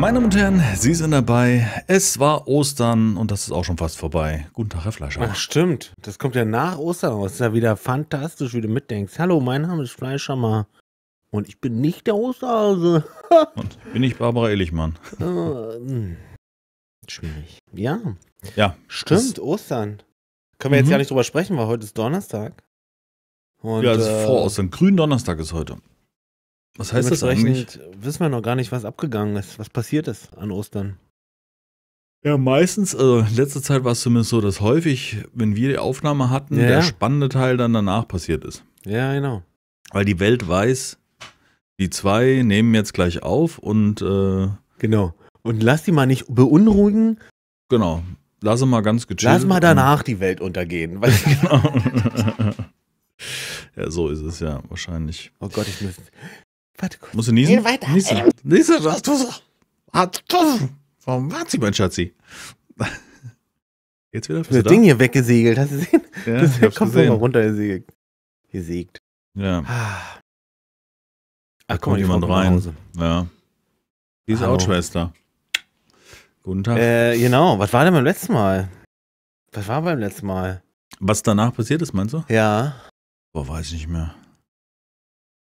Meine Damen und Herren, Sie sind dabei. Es war Ostern und das ist auch schon fast vorbei. Guten Tag, Herr Fleischer. Ach, stimmt. Das kommt ja nach Ostern raus. Das ist ja wieder fantastisch, wie du mitdenkst. Hallo, mein Name ist Fleischer. Und ich bin nicht der Osterhase. und bin ich Barbara Ehrlichmann. Äh, hm. schwierig. Ja. Ja. Stimmt, Ostern. Können wir jetzt mhm. gar nicht drüber sprechen, weil heute ist Donnerstag. Und, ja, es ist äh, vor Ostern. Grünen Donnerstag ist heute. Was heißt das eigentlich? Wissen wir noch gar nicht, was abgegangen ist, was passiert ist an Ostern. Ja, meistens, also in letzter Zeit war es zumindest so, dass häufig, wenn wir die Aufnahme hatten, ja, der spannende Teil dann danach passiert ist. Ja, genau. Weil die Welt weiß, die zwei nehmen jetzt gleich auf und. Äh, genau. Und lass die mal nicht beunruhigen. Genau. Lass sie mal ganz gechillt. Lass mal danach die Welt untergehen. Weißt genau. ja, so ist es ja wahrscheinlich. Oh Gott, ich müsste. Warte kurz. Musst du niesen? Geh weiter. Niesen. Niesen. Hast du ah, Warum war sie, mein Schatzi? Jetzt wieder? das Ding da? hier weggesegelt, hast du gesehen? Ja, das ah. Ah, ich kommt nochmal runtergesegelt. Gesägt. Ja. Ach, Da kommt jemand rein. Ja. Die ist auch Schwester. Guten Tag. Äh, genau, was war denn beim letzten Mal? Was war beim letzten Mal? Was danach passiert ist, meinst du? Ja. Boah, weiß ich nicht mehr.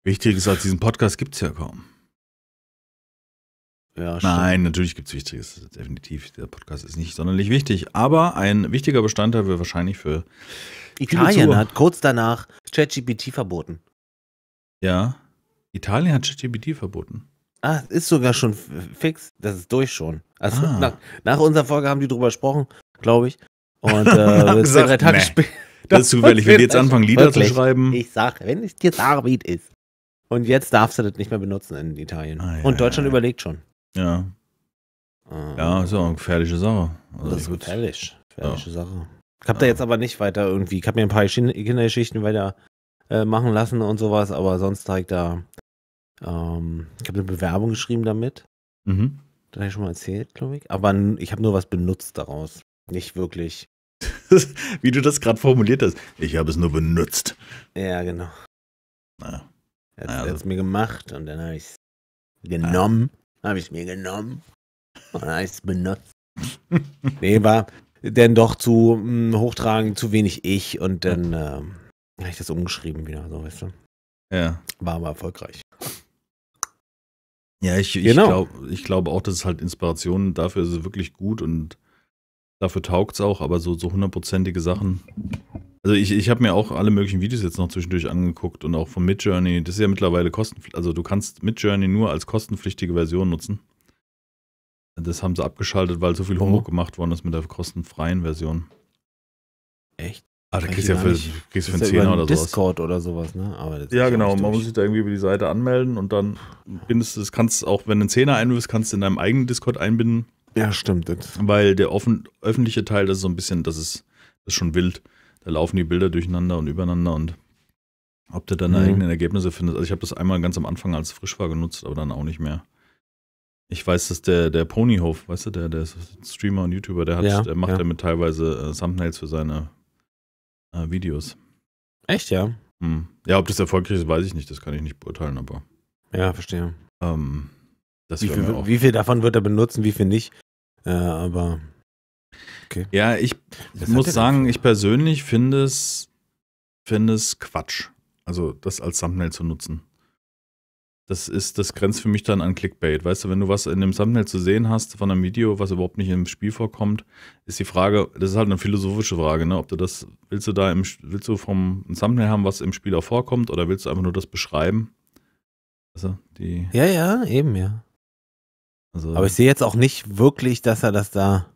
Wichtiges als diesen Podcast gibt es ja kaum. Ja, Nein, natürlich gibt es Wichtiges. Definitiv. Der Podcast ist nicht sonderlich wichtig. Aber ein wichtiger Bestandteil wird wahrscheinlich für. Italien hat kurz danach ChatGPT verboten. Ja. Italien hat ChatGPT verboten. Ah, ist sogar schon fix. Das ist durch schon. Also ah. nach, nach, unserer Folge haben die drüber gesprochen, glaube ich. Und äh, gesagt, drei Tage halt nee. später. Das ist zufällig, wenn die jetzt anfangen, Lieder wirklich. zu schreiben. Ich sage, wenn es dir David ist. Und jetzt darfst du das nicht mehr benutzen in Italien. Ah, ja, und Deutschland ja, ja. überlegt schon. Ja. Ähm, ja, ist auch eine gefährliche Sache. Also das ist gefährlich. Gefährliche Sache. Ich habe da jetzt aber nicht weiter irgendwie. Ich habe mir ein paar Kindergeschichten weiter äh, machen lassen und sowas, aber sonst ich da. Ähm, ich habe eine Bewerbung geschrieben damit. Mhm. Das habe ich schon mal erzählt, glaube ich. Aber ich habe nur was benutzt daraus. Nicht wirklich. Wie du das gerade formuliert hast. Ich habe es nur benutzt. Ja, genau. Naja. Er hat also. es mir gemacht und dann habe ich es genommen. Ja. Habe ich es mir genommen und habe es benutzt. nee, war denn doch zu mh, hm, hochtragend, zu wenig ich und dann äh, habe ich das umgeschrieben wieder, so weißt du. Ja. War aber erfolgreich. Ja, ich, ich genau. glaube ich glaub auch, dass es halt Inspirationen dafür ist es wirklich gut und dafür taugt es auch, aber so hundertprozentige Sachen also ich, ich habe mir auch alle möglichen Videos jetzt noch zwischendurch angeguckt und auch von Midjourney. Das ist ja mittlerweile kostenpflichtig. Also du kannst Midjourney nur als kostenpflichtige Version nutzen. Das haben sie abgeschaltet, weil so viel oh. Humbug oh. gemacht worden ist mit der kostenfreien Version. Echt? Ah, da kriegst du ja für, kriegst für einen Zehner ja oder sowas. Discord oder sowas, ne? Aber ja, genau. Man muss sich da irgendwie über die Seite anmelden und dann bindest du kannst auch, wenn du einen Zehner einwirfst, kannst du in deinem eigenen Discord einbinden. Ja, stimmt. Das. Weil der offen, öffentliche Teil, das ist so ein bisschen, das ist, das ist schon wild da laufen die Bilder durcheinander und übereinander und ob du deine mhm. eigenen Ergebnisse findest. Also ich habe das einmal ganz am Anfang, als es frisch war, genutzt, aber dann auch nicht mehr. Ich weiß, dass der, der Ponyhof, weißt du, der, der Streamer und YouTuber, der, hat, ja, der macht ja. damit teilweise äh, Thumbnails für seine äh, Videos. Echt, ja? Hm. Ja, ob das erfolgreich ist, weiß ich nicht, das kann ich nicht beurteilen, aber. Ja, verstehe. Ähm, wie, viel, wie, viel, davon wird er benutzen, wie viel nicht? Äh, aber Okay. Ja, ich, ich muss sagen, ich persönlich finde es, finde es Quatsch. Also das als Thumbnail zu nutzen. Das ist, das grenzt für mich dann an Clickbait. Weißt du, wenn du was in dem Thumbnail zu sehen hast von einem Video, was überhaupt nicht im Spiel vorkommt, ist die Frage, das ist halt eine philosophische Frage, ne? Ob du das, willst du da im, willst du vom Thumbnail haben, was im Spiel auch vorkommt, oder willst du einfach nur das beschreiben? Also, die. Ja, ja, eben, ja. Also, Aber ich sehe jetzt auch nicht wirklich, dass er das da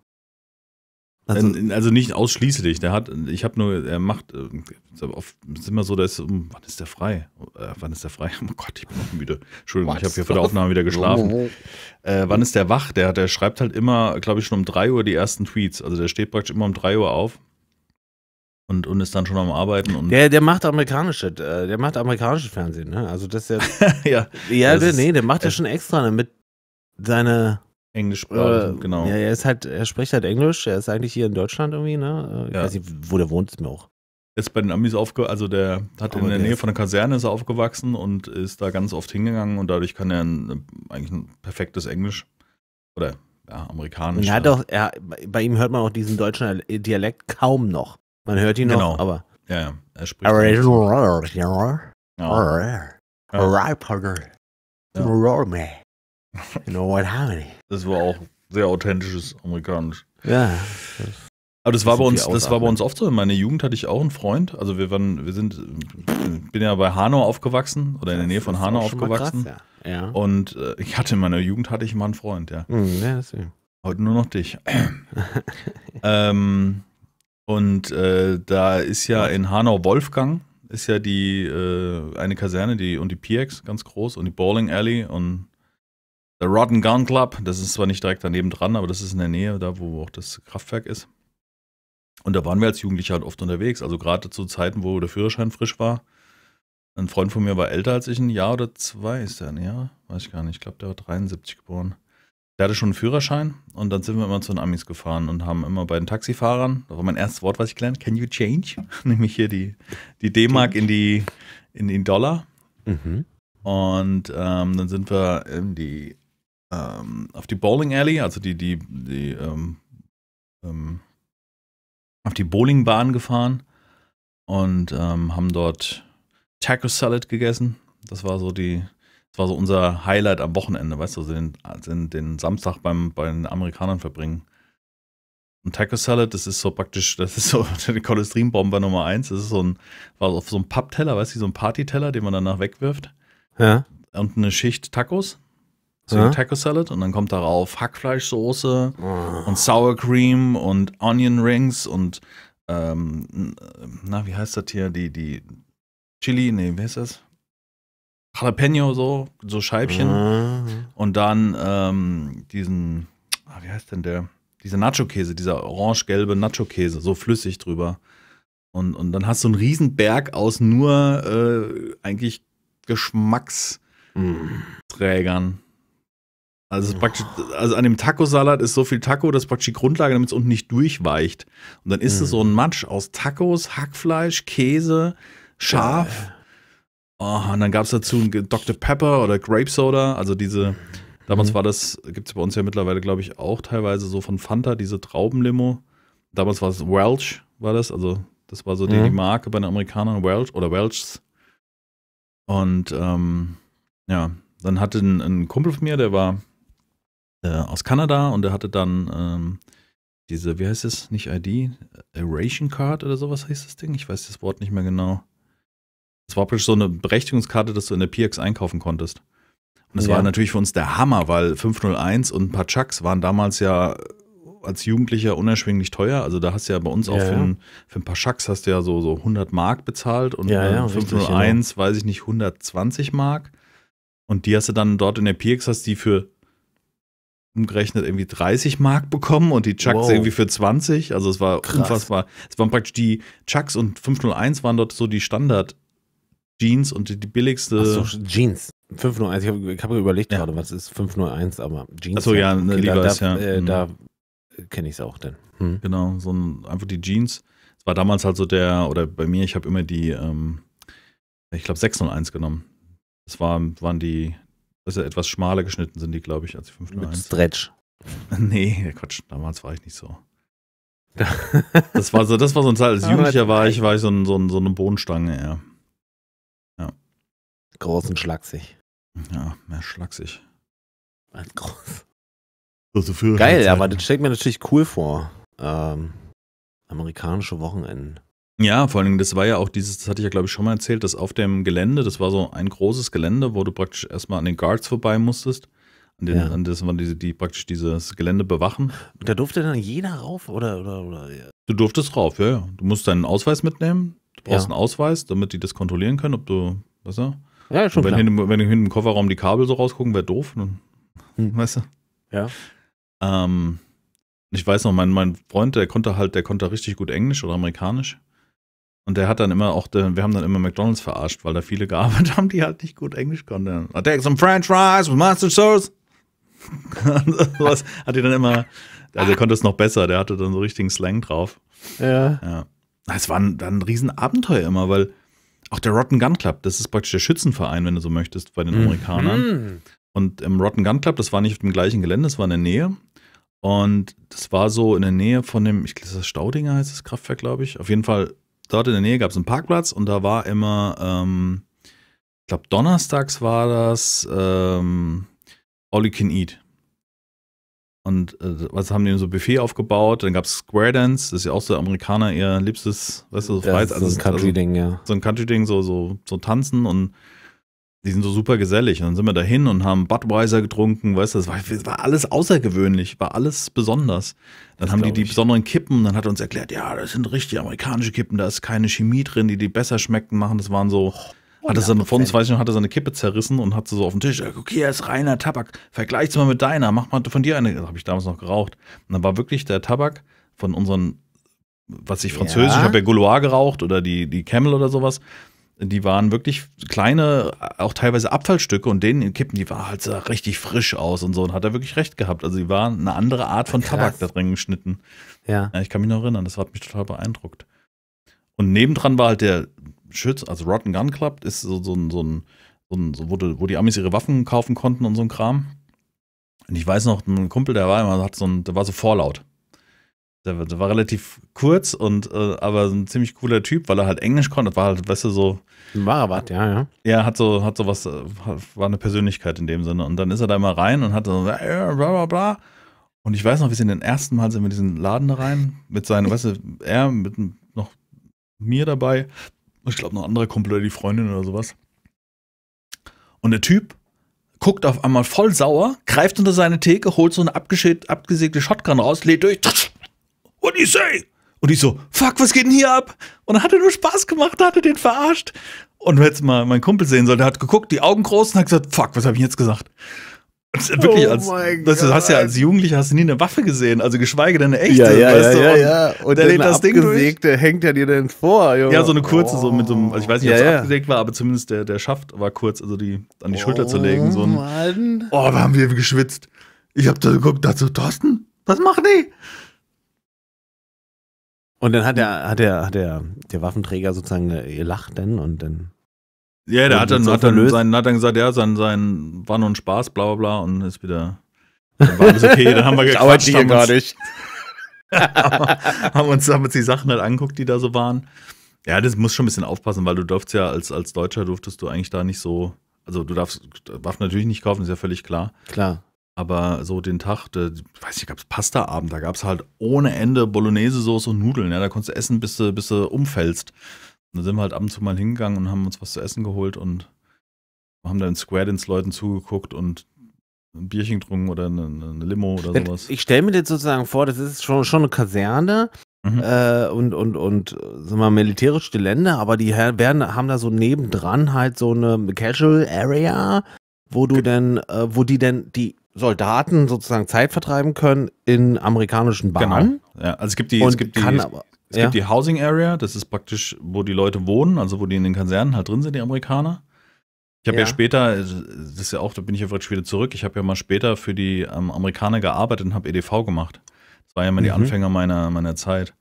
also, also, nicht ausschließlich. Der hat, ich habe nur, er macht, oft äh, ist immer so, da ist, wann ist der frei? Äh, wann ist der frei? Oh Gott, ich bin noch müde. Entschuldigung, Was? ich habe hier vor der Aufnahme wieder geschlafen. äh, wann ist der wach? Der, der schreibt halt immer, glaube ich, schon um 3 Uhr die ersten Tweets. Also der steht praktisch immer um 3 Uhr auf und, und ist dann schon am Arbeiten. Und der, der macht amerikanische, äh, der macht amerikanisches Fernsehen, ne? Also das ist ja. ja, ja der, nee, der macht ja schon extra, damit seine Englischsprachig, äh, genau. Ja, er ist halt, er spricht halt Englisch, er ist eigentlich hier in Deutschland irgendwie, ne? Äh, ich ja. weiß nicht, wo der wohnt, ist mir auch. Er Ist bei den Amis aufge, also der hat Aber in der, der Nähe von der Kaserne ist er aufgewachsen und ist da ganz oft hingegangen und dadurch kann er ein, äh, eigentlich ein perfektes Englisch oder ja, amerikanisch. Er hat doch, äh, er, bei ihm hört man auch diesen deutschen Dialekt kaum noch. Man hört ihn genau. noch, aber. Ja, ja, er spricht. Ja. Ja. Ja. Ja. You know what harmony. Das war auch sehr authentisches amerikanisch. Ja. Das aber das war bei uns, das war bei uns oft so. In meiner Jugend hatte ich auch einen Freund. Also wir waren, wir sind, ich bin ja bei Hanau aufgewachsen oder in der Nähe von Hanau aufgewachsen. Krass, ja. Ja. Und äh, ich hatte in meiner Jugend hatte ich mal einen Freund, ja. Mhm, ja Heute nur noch dich. ähm, und äh, da ist ja in Hanau Wolfgang ist ja die äh, eine Kaserne, die und die PX ganz groß und die Bowling Alley und The Rotten Gun Club, das ist zwar nicht direkt daneben dran, aber das ist in der Nähe, da wo auch das Kraftwerk ist. Und da waren wir als Jugendliche halt oft unterwegs, also gerade zu Zeiten, wo der Führerschein frisch war. Ein Freund von mir war älter als ich, ein Jahr oder zwei ist er, ein weiß ich gar nicht, ich glaube, der war 73 geboren. Der hatte schon einen Führerschein und dann sind wir immer zu den Amis gefahren und haben immer bei den Taxifahrern, da war mein erstes Wort, was ich gelernt, can you change? Nämlich hier die, die D-Mark in, die, in den Dollar. Mhm. Und ähm, dann sind wir in die ähm, auf die Bowling Alley, also die, die, die ähm, ähm, auf die Bowlingbahn gefahren und ähm, haben dort Taco Salad gegessen. Das war so die, das war so unser Highlight am Wochenende, weißt du, so den, also den, den Samstag beim, bei den Amerikanern verbringen. Und Taco Salad, das ist so praktisch, das ist so die Cholesterinbomber Nummer eins. Das ist so ein, war auf so einem Pappteller, weißt du, so ein Partyteller, den man danach wegwirft. Ja. Und eine Schicht Tacos. So ja? Taco Salad und dann kommt darauf Hackfleischsoße oh. und Sour Cream und Onion Rings und ähm, na, wie heißt das hier? Die, die Chili, nee, wie heißt das? Jalapeno, so, so Scheibchen. Mhm. Und dann ähm, diesen, ah, wie heißt denn der? Dieser Nacho-Käse, dieser orange-gelbe Nacho-Käse, so flüssig drüber. Und, und dann hast du einen riesen Berg aus nur äh, eigentlich Geschmacksträgern. Mhm. Also, also, an dem Tacosalat ist so viel Taco, dass praktisch die Grundlage, damit es unten nicht durchweicht. Und dann ist mm. es so ein mhm. Matsch aus Tacos, Hackfleisch, Käse, Schaf. Oh, und dann gab es dazu Dr. Pepper oder Grape Soda. Also diese, mhm. damals mhm. war das, gibt es bei uns ja mittlerweile, glaube ich, auch teilweise so von Fanta, diese Traubenlimo. Damals war es Welch, war das. Also das war so mhm. die Marke bei den Amerikanern, Welch oder Welchs. Und ähm, ja, dann hatte ein, ein Kumpel von mir, der war äh, aus Kanada und er hatte dann ähm, diese, wie heißt es, nicht ID, Eration Card oder sowas heißt das Ding? Ich weiß das Wort nicht mehr genau. Es war praktisch so eine Berechtigungskarte, dass du in der PX einkaufen konntest. Und das ja. war natürlich für uns der Hammer, weil 501 und ein paar Chucks waren damals ja als Jugendlicher unerschwinglich teuer. Also da hast du ja bei uns ja, auch für, ja. Ein, für ein paar Schacks hast du ja so, so 100 Mark bezahlt und ja, ja, 501, richtig, genau. weiß ich nicht, 120 Mark. Und die hast du dann dort in der PX, hast die für umgerechnet irgendwie 30 Mark bekommen und die Chucks wow. irgendwie für 20. Also es war Krass. unfassbar. Es waren praktisch die Chucks und 501 waren dort so die Standard Jeans und die, die billigste. So, Jeans. 501, ich habe hab überlegt ja. gerade, was ist 501, aber Jeans. Achso, ja, ne, okay, Levi's, da, ja. Äh, mhm. da äh, kenne ich es auch dann. Hm. Genau, so ein, einfach die Jeans. Es war damals halt so der, oder bei mir, ich habe immer die, ähm, ich glaube 601 genommen. Das war, waren die also etwas schmaler geschnitten sind die, glaube ich, als die 501. Mit Stretch. nee, Quatsch, damals war ich nicht so. das war so, das war so ein Teil. Als Jugendlicher war ich, war ich so, ein, so, ein, so eine Bohnenstange, ja. ja. Groß und schlaksig. Ja, mehr schlaksig. Groß. Also Geil, aber das stellt mir natürlich cool vor. Ähm, amerikanische Wochenenden. Ja, vor allen Dingen, das war ja auch dieses, das hatte ich ja glaube ich schon mal erzählt, dass auf dem Gelände, das war so ein großes Gelände, wo du praktisch erstmal an den Guards vorbei musstest. An, den, ja. an das waren diese, die praktisch dieses Gelände bewachen. Und da durfte dann jeder rauf oder? oder, oder ja. Du durftest rauf, ja, ja. Du musst deinen Ausweis mitnehmen. Du brauchst ja. einen Ausweis, damit die das kontrollieren können, ob du, weißt du? Ja, schon. Und wenn, hinten, wenn hinten im Kofferraum die Kabel so rausgucken, wäre doof. Dann, hm. Weißt du? Ja. Ähm, ich weiß noch, mein, mein Freund, der konnte halt, der konnte richtig gut Englisch oder Amerikanisch. Und der hat dann immer auch, wir haben dann immer McDonalds verarscht, weil da viele gearbeitet haben, die halt nicht gut Englisch konnten. I take some French fries with Master sauce. was hat die dann immer, also er konnte es noch besser, der hatte dann so richtigen Slang drauf. Ja. ja. Es war ein, dann ein Riesenabenteuer immer, weil auch der Rotten Gun Club, das ist praktisch der Schützenverein, wenn du so möchtest, bei den mhm. Amerikanern. Mhm. Und im Rotten Gun Club, das war nicht auf dem gleichen Gelände, das war in der Nähe. Und das war so in der Nähe von dem, ich glaube, Staudinger heißt das Kraftwerk, glaube ich. Auf jeden Fall dort in der Nähe gab es einen Parkplatz und da war immer, ähm, ich glaube, donnerstags war das ähm, All You Can Eat. Und äh, was haben die so Buffet aufgebaut? Dann gab es Square Dance, das ist ja auch so Amerikaner ihr liebstes, weißt du, so Freizeit. Ja, so ein also, also Country-Ding, also, ja. So ein Country-Ding, so, so, so tanzen und die sind so super gesellig. Und dann sind wir dahin und haben Budweiser getrunken, weißt du, das war, das war alles außergewöhnlich, war alles besonders. Dann das haben die die ich. besonderen Kippen, dann hat er uns erklärt, ja, das sind richtig amerikanische Kippen, da ist keine Chemie drin, die die besser schmecken machen. Das waren so, oh, hat es dann von uns, weiß ich noch, hat er seine Kippe zerrissen und hat sie so auf den Tisch, guck, okay, hier ist reiner Tabak, vergleich's mal mit deiner, mach mal von dir eine. Das habe ich damals noch geraucht. Und dann war wirklich der Tabak von unseren was ich französisch, ja. ich habe ja Gouloir geraucht oder die, die Camel oder sowas die waren wirklich kleine, auch teilweise Abfallstücke und denen kippen, die war halt so richtig frisch aus und so und hat er wirklich recht gehabt. Also die waren eine andere Art von Krass. Tabak da drin geschnitten. Ja. ja. Ich kann mich noch erinnern, das hat mich total beeindruckt. Und nebendran war halt der Schütz, also Rotten Gun Club, ist so, so, ein, so ein, so ein so, wo, die, wo die Amis ihre Waffen kaufen konnten und so ein Kram. Und ich weiß noch, ein Kumpel, der war immer, hat so ein, der war so vorlaut. Der, war relativ kurz und äh, aber ein ziemlich cooler Typ, weil er halt Englisch konnte. Das war halt, weißt du, so. War was, ja, ja. Ja, hat so, hat so was, äh, war eine Persönlichkeit in dem Sinne. Und dann ist er da mal rein und hat so äh, bla bla bla. Und ich weiß noch, wir sind den ersten Mal sind wir in diesen Laden da rein, mit seinen, weißt du, er mit noch mir dabei. Ich glaube, noch andere Kumpel oder die Freundin oder sowas. Und der Typ guckt auf einmal voll sauer, greift unter seine Theke, holt so eine abgesägte Shotgun raus, lädt durch, tsch, what do you say? Und ich so, fuck, was geht denn hier ab? Und dann hat er nur Spaß gemacht, da hat er den verarscht. Und wenn jetzt mal mein Kumpel sehen soll, der hat geguckt, die Augen groß und hat gesagt, fuck, was habe ich jetzt gesagt? Das wirklich oh als, das du hast ja als Jugendlicher hast du nie eine Waffe gesehen, also geschweige denn eine echte. Ja, ja, weißt ja, du? ja, ja. Und der lädt das Ding durch. Der hängt ja dir denn vor, Junge. Ja, so eine kurze, oh. so mit so einem, oh. also ich weiß nicht, ob es ja, abgesägt war, aber zumindest der, der Schaft war kurz, also die an die oh, Schulter zu legen. So ein, oh, Mann. Oh, da haben wir geschwitzt. Ich hab da geguckt, dazu, Thorsten, was macht die? Und dann hat der, hat der, hat der, der Waffenträger sozusagen äh, gelacht denn und dann. Ja, der hat dann, hat, dann seinen, hat dann gesagt, ja, sein, sein war nur ein Spaß, bla bla bla und ist wieder. Dann war alles okay, dann haben wir gequatscht. Ich haben, gar nicht. haben, uns, haben uns die Sachen halt angeguckt, die da so waren. Ja, das muss schon ein bisschen aufpassen, weil du durftest ja als, als Deutscher durftest du eigentlich da nicht so. Also du darfst Waffen natürlich nicht kaufen, ist ja völlig klar. Klar. Aber so den Tag, da, weiß ich, gab es Pastaabend, da gab es halt ohne Ende Bolognese-Soße und Nudeln. Ja, da konntest du essen, bis du, bis du umfällst. Und da sind wir halt ab und zu mal hingegangen und haben uns was zu essen geholt und haben dann Square Dance Leuten zugeguckt und ein Bierchen getrunken oder eine, eine Limo oder sowas. Ich stelle mir das sozusagen vor, das ist schon, schon eine Kaserne. Mhm. Äh, und, und, und, sag mal, militärische Gelände, aber die werden, haben da so nebendran halt so eine Casual Area, wo du Ge dann, äh, wo die dann die Soldaten sozusagen Zeit vertreiben können in amerikanischen Bahnen. Genau. Ja, also es gibt die, es gibt die, aber, es ja. die Housing Area, das ist praktisch, wo die Leute wohnen, also wo die in den Kasernen halt drin sind, die Amerikaner. Ich habe ja. ja. später, das ist ja auch, da bin ich ja vielleicht wieder zurück, ich habe ja mal später für die ähm, Amerikaner gearbeitet und habe EDV gemacht. Das war ja mal mhm. die Anfänger meiner, meiner Zeit.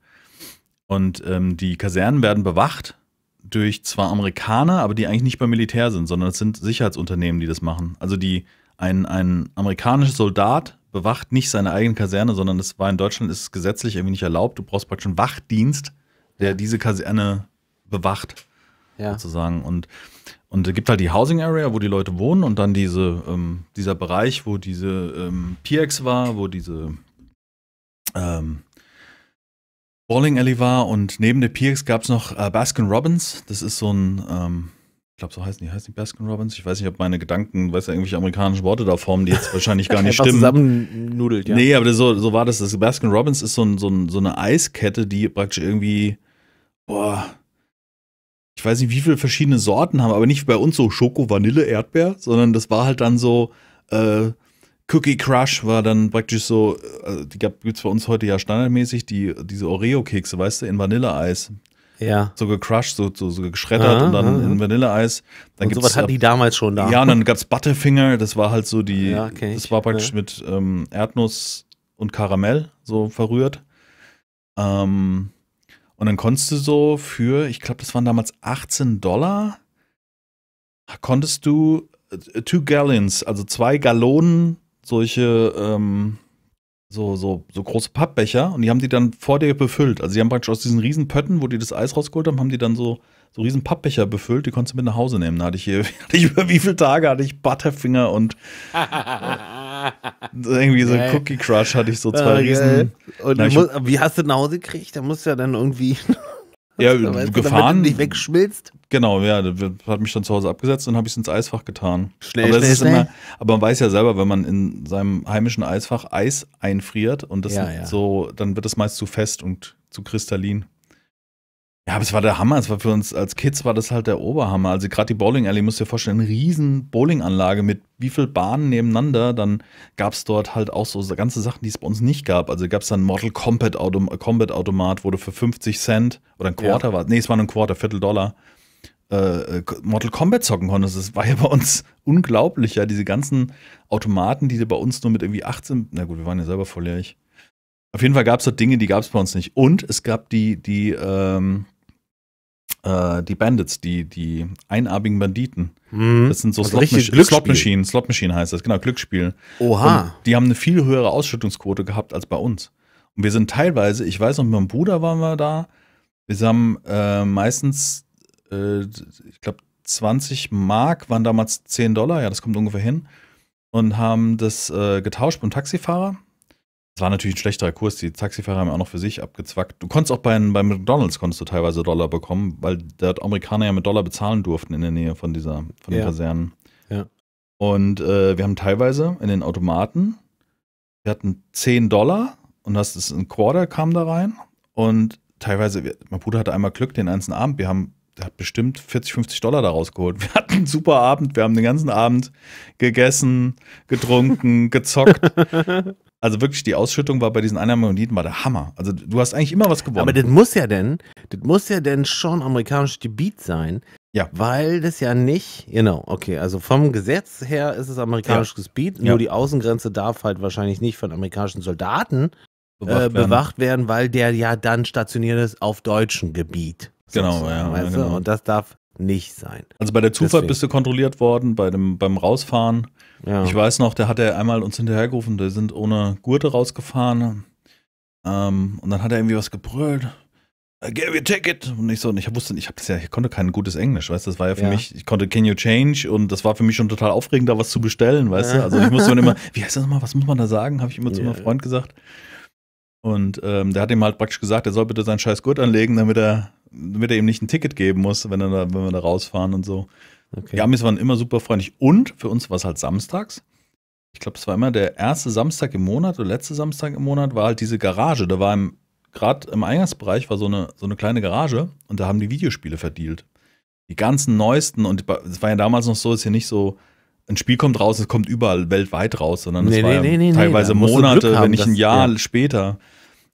Und ähm, die Kasernen werden bewacht durch zwar Amerikaner, aber die eigentlich nicht beim Militär sind, sondern es sind Sicherheitsunternehmen, die das machen. Also die ein, ein amerikanischer Soldat bewacht nicht seine eigene Kaserne, sondern es war in Deutschland ist gesetzlich irgendwie nicht erlaubt. Du brauchst praktisch einen Wachdienst, der diese Kaserne bewacht, ja. sozusagen. Und, und es gibt halt die Housing Area, wo die Leute wohnen und dann diese, ähm, dieser Bereich, wo diese ähm, PX war, wo diese ähm, Bowling Alley war und neben der PX gab es noch äh, Baskin Robbins. Das ist so ein ähm, ich glaube, so heißen die, heißen die Baskin Robbins. Ich weiß nicht, ob meine Gedanken, weiß ja, irgendwelche amerikanischen Worte da formen, die jetzt wahrscheinlich gar nicht stimmen. zusammennudelt, ja. Nee, aber das, so, so war das. das Baskin Robbins ist so, ein, so, ein, so eine Eiskette, die praktisch irgendwie, boah, ich weiß nicht, wie viele verschiedene Sorten haben, aber nicht bei uns so Schoko, Vanille, Erdbeer, sondern das war halt dann so, äh, Cookie Crush war dann praktisch so, äh, die gibt es bei uns heute ja standardmäßig, die, diese Oreo-Kekse, weißt du, in Vanilleeis ja. so gecrushed, so, so, so geschreddert ah, und dann ah, in Vanilleeis. Dann und sowas hatten die damals schon da. Ja, und dann gab es Butterfinger, das war halt so die, ja, das war praktisch ja. mit ähm, Erdnuss und Karamell so verrührt. Ähm, und dann konntest du so für, ich glaube, das waren damals 18 Dollar, konntest du äh, two gallons, also zwei Gallonen solche ähm, so, so, so große Pappbecher und die haben die dann vor dir befüllt. Also die haben praktisch aus diesen riesen Pötten, wo die das Eis rausgeholt haben, haben die dann so, so riesen Pappbecher befüllt, die konntest du mit nach Hause nehmen. Da hatte ich hier, hatte ich über wie viele Tage hatte ich Butterfinger und irgendwie so ein Cookie Crush hatte ich so ah, zwei okay. riesen. Und na, muss, wie hast du nach Hause gekriegt? Da musst du ja dann irgendwie. ja, gefahren. Damit du nicht wegschmilzt. Genau, ja, hat mich dann zu Hause abgesetzt und habe ich es ins Eisfach getan. Schnell, aber, schnell, schnell. Immer, aber man weiß ja selber, wenn man in seinem heimischen Eisfach Eis einfriert und das ja, ja. so, dann wird das meist zu fest und zu kristallin. Ja, aber es war der Hammer. Es war für uns als Kids war das halt der Oberhammer. Also gerade die Bowling Alley, musst du dir vorstellen, eine riesen Bowlinganlage mit wie viel Bahnen nebeneinander. Dann gab es dort halt auch so ganze Sachen, die es bei uns nicht gab. Also gab es dann Mortal Kombat, Automat, wurde für 50 Cent oder ein Quarter ja. war. Nee, es war nur ein Quarter, Viertel Dollar äh, äh Mortal Kombat zocken konntest. Das war ja bei uns unglaublich, ja, diese ganzen Automaten, die bei uns nur mit irgendwie 18, na gut, wir waren ja selber volljährig. Auf jeden Fall gab es so Dinge, die gab es bei uns nicht. Und es gab die, die, ähm, äh, die Bandits, die, die einarmigen Banditen. Mhm. Das sind so also Slotmaschinen. Slot, Machine, heißt das, genau, Glücksspiel. Oha. Und die haben eine viel höhere Ausschüttungsquote gehabt als bei uns. Und wir sind teilweise, ich weiß noch, mit meinem Bruder waren wir da, wir haben äh, meistens äh, ich glaube, 20 Mark waren damals 10 Dollar, ja, das kommt ungefähr hin, und haben das äh, getauscht beim Taxifahrer. Das war natürlich ein schlechterer Kurs, die Taxifahrer haben auch noch für sich abgezwackt. Du konntest auch bei, bei McDonalds konntest du teilweise Dollar bekommen, weil dort Amerikaner ja mit Dollar bezahlen durften in der Nähe von dieser, von den ja. Kasernen. Ja. Und äh, wir haben teilweise in den Automaten, wir hatten 10 Dollar und das ist ein Quarter kam da rein und teilweise, mein Bruder hatte einmal Glück den ganzen Abend, wir haben der hat bestimmt 40, 50 Dollar da rausgeholt. Wir hatten einen super Abend, wir haben den ganzen Abend gegessen, getrunken, gezockt. Also wirklich, die Ausschüttung war bei diesen Einheimoniten war der Hammer. Also du hast eigentlich immer was gewonnen. Aber das muss ja denn, das muss ja denn schon amerikanisches Gebiet sein. Ja. Weil das ja nicht, genau, okay, also vom Gesetz her ist es amerikanisches ja. Gebiet, nur ja. die Außengrenze darf halt wahrscheinlich nicht von amerikanischen Soldaten äh, bewacht, äh, bewacht werden, weil der ja dann stationiert ist auf deutschem Gebiet. Genau, so, ja, ja genau. Und das darf nicht sein. Also bei der Zufahrt Deswegen. bist du kontrolliert worden, bei dem, beim Rausfahren. Ja. Ich weiß noch, der hat er einmal uns hinterhergerufen, wir sind ohne Gurte rausgefahren. Ähm, und dann hat er irgendwie was gebrüllt. I gave you a ticket. Und ich so, und ich wusste, ich habe das ja, ich konnte kein gutes Englisch, weißt du, das war ja für ja. mich, ich konnte Can You Change und das war für mich schon total aufregend, da was zu bestellen, weißt du. Also ich musste dann immer, wie heißt das nochmal, was muss man da sagen, habe ich immer yeah. zu meinem Freund gesagt. Und ähm, der hat ihm halt praktisch gesagt, er soll bitte seinen scheiß Gurt anlegen, damit er damit er eben nicht ein Ticket geben muss, wenn, er da, wenn wir da rausfahren und so. Okay. Die Amis waren immer super freundlich. Und für uns war es halt samstags. Ich glaube, es war immer der erste Samstag im Monat oder letzte Samstag im Monat war halt diese Garage. Da war im, gerade im Eingangsbereich war so eine, so eine kleine Garage und da haben die Videospiele verdealt. Die ganzen neuesten und es war ja damals noch so, es ist ja nicht so, ein Spiel kommt raus, es kommt überall weltweit raus, sondern nee, es war nee, nee, teilweise Monate, haben, wenn nicht ein Jahr ja. später.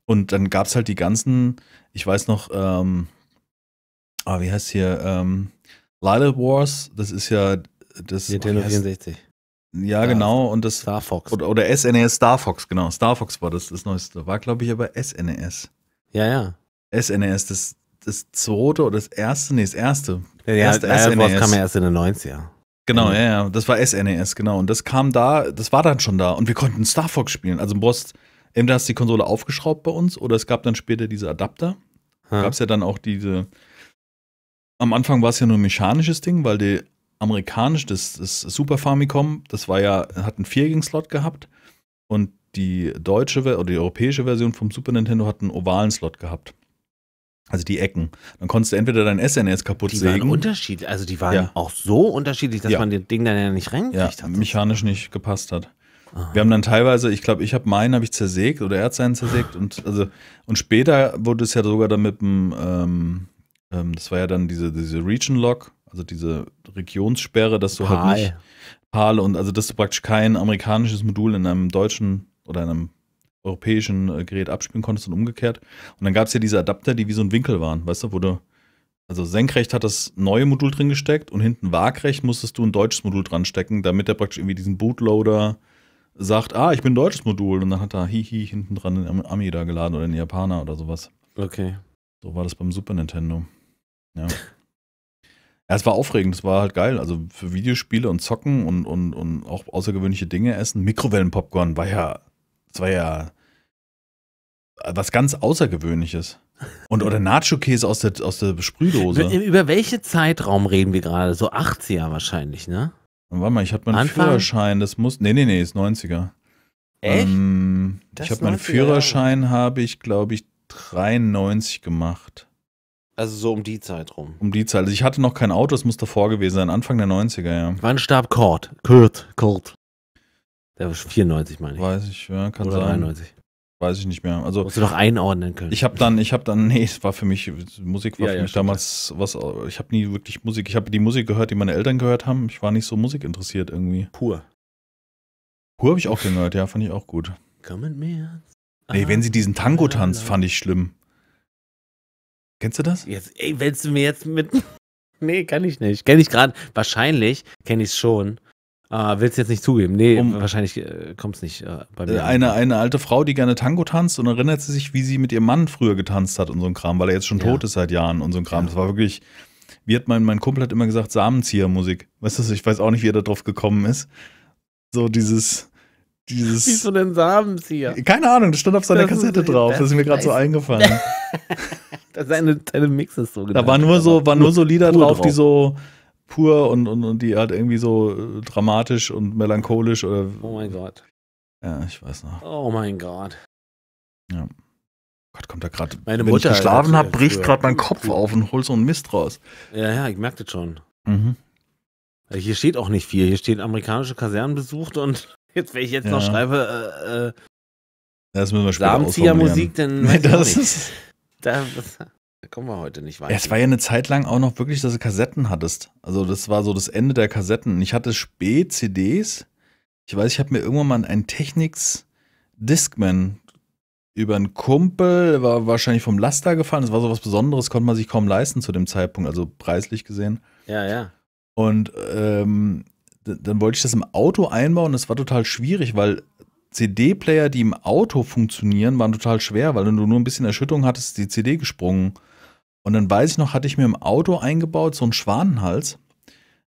Und dann gab es halt die ganzen, ich weiß noch, ähm, ah, wie heißt hier? Ähm, Lidle Wars, das ist ja das. Oh, Nintendo 64. Ja, Star, genau. Und das, Star Fox. Oder, oder, SNES e Star Fox, genau. Star Fox war das, das neueste. War, glaube ich, aber SNES. E ja, ja. SNES, e das, das zweite oder das erste? Nee, das erste. Ja, ja erste Lidle SNES. Wars kam ja erst in den 90er. Genau, mhm. ja, ja. Das war SNES, genau. Und das kam da, das war dann schon da. Und wir konnten Star Fox spielen. Also, Boss, entweder hast du die Konsole aufgeschraubt bei uns oder es gab dann später diese Adapter. Hm. Gab es ja dann auch diese am Anfang war es ja nur ein mechanisches Ding, weil die amerikanisch, das, das Super Famicom, das war ja, hat einen 4 slot gehabt und die deutsche oder die europäische Version vom Super Nintendo hat einen ovalen Slot gehabt. Also die Ecken. Dann konntest du entweder dein SNS kaputt die sägen. Die waren unterschiedlich. Also die waren ja. auch so unterschiedlich, dass ja. man den Ding dann ja nicht reingekriegt ja, hat. mechanisch nicht gepasst hat. Aha. Wir haben dann teilweise, ich glaube, ich habe meinen habe ich zersägt oder er hat seinen zersägt und also und später wurde es ja sogar dann mit dem ähm, ähm, das war ja dann diese, diese Region Lock, also diese Regionssperre, dass du halt Pal. halt nicht PAL und also dass du praktisch kein amerikanisches Modul in einem deutschen oder in einem europäischen äh, Gerät abspielen konntest und umgekehrt. Und dann gab es ja diese Adapter, die wie so ein Winkel waren, weißt du, wo du also senkrecht hat das neue Modul drin gesteckt und hinten waagrecht musstest du ein deutsches Modul dran stecken, damit er praktisch irgendwie diesen Bootloader sagt, ah, ich bin ein deutsches Modul und dann hat er hihi hinten dran den Ami da geladen oder den Japaner oder sowas. Okay. So war das beim Super Nintendo. Ja. Ja, es war aufregend, es war halt geil. Also für Videospiele und Zocken und, und, und auch außergewöhnliche Dinge essen. Mikrowellenpopcorn war ja, das war ja was ganz Außergewöhnliches. Und oder Nacho-Käse aus der, aus der Sprühdose. Über, über welchen Zeitraum reden wir gerade? So 80er wahrscheinlich, ne? Warte mal, ich hatte meinen Anfang? Führerschein, das muss. Nee, nee, nee, ist 90er. Echt? Ähm, ich habe meinen Führerschein, habe ich, glaube ich, 93 gemacht. Also so um die Zeit rum. Um die Zeit. Also ich hatte noch kein Auto, es muss davor gewesen sein, Anfang der 90er, ja. Wann starb Kurt? Kurt, Kurt. Der war 94, meine ich. Weiß ich, ja, kann Oder sein. 93. Weiß ich nicht mehr. Also, Musst du doch einordnen können. Ich habe dann, ich habe dann, nee, es war für mich, Musik war ja, für ja, mich damals was, ich habe nie wirklich Musik, ich habe die Musik gehört, die meine Eltern gehört haben. Ich war nicht so musikinteressiert irgendwie. Pur. Pur habe ich auch gehört, ja, fand ich auch gut. Komm mit mir. Nee, wenn sie diesen Tango tanzt, fand ich schlimm. Kennst du das? Jetzt, ey, willst du mir jetzt mit. nee, kann ich nicht. Kenne ich gerade. Wahrscheinlich kenne ich es schon. Äh, willst jetzt nicht zugeben. Nee, um, wahrscheinlich äh, kommt es nicht äh, bei äh, mir. Eine, eine alte Frau, die gerne Tango tanzt und erinnert sie sich, wie sie mit ihrem Mann früher getanzt hat und so ein Kram, weil er jetzt schon ja. tot ist seit Jahren und so ein Kram. Ja. Das war wirklich. Wie hat mein, mein Kumpel hat immer gesagt, Samenziehermusik. Weißt du, ich weiß auch nicht, wie er darauf gekommen ist. So dieses dieses, Wie so ein Samenzieher. Keine Ahnung, das stand auf seiner das Kassette ist, drauf. Das, das ist mir gerade so eingefallen. seine, seine Mix ist so genau. Da waren nur so, waren nur so Lieder drauf, drauf, die so pur und, und, und die halt irgendwie so äh, dramatisch und melancholisch oder. Oh mein Gott. Ja, ich weiß noch. Oh mein Gott. Ja. Gott, kommt da gerade. Meine Wenn Mutter ich geschlafen habe, bricht gerade mein Kopf auf und hol so einen Mist raus. Ja, ja, ich das schon. Mhm. Hier steht auch nicht viel. Hier steht amerikanische Kasernen besucht und Jetzt, wenn ich jetzt ja. noch schreibe, äh, äh, das müssen wir später Musik, dann nee, das ist da, da, kommen wir heute nicht weiter. Ja, es war ja eine Zeit lang auch noch wirklich, dass du Kassetten hattest. Also das war so das Ende der Kassetten. Ich hatte spät CDs. Ich weiß, ich habe mir irgendwann mal einen Technics Discman über einen Kumpel, war wahrscheinlich vom Laster gefallen. Das war so was Besonderes, konnte man sich kaum leisten zu dem Zeitpunkt, also preislich gesehen. Ja, ja. Und ähm, dann wollte ich das im Auto einbauen. Das war total schwierig, weil CD-Player, die im Auto funktionieren, waren total schwer, weil wenn du nur ein bisschen Erschütterung hattest, ist die CD gesprungen. Und dann weiß ich noch, hatte ich mir im Auto eingebaut so einen Schwanenhals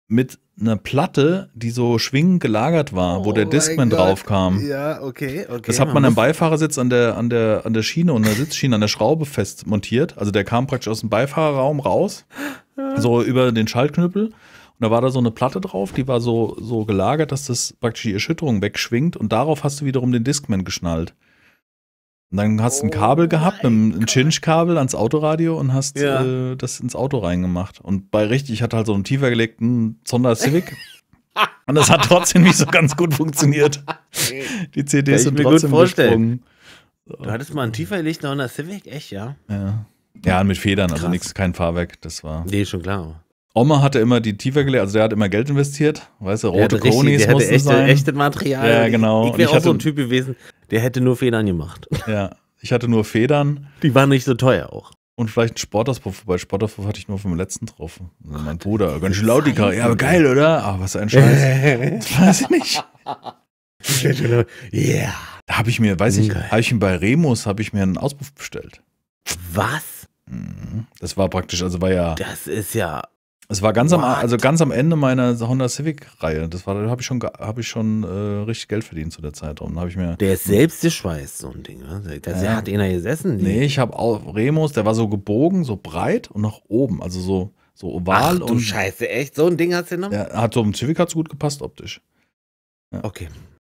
mit einer Platte, die so schwingend gelagert war, oh wo der oh Discman drauf kam. Ja, okay, okay. Das hat man im Beifahrersitz an der, an, der, an der Schiene und der Sitzschiene an der Schraube fest montiert. Also der kam praktisch aus dem Beifahrerraum raus, so über den Schaltknüppel. Und da war da so eine Platte drauf, die war so, so gelagert, dass das praktisch die Erschütterung wegschwingt und darauf hast du wiederum den Discman geschnallt. Und dann hast du oh ein Kabel oh gehabt, ein Chinch-Kabel ans Autoradio und hast ja. äh, das ins Auto reingemacht. Und bei richtig, ich hatte halt so einen tiefer gelegten Zonda Civic. und das hat trotzdem nicht so ganz gut funktioniert. Die CDs sind trotzdem gesprungen. Du hattest mal einen tiefer gelegten Honda Civic? Echt, ja? Ja. Ja, mit Federn, also Krass. also nichts, kein Fahrwerk. Das war. Nee, schon klar. Oma hatte immer die tiefer gelegt, also der hat immer Geld investiert, weißt du, rote Kronis mussten echte, sein. Echte Material. Ja, genau. Ich, wäre auch hatte, so ein Typ gewesen, der hätte nur Federn gemacht. Ja, ich hatte nur Federn. Die waren nicht so teuer auch. Und vielleicht ein Sportauspuff, wobei Sportauspuff hatte ich nur vom letzten drauf. Also mein Bruder, ganz schön laut die Karre. Ja, aber geil, oder? Ah, was ein Scheiß. das weiß ich nicht. Ja. yeah. Da habe ich mir, weiß ich, habe ich mir bei Remus, habe ich mir einen Auspuff bestellt. Was? Mhm. Das war praktisch, also war ja. Das ist ja es war ganz am, also ganz am Ende meiner Honda Civic-Reihe. Das war, da habe ich schon, hab ich schon äh, richtig Geld verdient zu der Zeit. Und ich mir. Der ist selbst geschweißt, so ein Ding. Ne? Der, ja. hat einer gesessen. Nee, ich habe auch Remus, der war so gebogen, so breit und nach oben. Also so, so oval. Ach, du und, Scheiße, echt? So ein Ding hast du genommen? Ja, hat so ein Civic hat's gut gepasst optisch. Ja. Okay.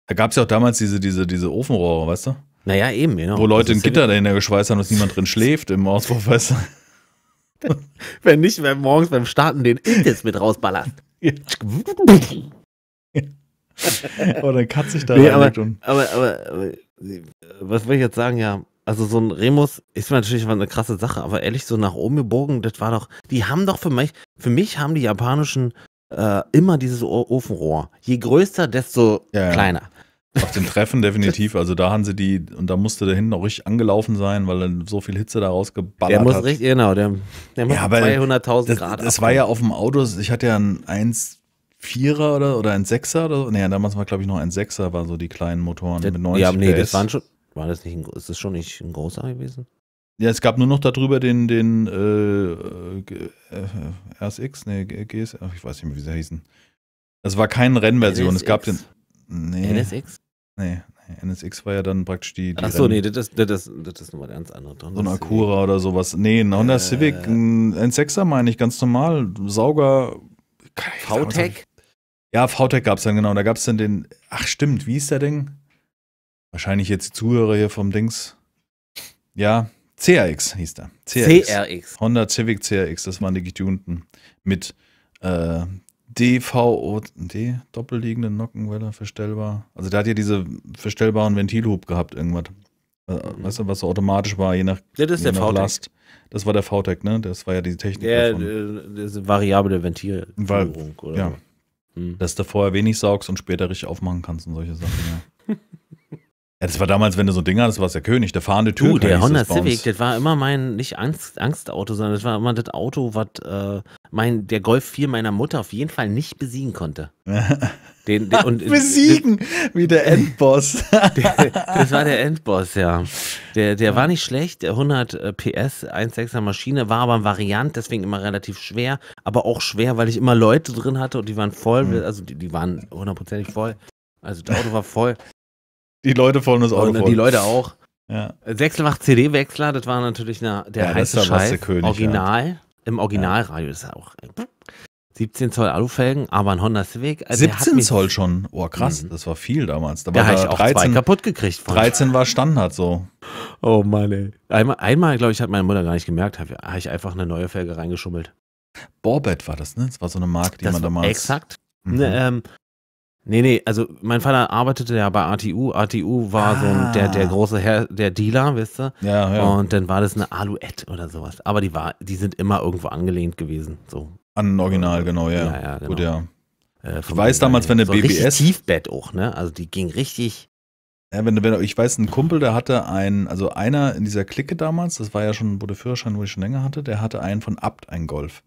Da gab es ja auch damals diese, diese, diese Ofenrohre, weißt du? Naja, eben, genau. Wo Leute also ein Gitter dahinter geschweißt haben, dass niemand drin schläft im Auspuff, weißt du? Wenn nicht, wenn morgens beim Starten den Intis mit rausballern. Ja. Oder Katze ich da nee, aber, aber, aber, aber, was will ich jetzt sagen, ja, also so ein Remus ist natürlich eine krasse Sache, aber ehrlich, so nach oben gebogen, das war doch, die haben doch für mich, für mich haben die japanischen äh, immer dieses o Ofenrohr. Je größer, desto ja, kleiner. Auf dem Treffen definitiv. Also da haben sie die, und da musste der hinten auch richtig angelaufen sein, weil dann so viel Hitze da rausgeballert hat. der muss hat. Richtig, genau, der, der muss ja, 200.000 Grad. Das, das war ja auf dem Auto, ich hatte ja ein 1,4er oder, oder ein 6er oder so. Naja, damals war glaube ich noch ein 6er, war so die kleinen Motoren der, mit 90 Ja, nee, PS. das waren schon, war das nicht, ein, ist das schon nicht ein großer gewesen? Ja, es gab nur noch darüber den, den äh, äh, RSX, nee, GS, ich weiß nicht mehr, wie sie hießen. Es war keine Rennversion, NSX. es gab den. Nee. NSX? Nee, nee, NSX war ja dann praktisch die. die Achso, nee, das, das, das, das ist nochmal ganz andere. So ein Acura oder sowas. Nee, ein Honda äh, Civic, ein N6er meine ich, ganz normal. Sauger. VTEC? Ja, VTEC gab es dann, genau. Da gab es dann den. Ach, stimmt, wie ist der Ding? Wahrscheinlich jetzt die Zuhörer hier vom Dings. Ja, CRX hieß der. CRX. CRX. Honda Civic CRX, das waren die getunten. Mit äh, DVO, D, doppelliegende Nockenwelle, verstellbar. Also der hat ja diese verstellbaren Ventilhub gehabt, irgendwas. Äh, mhm. Weißt du, was so automatisch war, je nach, ja, das je nach Last. Das war der VTEC, ne? Das war ja die Technik. Ja, davon. Äh, das variable Ventilierung, Weil, oder? Ja. Hm. Dass du vorher wenig saugst und später richtig aufmachen kannst und solche Sachen, ja. ja das war damals, wenn du so ein Ding hattest, war es der König, der fahrende Tür. Du, uh, der Honda Civic, das war immer mein, nicht Angst, Angstauto, sondern das war immer das Auto, was äh, mein, der Golf 4 meiner Mutter auf jeden Fall nicht besiegen konnte. Den, den und, besiegen, den, äh, wie der Endboss. Der, das war der Endboss, ja. Der, der ja. war nicht schlecht, der 100 PS, 1,6er Maschine, war aber ein Variant, deswegen immer relativ schwer, aber auch schwer, weil ich immer Leute drin hatte und die waren voll, mhm. also die, die waren hundertprozentig voll. Also das Auto war voll. Die Leute voll und das Auto und, voll. Die Leute auch. Ja. Sechselfach CD-Wechsler, das war natürlich eine, der ja, heiße Scheiß, König, original. Im Originalradio ist er auch. 17 äh, Zoll Alufelgen, aber ein Honda Civic. Äh, also 17 Zoll schon. Oh, krass, mhm. das war viel damals. Da, da habe ich auch 13, zwei kaputt gekriegt. Von. 13 war Standard so. Oh Mann, ey. Einmal, einmal glaube ich, hat meine Mutter gar nicht gemerkt, habe hab ich einfach eine neue Felge reingeschummelt. Borbett war das, ne? Das war so eine Marke, die das man damals. Exakt. Mhm. Ne, ähm, Nee, nee, also mein Vater arbeitete ja bei ATU. ATU war ah. so ein, der, der ah. große Herr, der Dealer, wisst ihr? Ja, ja. Und dann war das eine Alouette oder sowas. Aber die war, die sind immer irgendwo angelehnt gewesen. So. An Original, genau, ja. Ja, ja, genau. Gut, ja. Äh, ich weiß damals, wenn der so BBS. Tiefbett auch, ne? Also die ging richtig. Ja, wenn, wenn, ich weiß, ein Kumpel, der hatte einen, also einer in dieser Clique damals, das war ja schon, wo der Führerschein, wo ich schon länger hatte, der hatte einen von Abt, einen Golf.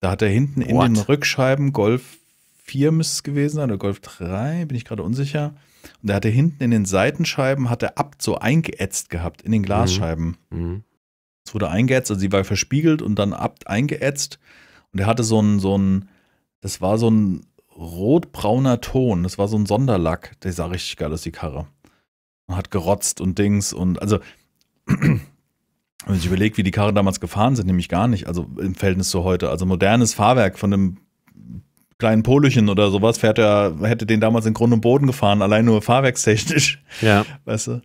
Da hat er hinten What? in den Rückscheiben Golf 4 müsste es gewesen sein, oder Golf 3, bin ich gerade unsicher. Und da hatte hinten in den Seitenscheiben, hat er ab so eingeätzt gehabt, in den mhm. Glasscheiben. Mhm. Es mhm. wurde eingeätzt, also sie war verspiegelt und dann ab eingeätzt. Und er hatte so ein, so ein, das war so ein rotbrauner Ton, das war so ein Sonderlack, der sah richtig geil aus, die Karre. Und hat gerotzt und Dings und, also, wenn ich überlege, wie die Karre damals gefahren sind, nämlich gar nicht, also im Verhältnis zu heute. Also modernes Fahrwerk von einem kleinen Polüchen oder sowas, fährt er, hätte den damals in Grund und Boden gefahren, allein nur fahrwerkstechnisch. Ja. Weißt du?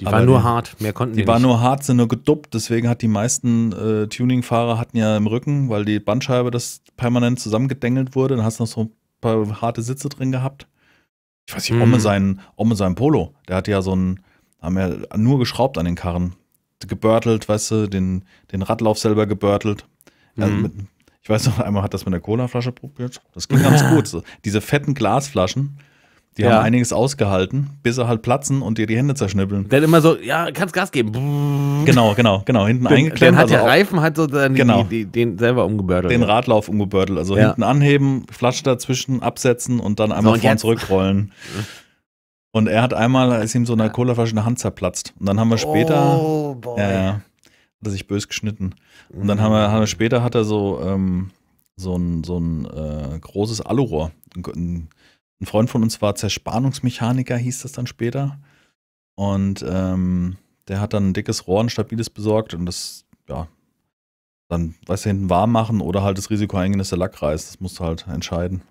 Die Aber waren nur hart, mehr konnten die. Die waren nur hart, sind nur geduppt, deswegen hat die meisten äh, tuning hatten ja im Rücken, weil die Bandscheibe das permanent zusammengedengelt wurde, dann hast du noch so ein paar harte Sitze drin gehabt. Ich weiß nicht, hm. Omme, mhm. sein, Omme sein Polo, der hat ja so ein, haben ja nur geschraubt an den Karren. Gebörtelt, weißt du, den, den Radlauf selber gebörtelt. Also mhm. Also mit, ich weiß noch, einmal hat das mit einer Cola-Flasche probiert. Das ging ganz gut. So, diese fetten Glasflaschen, die ja. haben einiges ausgehalten, bis sie halt platzen und dir die Hände zerschnibbeln. Dann immer so, ja, kannst Gas geben. Genau, genau, genau. Hinten den, eingeklemmt. Dann hat also der Reifen hat so dann genau, die, die, den selber umgebördelt. Den Radlauf umgebördelt. Also ja. hinten anheben, Flasche dazwischen, absetzen und dann einmal so, vorn zurückrollen. Und er hat einmal, ist ihm so eine Cola-Flasche in der Hand zerplatzt. Und dann haben wir später. Oh, boy. Äh, hat er sich bös geschnitten. Und mhm. dann haben wir, haben wir später hat er so, ähm, so ein, so ein äh, großes Alurohr. Ein, ein, Freund von uns war Zerspannungsmechaniker, hieß das dann später. Und ähm, der hat dann ein dickes Rohr, ein stabiles besorgt und das, ja, dann, weißt du, hinten warm machen oder halt das Risiko eingehen, dass der Lack reißt. Das musst du halt entscheiden.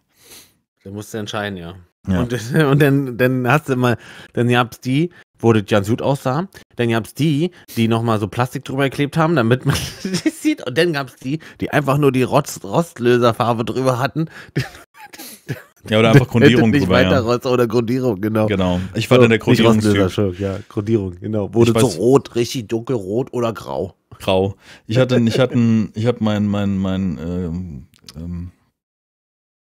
Der musste entscheiden, ja. ja. Und, und dann, dann hast du mal, dann gab es die, wo das ganz gut aussah. Dann gab es die, die nochmal so Plastik drüber geklebt haben, damit man das sieht. Und dann gab es die, die einfach nur die Rost Rostlöserfarbe drüber hatten. Ja, oder einfach Grundierung nicht drüber. Weiter ja. Rotz oder Grundierung, genau. Genau. Ich war so, dann der Grundierungstyp. Ja, Grundierung, genau. Wurde ich so weiß, rot, richtig dunkelrot oder grau. Grau. Ich hatte, ich hatte, ich habe mein, mein, mein, ähm, ähm,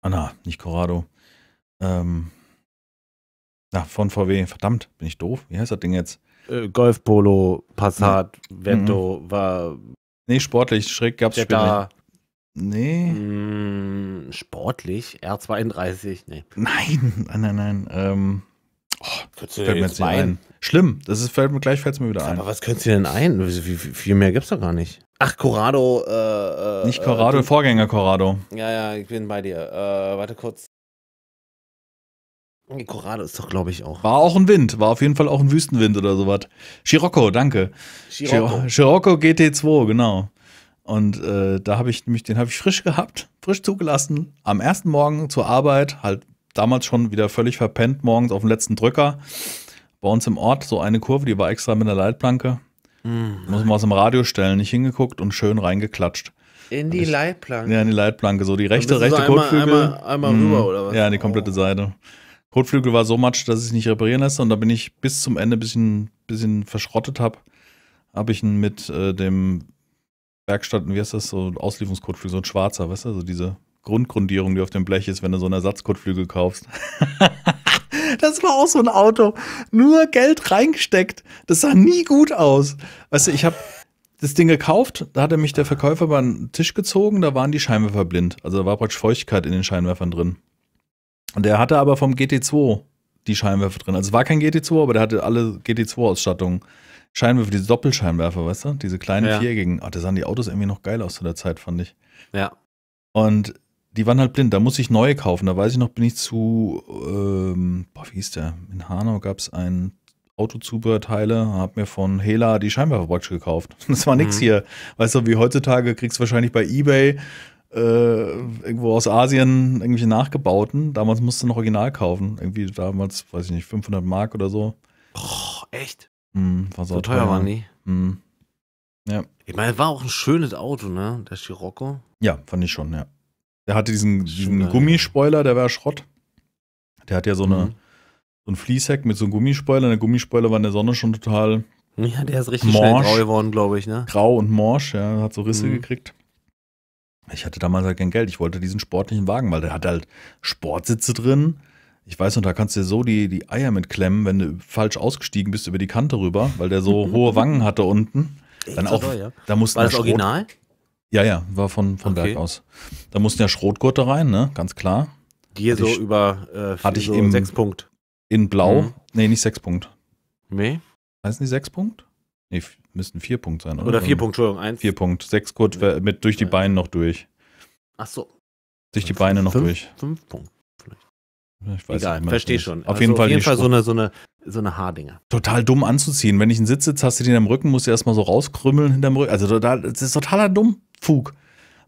Anna, nicht Corrado. Ähm, na, von VW. Verdammt, bin ich doof. Wie heißt das Ding jetzt? Äh, Golf Polo, Passat, nee. Mhm. Vento, mhm. war. Nee, sportlich, schräg gab's später. Nee. Mm, sportlich, R32, nee. Nein, nein, nein, nein. Ähm, oh, fällt mir jetzt ein. ein. Schlimm, das ist, fällt mir gleich fällt's mir wieder ein. Aber was könntest du denn ein? Wie, viel mehr gibt's doch gar nicht. Ach, Corrado. Äh, äh Nicht äh, Corrado, äh, Vorgänger Corrado. Ja, ja, ich bin bei dir. Äh, warte kurz. Corrado ist doch, glaube ich, auch. War auch ein Wind, war auf jeden Fall auch ein Wüstenwind oder sowas. Scirocco, danke. Scirocco. GT2, genau. Und äh, da habe ich nämlich, den habe ich frisch gehabt, frisch zugelassen, am ersten Morgen zur Arbeit, halt damals schon wieder völlig verpennt, morgens auf dem letzten Drücker. Bei uns im Ort so eine Kurve, die war extra mit einer Leitplanke. Mhm. Muss man aus dem Radio stellen, nicht hingeguckt und schön reingeklatscht. In die ich, Leitplanke? Ja, in die Leitplanke, so die rechte, rechte so Kotflügel. Einmal, einmal, einmal rüber hm. oder was? Ja, in die komplette oh. Seite. Kotflügel war so much, dass ich es nicht reparieren lasse. Und da bin ich bis zum Ende ein bisschen, bisschen verschrottet habe, habe ich ihn mit äh, dem Werkstatt, wie heißt das, so Auslieferungskotflügel, so ein schwarzer, weißt du, so also diese Grundgrundierung, die auf dem Blech ist, wenn du so einen Ersatzkotflügel kaufst. das war auch so ein Auto. Nur Geld reingesteckt. Das sah nie gut aus. Weißt du, ich habe das Ding gekauft, da hatte mich der Verkäufer über den Tisch gezogen, da waren die Scheinwerfer blind. Also da war praktisch Feuchtigkeit in den Scheinwerfern drin. Und Der hatte aber vom GT2 die Scheinwerfer drin. Also war kein GT2, aber der hatte alle GT2-Ausstattungen. Scheinwerfer, diese Doppelscheinwerfer, weißt du? Diese kleinen ja. viereckigen. Ach, da sahen die Autos irgendwie noch geil aus zu der Zeit, fand ich. Ja. Und die waren halt blind. Da musste ich neue kaufen. Da weiß ich noch, bin ich zu, ähm, boah, wie hieß der? In Hanau gab es ein Autozubehörteile, hab mir von Hela die Scheinwerfer praktisch gekauft. Das war nix mhm. hier. Weißt du, wie heutzutage kriegst du wahrscheinlich bei Ebay äh, irgendwo aus Asien irgendwelche nachgebauten. Damals musste noch Original kaufen. Irgendwie damals, weiß ich nicht, 500 Mark oder so. Oh, echt? Mm, war so, so teuer, waren die. Mm. Ja. Ich meine, war auch ein schönes Auto, ne? Der Scirocco. Ja, fand ich schon, ja. Der hatte diesen, diesen Gummispoiler, der war Schrott. Der hat ja so, eine, mhm. so ein Fließheck mit so einem Gummispoiler. Der Gummispoiler war in der Sonne schon total. Ja, der ist richtig morsch, schnell grau geworden, glaube ich, ne? Grau und morsch, ja. Hat so Risse mhm. gekriegt. Ich hatte damals halt kein Geld. Ich wollte diesen sportlichen Wagen, weil der hat halt Sportsitze drin. Ich weiß noch, da kannst du dir so die, die Eier mitklemmen, wenn du falsch ausgestiegen bist über die Kante rüber, weil der so hohe Wangen hatte unten. Dann auch, so, ja. da mussten War das Original? ja, ja, war von, von okay. Berg aus. Da mussten ja Schrotgurte rein, ne? Ganz klar. Die hatte so ich, über äh, hatte so ich im, sechs Punkt. In Blau? Mhm. Nee, nicht sechs Punkt. Nee. Heißen die sechs Punkt? Nee, müssten vier Punkte sein, oder? Oder vier Punkte, Entschuldigung, eins. Vier Punkte, sechs kurz mit durch die Beine noch durch. Ach so. Durch die Beine noch fünf, durch. Fünf Punkte vielleicht. Ich weiß Egal, nicht verstehe schon. Auf also jeden Fall, auf jeden Fall so, eine, so, eine, so eine Haardinger. Total dumm anzuziehen. Wenn ich einen Sitz sitze, hast du den am Rücken, musst du erstmal so rauskrümmeln hinterm Rücken. Also total, das ist totaler Dummfug.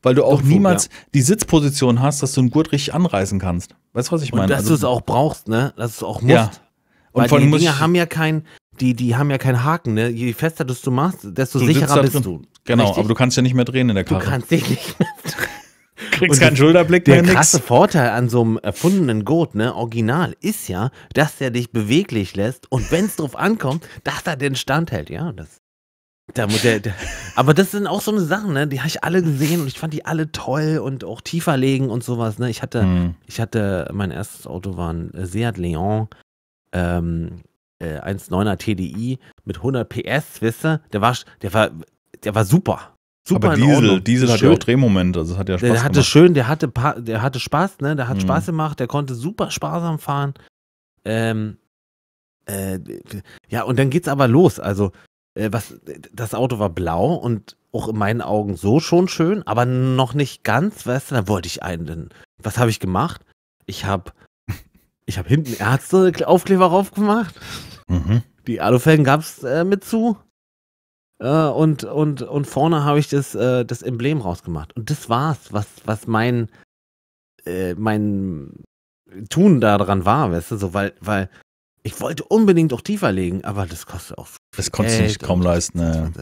Weil du auch Dummfug, niemals ja. die Sitzposition hast, dass du einen Gurt richtig anreißen kannst. Weißt du, was ich meine? Und dass also, du es auch brauchst, ne? Dass du es auch musst. Ja. Und Weil die Dinger haben ja kein, die, die haben ja keinen Haken, ne? Je fester du es machst, desto du sicherer bist drin. du. Genau, Richtig? aber du kannst ja nicht mehr drehen in der Karre. Du kannst dich nicht mehr drehen. Kriegst keinen Schulterblick der mehr. Der krasse Vorteil an so einem erfundenen Gurt, ne, Original, ist ja, dass der dich beweglich lässt und wenn es drauf ankommt, dass er den Stand hält. Ja, das. Da der, der, aber das sind auch so eine Sachen, ne, die habe ich alle gesehen und ich fand die alle toll und auch tiefer legen und sowas. Ne. Ich hatte, hm. ich hatte, mein erstes Auto war ein Seat Leon. Ähm, äh, 1,9er TDI mit 100 PS, wisst ihr? Der war, der war, der war super. Super Aber Diesel, Diesel hat ja auch Drehmoment, also hat ja Spaß gemacht. der hatte gemacht. schön, der hatte, der hatte Spaß, ne? Der hat mhm. Spaß gemacht, der konnte super sparsam fahren. Ähm, äh, ja, und dann geht's aber los. Also, äh, was, das Auto war blau und auch in meinen Augen so schon schön, aber noch nicht ganz, weißt du, da wollte ich einen. Denn was habe ich gemacht? Ich habe ich habe hinten Ärzteaufkleber raufgemacht. Mhm. Die Alufelgen gab es äh, mit zu. Äh, und, und, und vorne habe ich das, äh, das Emblem rausgemacht. Und das war's, was, was mein, äh, mein Tun daran war, weißt du, so, weil, weil ich wollte unbedingt auch tiefer legen, aber das kostet auch. viel Das konntest du nicht kaum leisten. Ne.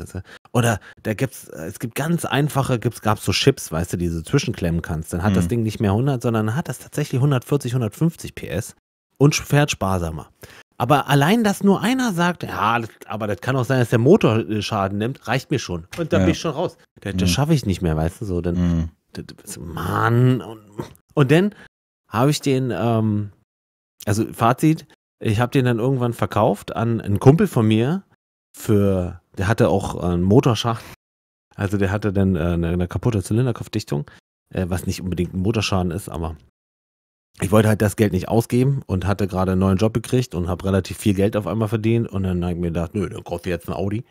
Oder da gibt's, es gibt ganz einfache, gibt's, gab's so Chips, weißt du, die du zwischenklemmen kannst. Dann hat hm. das mhm. Ding nicht mehr 100, sondern hat das tatsächlich 140, 150 PS und fährt sparsamer. Aber allein, dass nur einer sagt, ja, das, aber das kann auch sein, dass der Motor äh, Schaden nimmt, reicht mir schon. Und dann ja. bin ich schon raus. Das, das hm. schaffe ich nicht mehr, weißt du, so. Dann, hm. das, Mann. Und, und dann habe ich den, ähm, also Fazit, ich habe den dann irgendwann verkauft an einen Kumpel von mir für, der hatte auch äh, einen Motorschaden. Also der hatte dann äh, eine, eine kaputte Zylinderkopfdichtung, äh, was nicht unbedingt ein Motorschaden ist, aber ich wollte halt das Geld nicht ausgeben und hatte gerade einen neuen Job gekriegt und habe relativ viel Geld auf einmal verdient und dann habe ich mir gedacht, nö, dann kaufe ich jetzt einen Audi.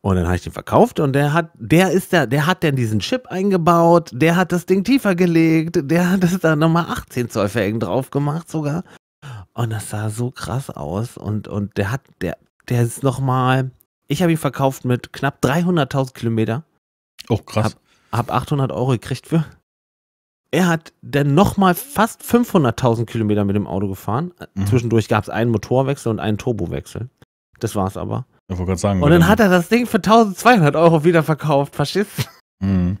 Und dann habe ich den verkauft und der hat, der ist der, der hat dann diesen Chip eingebaut, der hat das Ding tiefer gelegt, der hat das da nochmal 18 Zoll Felgen drauf gemacht sogar. Und oh, das sah so krass aus. Und, und der hat, der, der ist nochmal, ich habe ihn verkauft mit knapp 300.000 Kilometer. Oh, krass. Hab, hab 800 Euro gekriegt für. Er hat dann nochmal fast 500.000 Kilometer mit dem Auto gefahren. Mhm. Zwischendurch gab es einen Motorwechsel und einen Turbowechsel. Das war's aber. Ich wollte sagen. Und dann hat er das Ding für 1200 Euro wieder verkauft. Verstehst du? Mhm.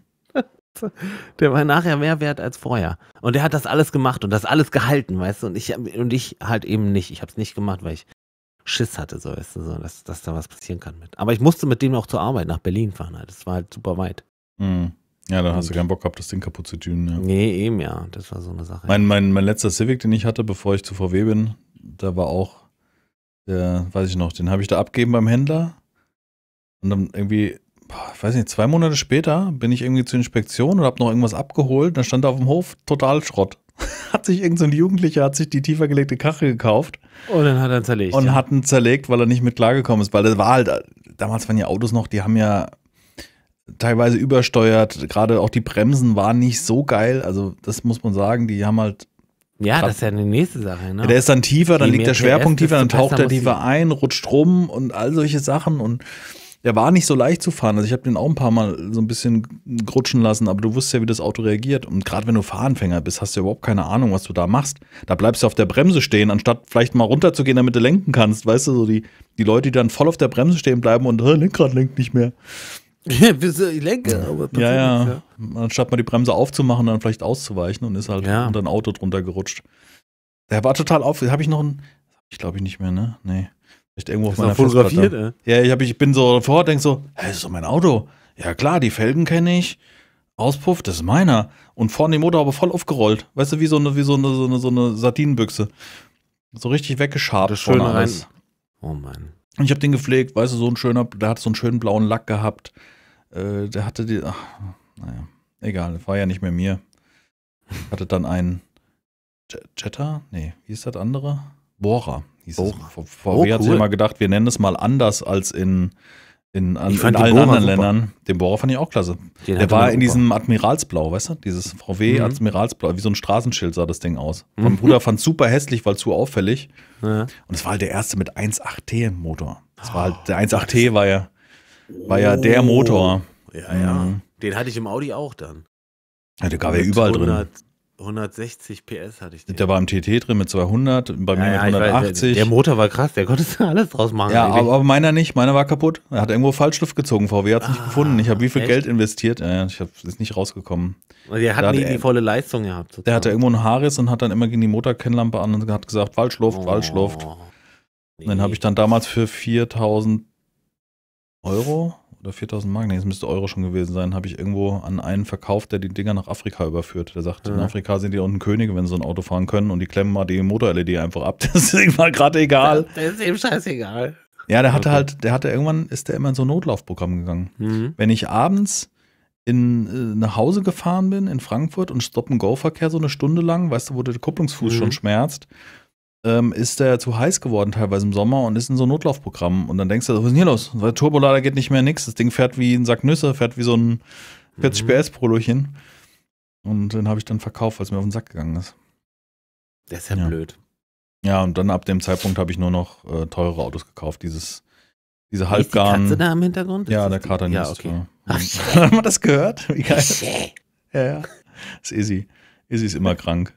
Der war nachher mehr wert als vorher. Und der hat das alles gemacht und das alles gehalten, weißt du? Und ich, und ich halt eben nicht. Ich habe es nicht gemacht, weil ich Schiss hatte, so, weißt du, so, dass, dass da was passieren kann mit. Aber ich musste mit dem auch zur Arbeit nach Berlin fahren halt. Das war halt super weit. Mhm. Ja, dann und hast du keinen Bock gehabt, das Ding kaputt zu tun. Ja. Nee, eben ja. Das war so eine Sache. Mein, mein, mein letzter Civic, den ich hatte, bevor ich zu VW bin, da war auch, der, weiß ich noch, den habe ich da abgeben beim Händler. Und dann irgendwie ich weiß nicht, zwei Monate später bin ich irgendwie zur Inspektion und habe noch irgendwas abgeholt. Dann stand da auf dem Hof total Schrott. hat sich irgendein so ein Jugendlicher, hat sich die tiefer gelegte Kachel gekauft. Und dann hat er zerlegt. Und ja. hat ihn zerlegt, weil er nicht mit klargekommen ist. Weil das war halt, damals waren ja Autos noch, die haben ja teilweise übersteuert. Gerade auch die Bremsen waren nicht so geil. Also das muss man sagen, die haben halt ja, das ist ja eine nächste Sache. Ne? Ja, der ist dann tiefer, dann Je liegt der Schwerpunkt PS, tiefer, dann taucht er tiefer ein, rutscht rum und all solche Sachen. Und der war nicht so leicht zu fahren. Also ich habe den auch ein paar Mal so ein bisschen grutschen lassen, aber du wusstest ja, wie das Auto reagiert. Und gerade wenn du Fahranfänger bist, hast du ja überhaupt keine Ahnung, was du da machst. Da bleibst du auf der Bremse stehen, anstatt vielleicht mal runterzugehen, damit du lenken kannst. Weißt du, so die, die Leute, die dann voll auf der Bremse stehen bleiben und Lenkrad lenkt nicht mehr. Ja, ich lenke, aber ja, ja. ja. Anstatt mal die Bremse aufzumachen, dann vielleicht auszuweichen und ist halt ja. unter ein Auto drunter gerutscht. Der war total auf. Habe ich noch einen? ich glaube ich nicht mehr, ne? Nee. Echt irgendwo auf meiner fotografiert, ey. Ja, ich, hab, ich bin so vor Ort, denk so, hä, das ist doch mein Auto. Ja klar, die Felgen kenne ich. Auspuff, das ist meiner. Und vorne die Motor aber voll aufgerollt. Weißt du, wie so eine, wie so eine, so eine, so eine Sardinenbüchse. So richtig weggeschabt. Das schön rein. Oh mein. Und ich habe den gepflegt, weißt du, so ein schöner, der hat so einen schönen blauen Lack gehabt. Äh, der hatte die, ach, naja, egal, war ja nicht mehr mir. Hatte dann einen Jetta? Nee, wie ist das andere? Bohrer hieß oh. es. VW oh, cool. hat sich immer gedacht, wir nennen es mal anders als in, in, an, in allen anderen super. Ländern. Den Bohrer fand ich auch klasse. Den der war in super. diesem Admiralsblau, weißt du? Dieses VW mhm. Admiralsblau, wie so ein Straßenschild sah das Ding aus. Mhm. Mein Bruder fand es super hässlich, weil zu auffällig. Ja. Und es war halt der erste mit 1.8T Motor. Das war halt, oh, der 1.8T war ja, war ja oh. der Motor. Ja, ja. Mhm. Den hatte ich im Audi auch dann. Ja, der gab ja überall 200, drin. 160 PS hatte ich den. Der war im TT drin mit 200, bei mir ja, mit 180. Weiß, der, der, Motor war krass, der konnte alles draus machen. Ja, aber, aber, meiner nicht, meiner war kaputt. Er hat irgendwo Falschluft gezogen, VW hat es ah, nicht gefunden. Ich habe wie viel echt? Geld investiert, ja, ich habe es nicht rausgekommen. Also der hat der nie hatte, die volle Leistung gehabt. Sozusagen. Der hatte irgendwo einen Haris und hat dann immer gegen die Motorkennlampe an und hat gesagt, Falschluft, oh, Falschluft. Nee. Und den habe ich dann damals für 4000 Euro oder 4000 Mark, nee, das müsste Euro schon gewesen sein, habe ich irgendwo an einen verkauft, der die Dinger nach Afrika überführt. Der sagt, ja. in Afrika sind die unten Könige, wenn sie so ein Auto fahren können und die klemmen mal die Motor-LED einfach ab. Das ist mal gerade egal. Das, ist eben scheißegal. Ja, der hatte okay. halt, der hatte irgendwann, ist der immer in so ein Notlaufprogramm gegangen. Mhm. Wenn ich abends in, äh, nach Hause gefahren bin in Frankfurt und Stop-and-Go-Verkehr so eine Stunde lang, weißt du, wo der Kupplungsfuß mhm. schon schmerzt, ähm, ist der zu heiß geworden teilweise im Sommer und ist in so ein Notlaufprogramm. Und dann denkst du, was ist denn hier los? Weil Turbolader geht nicht mehr nix. Das Ding fährt wie ein Sack Nüsse, fährt wie so ein 40 mhm. PS Prolochen. Und den habe ich dann verkauft, weil es mir auf den Sack gegangen ist. Der ist ja, ja. blöd. Ja, und dann ab dem Zeitpunkt habe ich nur noch äh, teure Autos gekauft. Dieses, diese Halbgarn. Ist die Katze da im Hintergrund? Ist ja, der Kater ja, okay. Ja. Ach, Hat man das gehört? Wie geil. ja, ja. Das ist Izzy. Izzy ist immer krank.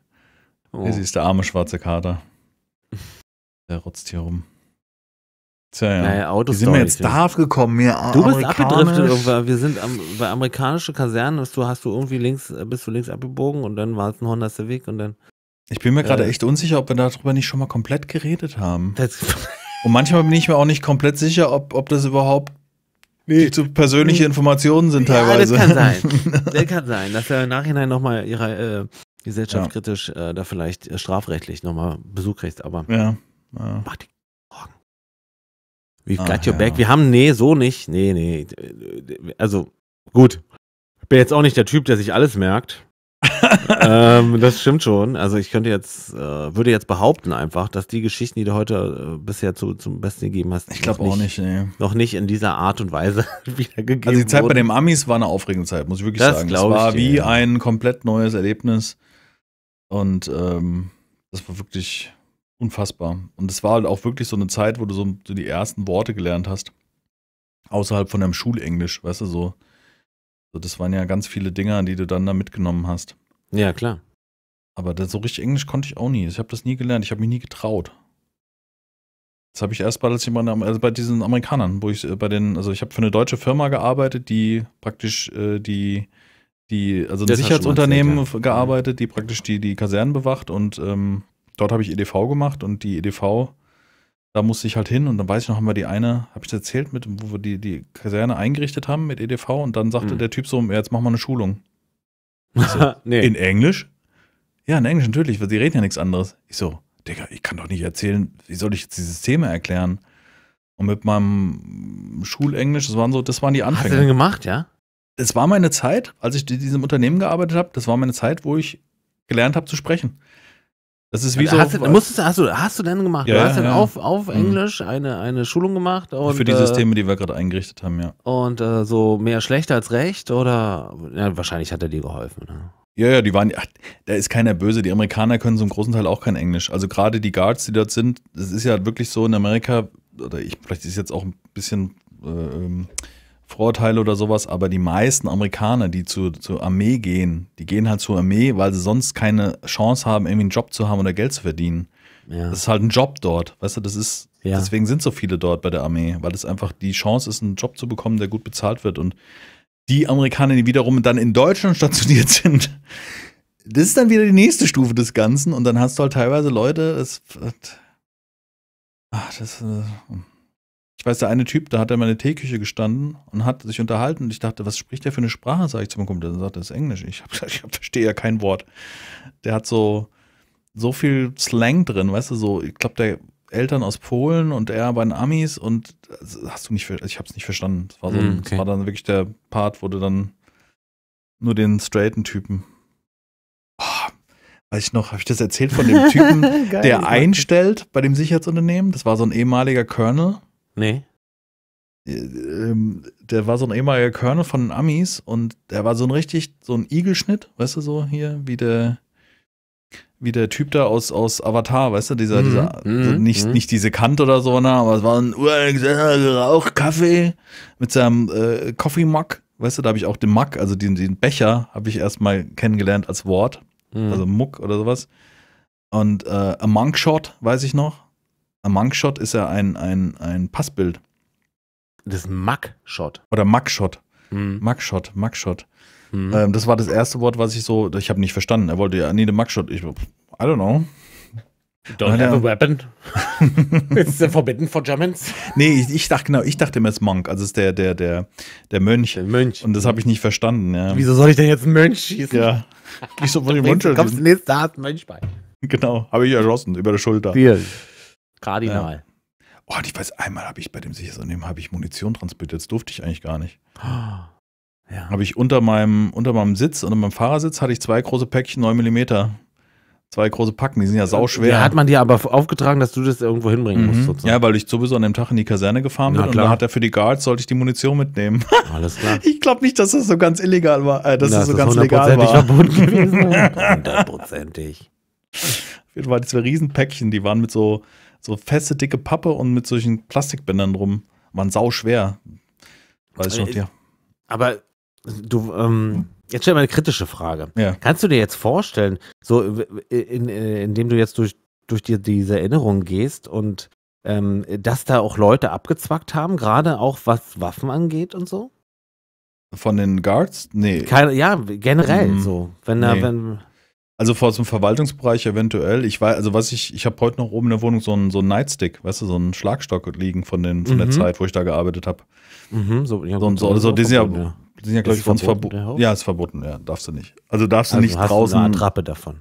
Oh. Izzy ist der arme schwarze Kater. Der rotzt hier rum. Tja, ja. Naja, Autos Wie sind wir jetzt ja. da gekommen? Ja, du bist abgedriftet Wir sind am, bei amerikanischen Kasernen. Hast du, hast du irgendwie links, äh, bist du links abgebogen und dann war es ein Honda Civic und dann. Ich bin mir gerade äh, echt unsicher, ob wir darüber nicht schon mal komplett geredet haben. und manchmal bin ich mir auch nicht komplett sicher, ob, ob das überhaupt nee. persönliche Informationen sind ja, teilweise. Das kann sein. das kann sein, dass wir im Nachhinein nochmal ihre äh, gesellschaftskritisch äh, da vielleicht äh, strafrechtlich nochmal Besuch kriegst. Aber ja. Ja. Mach die morgen. We've ah, got Ach, your ja. back. Wir haben, nee, so nicht. Nee, nee. Also, gut. Ich bin jetzt auch nicht der Typ, der sich alles merkt. ähm, das stimmt schon. Also ich könnte jetzt, äh, würde jetzt behaupten einfach, dass die Geschichten, die du heute äh, bisher zu, zum Besten gegeben hast, ich glaube auch nicht, nee. noch nicht in dieser Art und Weise wiedergegeben Also die Zeit wurden. bei den Amis war eine aufregende Zeit, muss ich wirklich das sagen. Das war wie ja. ein komplett neues Erlebnis und ähm, das war wirklich Unfassbar. Und es war halt auch wirklich so eine Zeit, wo du so, die ersten Worte gelernt hast. Außerhalb von deinem Schulenglisch, weißt du, so. so das waren ja ganz viele Dinger, die du dann da mitgenommen hast. Ja, klar. Aber das, so richtig Englisch konnte ich auch nie. Ich habe das nie gelernt. Ich habe mich nie getraut. Das habe ich erst bei, als ich also bei diesen Amerikanern, wo ich äh, bei den, also ich habe für eine deutsche Firma gearbeitet, die praktisch äh, die, die, also ein Sicherheitsunternehmen erzählt, ja. gearbeitet, die praktisch die, die Kasernen bewacht und ähm, dort habe ich EDV gemacht und die EDV, da musste ich halt hin und dann weiß ich noch, haben wir die eine, habe ich das erzählt, mit, wo wir die, die Kaserne eingerichtet haben mit EDV und dann sagte mhm. der Typ so, jetzt machen wir eine Schulung. So, nee. In Englisch? Ja, in Englisch natürlich, weil sie reden ja nichts anderes. Ich so, Digga, ich kann doch nicht erzählen, wie soll ich jetzt die Systeme erklären? Und mit meinem Schulenglisch, das waren so, das waren die Anfänge. Hast du denn gemacht, ja? Das war meine Zeit, als ich in diesem Unternehmen gearbeitet habe, das war meine Zeit, wo ich gelernt habe zu sprechen. Das ist wie also so. Hast du, musstest, hast, du, hast du denn gemacht? Ja, du hast ja, dann ja. auf, auf mhm. Englisch eine, eine Schulung gemacht. Und, Für die äh, Systeme, die wir gerade eingerichtet haben, ja. Und äh, so mehr schlecht als recht oder? Ja, wahrscheinlich hat er dir geholfen. Ne? Ja, ja, die waren. Ach, da ist keiner böse. Die Amerikaner können zum großen Teil auch kein Englisch. Also gerade die Guards, die dort sind, das ist ja wirklich so in Amerika, oder ich, vielleicht ist jetzt auch ein bisschen. Äh, ähm, Vorurteile oder sowas, aber die meisten Amerikaner, die zu, zur Armee gehen, die gehen halt zur Armee, weil sie sonst keine Chance haben, irgendwie einen Job zu haben oder Geld zu verdienen. Ja. Das ist halt ein Job dort, weißt du, das ist, ja. deswegen sind so viele dort bei der Armee, weil es einfach die Chance ist, einen Job zu bekommen, der gut bezahlt wird und die Amerikaner, die wiederum dann in Deutschland stationiert sind, das ist dann wieder die nächste Stufe des Ganzen und dann hast du halt teilweise Leute, das, ach, das, äh, hm. Ich weiß, der eine Typ, da hat er mal in der Teeküche gestanden und hat sich unterhalten und ich dachte, was spricht der für eine Sprache? Sag ich zu meinem Kumpel, dann sagt er, das ist Englisch. Ich hab, gesagt, ich verstehe ja kein Wort. Der hat so, so viel Slang drin, weißt du, so, ich glaube, der Eltern aus Polen und er bei den Amis und also, hast du nicht, ich habe es nicht verstanden. Das war, so, mm, okay. war dann wirklich der Part, wo du dann nur den straighten Typen. weiß ich noch, habe ich das erzählt von dem Typen, Geil, der einstellt bei dem Sicherheitsunternehmen? Das war so ein ehemaliger Colonel Nee. Äh, ähm, der war so ein ehemaliger Colonel von den Amis und der war so ein richtig, so ein Igelschnitt, weißt du, so hier, wie der, wie der Typ da aus, aus Avatar, weißt du, dieser, mhm. dieser mhm. nicht, mhm. nicht diese Kante oder so, na, ne, aber es war ein Rauchkaffee mit seinem äh, Coffee Mug, weißt du, da habe ich auch den Mug, also den, den Becher, habe ich erstmal kennengelernt als Wort, mhm. also Muck oder sowas. Und äh, a Monk Shot, weiß ich noch, ein Mugshot ist ja ein, ein, ein Passbild. Das ist ein Mugshot. Oder Mugshot. Mhm. Mugshot, Mugshot. Mhm. Ähm, das war das erste Wort, was ich so, ich habe nicht verstanden. Er wollte ja, nee, der Mugshot. Ich, I don't know. Don't have a weapon. ist It's forbidden for Germans. Nee, ich, ich, dachte genau, ich dachte immer es ist Monk, also es ist der, der, der, der Mönch. Der Mönch. Und das habe ich nicht verstanden. Ja. Wieso soll ich denn jetzt einen Mönch schießen? Ja. Ich so von dem Mund Kommst du nächstes Mönch bei. Genau, habe ich erschossen über der Schulter. Viel. Kardinal. Ja. Oh, ich weiß, einmal habe ich bei dem Sicherheitsunternehmen habe ich Munition transportiert. Das durfte ich eigentlich gar nicht. Ja. Habe ich unter meinem, unter meinem Sitz, unter meinem Fahrersitz, hatte ich zwei große Päckchen 9 mm. Zwei große Packen, die sind ja sauschwer. Ja, hat man dir aber aufgetragen, dass du das irgendwo hinbringen mhm. musst. Sozusagen. Ja, weil ich sowieso an dem Tag in die Kaserne gefahren bin Na, und da hat er für die Guards, sollte ich die Munition mitnehmen. Alles klar. Ich glaube nicht, dass das so ganz illegal war, äh, dass ja, das, ist so ganz legal war. verboten gewesen. Hundertprozentig. Auf jeden Fall, zwei Riesenpäckchen, die waren mit so, so feste, dicke Pappe und mit solchen Plastikbändern drum. Waren sau schwer. Weiß ich also noch, ja. Aber du, ähm, jetzt stell mal eine kritische Frage. Ja. Kannst du dir jetzt vorstellen, so in, in, indem du jetzt durch, durch dir diese Erinnerung gehst und ähm, dass da auch Leute abgezwackt haben, gerade auch was Waffen angeht und so? Von den Guards? Nee. Keine, ja, generell mhm. so. Wenn da, nee. wenn, also vor so einem Verwaltungsbereich eventuell. Ich weiß, also was ich, ich habe heute noch oben in der Wohnung so einen, so einen Nightstick, weißt du, so einen Schlagstock liegen von, den, von mhm. der Zeit, wo ich da gearbeitet habe. Mhm, so, ja, so, so, so also die sind ja, ja. sind ja glaube ich, von uns verboten. Ja, ist verboten, ja, darfst du nicht. Also darfst du also nicht hast draußen. Du eine Attrappe davon.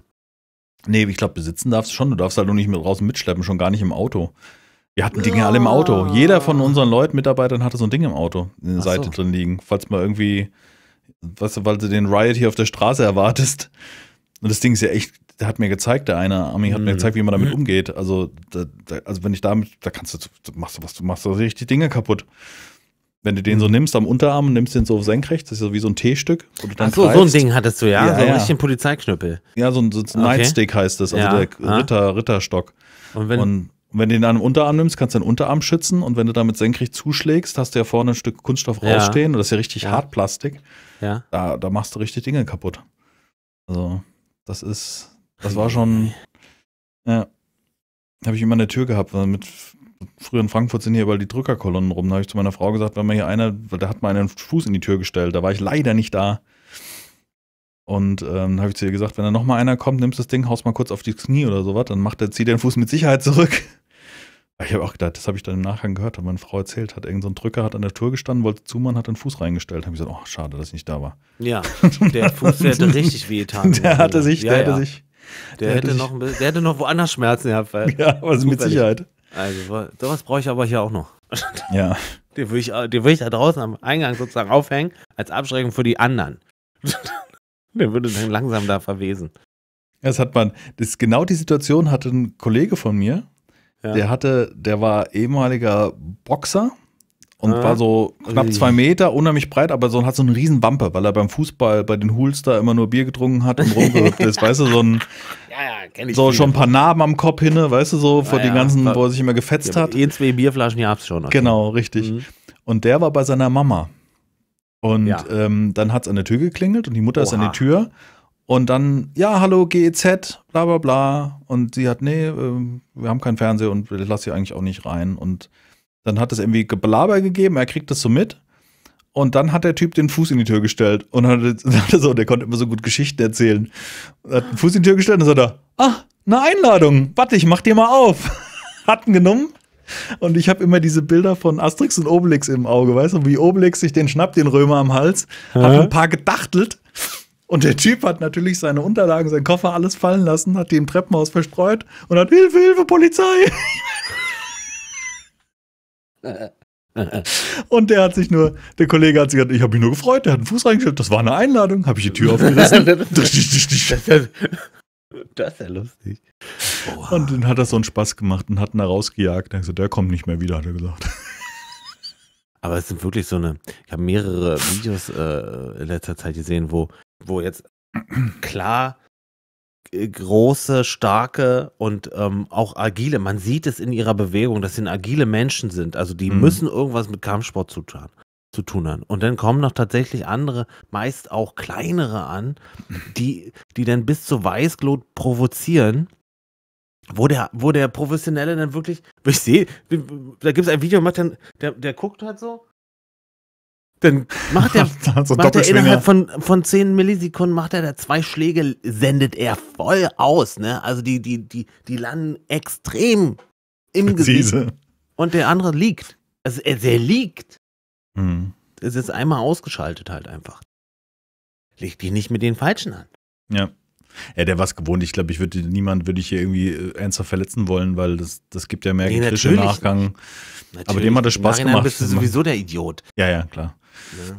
Nee, ich glaube, besitzen darfst du schon. Du darfst halt nur nicht mit draußen mitschleppen, schon gar nicht im Auto. Wir hatten Dinge oh. alle im Auto. Jeder von unseren Leuten, Mitarbeitern hatte so ein Ding im Auto, in der Seite so. drin liegen. Falls mal irgendwie, weißt du, weil du den Riot hier auf der Straße erwartest, und das Ding ist ja echt, der hat mir gezeigt, der eine Ami hat mir mhm. gezeigt, wie man damit mhm. umgeht. Also, da, da, also wenn ich damit, da kannst du, da machst du was, du machst richtig Dinge kaputt. Wenn du den so mhm. nimmst am Unterarm, nimmst den so senkrecht, das ist so wie so ein T-Stück. Ach so, so ein Ding hattest du, ja? ja so ja. richtig Polizeiknüppel. Ja, so ein, so ein okay. Nightstick heißt das, also ja. der Ritter, Ritterstock. Und wenn, und wenn du den an den Unterarm nimmst, kannst du den Unterarm schützen und wenn du damit senkrecht zuschlägst, hast du ja vorne ein Stück Kunststoff ja. rausstehen und das ist ja richtig Hartplastik. Ja. Da, da machst du richtig Dinge kaputt. Also. Das ist, das war schon, ja, habe ich immer eine Tür gehabt, weil mit früher in Frankfurt sind hier überall die Drückerkolonnen rum. Da habe ich zu meiner Frau gesagt, wenn mir hier einer, da hat mir einen Fuß in die Tür gestellt, da war ich leider nicht da. Und ähm, habe ich zu ihr gesagt, wenn da nochmal einer kommt, nimmst das Ding, haust mal kurz auf die Knie oder sowas, dann macht er, zieht den Fuß mit Sicherheit zurück. Ich habe auch gedacht, das habe ich dann im Nachhang gehört, hat meine Frau erzählt, hat irgendein so Drücker hat an der Tour gestanden, wollte zumachen, hat einen Fuß reingestellt. Habe ich gesagt, oh, schade, dass ich nicht da war. Ja, der Fuß, der hätte richtig wehgetan. Der hatte sich, der ja. hätte sich. Der, der hätte, hätte noch, der hätte noch woanders Schmerzen gehabt. Weil ja, aber also mit Sicherheit. Also, sowas brauche ich aber hier auch noch. Ja. Den würde ich, würd ich da draußen am Eingang sozusagen aufhängen, als Abschreckung für die anderen. Der würde dann langsam da verwesen. Das hat man, das, genau die Situation hatte ein Kollege von mir, ja. Der hatte, der war ehemaliger Boxer und ah. war so knapp zwei Meter, unheimlich breit, aber so hat so eine riesen Wampe, weil er beim Fußball bei den Hulster immer nur Bier getrunken hat und rumgehüpft ist, weißt du, so ein ja, ja, so viele. schon ein paar Narben am Kopf hinne, weißt du, so vor ja, den ganzen, wo er sich immer gefetzt hat. Ein, zwei Bierflaschen gab's schon. Okay. Also. Genau, richtig. Mhm. Und der war bei seiner Mama. Und ähm, dann hat es an der Tür geklingelt und die Mutter Oha. ist an die Tür und dann, ja, hallo GEZ, bla bla bla. Und sie hat, nee, äh, wir haben keinen Fernseher und lass sie eigentlich auch nicht rein. Und dann hat es irgendwie Geblaber gegeben, er kriegt das so mit. Und dann hat der Typ den Fuß in die Tür gestellt und hatte, so, der konnte immer so gut Geschichten erzählen. Hat den Fuß in die Tür gestellt und dann sagt er, ah, eine Einladung, warte, ich mach dir mal auf. Hatten genommen. Und ich habe immer diese Bilder von Asterix und Obelix im Auge, weißt du, wie Obelix sich den schnappt, den Römer am Hals, Hä? hat ein paar gedachtelt und der Typ hat natürlich seine Unterlagen, seinen Koffer, alles fallen lassen, hat die im Treppenhaus verstreut und hat Hilfe, Hilfe, Polizei. und der hat sich nur, der Kollege hat sich gesagt, ich habe mich nur gefreut, der hat einen Fuß reingeschleppt, das war eine Einladung, habe ich die Tür aufgerissen. das ist ja lustig. Wow. Und dann hat das so einen Spaß gemacht und hat ihn da rausgejagt. Dann gesagt, der kommt nicht mehr wieder, hat er gesagt. Aber es sind wirklich so eine, ich habe mehrere Videos äh, in letzter Zeit gesehen, wo wo jetzt klar äh, große, starke und ähm, auch agile, man sieht es in ihrer Bewegung, dass sie agile Menschen sind. Also die mhm. müssen irgendwas mit Kampfsport zu tun, zu tun haben. Und dann kommen noch tatsächlich andere, meist auch kleinere an, die, die dann bis zur Weißglut provozieren wo der, wo der Professionelle dann wirklich, ich sehe, da gibt es ein Video, macht dann, der, der guckt halt so dann macht er, so also macht er innerhalb von, von 10 Millisekunden, macht er da zwei Schläge, sendet er voll aus. Ne? Also die, die, die, die landen extrem im Gesicht. Präzise. Gesicht. Und der andere liegt. Also er, äh, der liegt. Mhm. Es ist einmal ausgeschaltet halt einfach. Leg dich nicht mit den Falschen an. Ja. Ja, der war es gewohnt. Ich glaube, ich würde niemand würde ich hier irgendwie äh, ernsthaft verletzen wollen, weil das, das gibt ja mehr nee, Gekrische im Nachgang. Natürlich. Aber dem hat es Spaß Nachhinein gemacht. bist du sowieso der Idiot. Ja, ja, klar. Ja. Ne?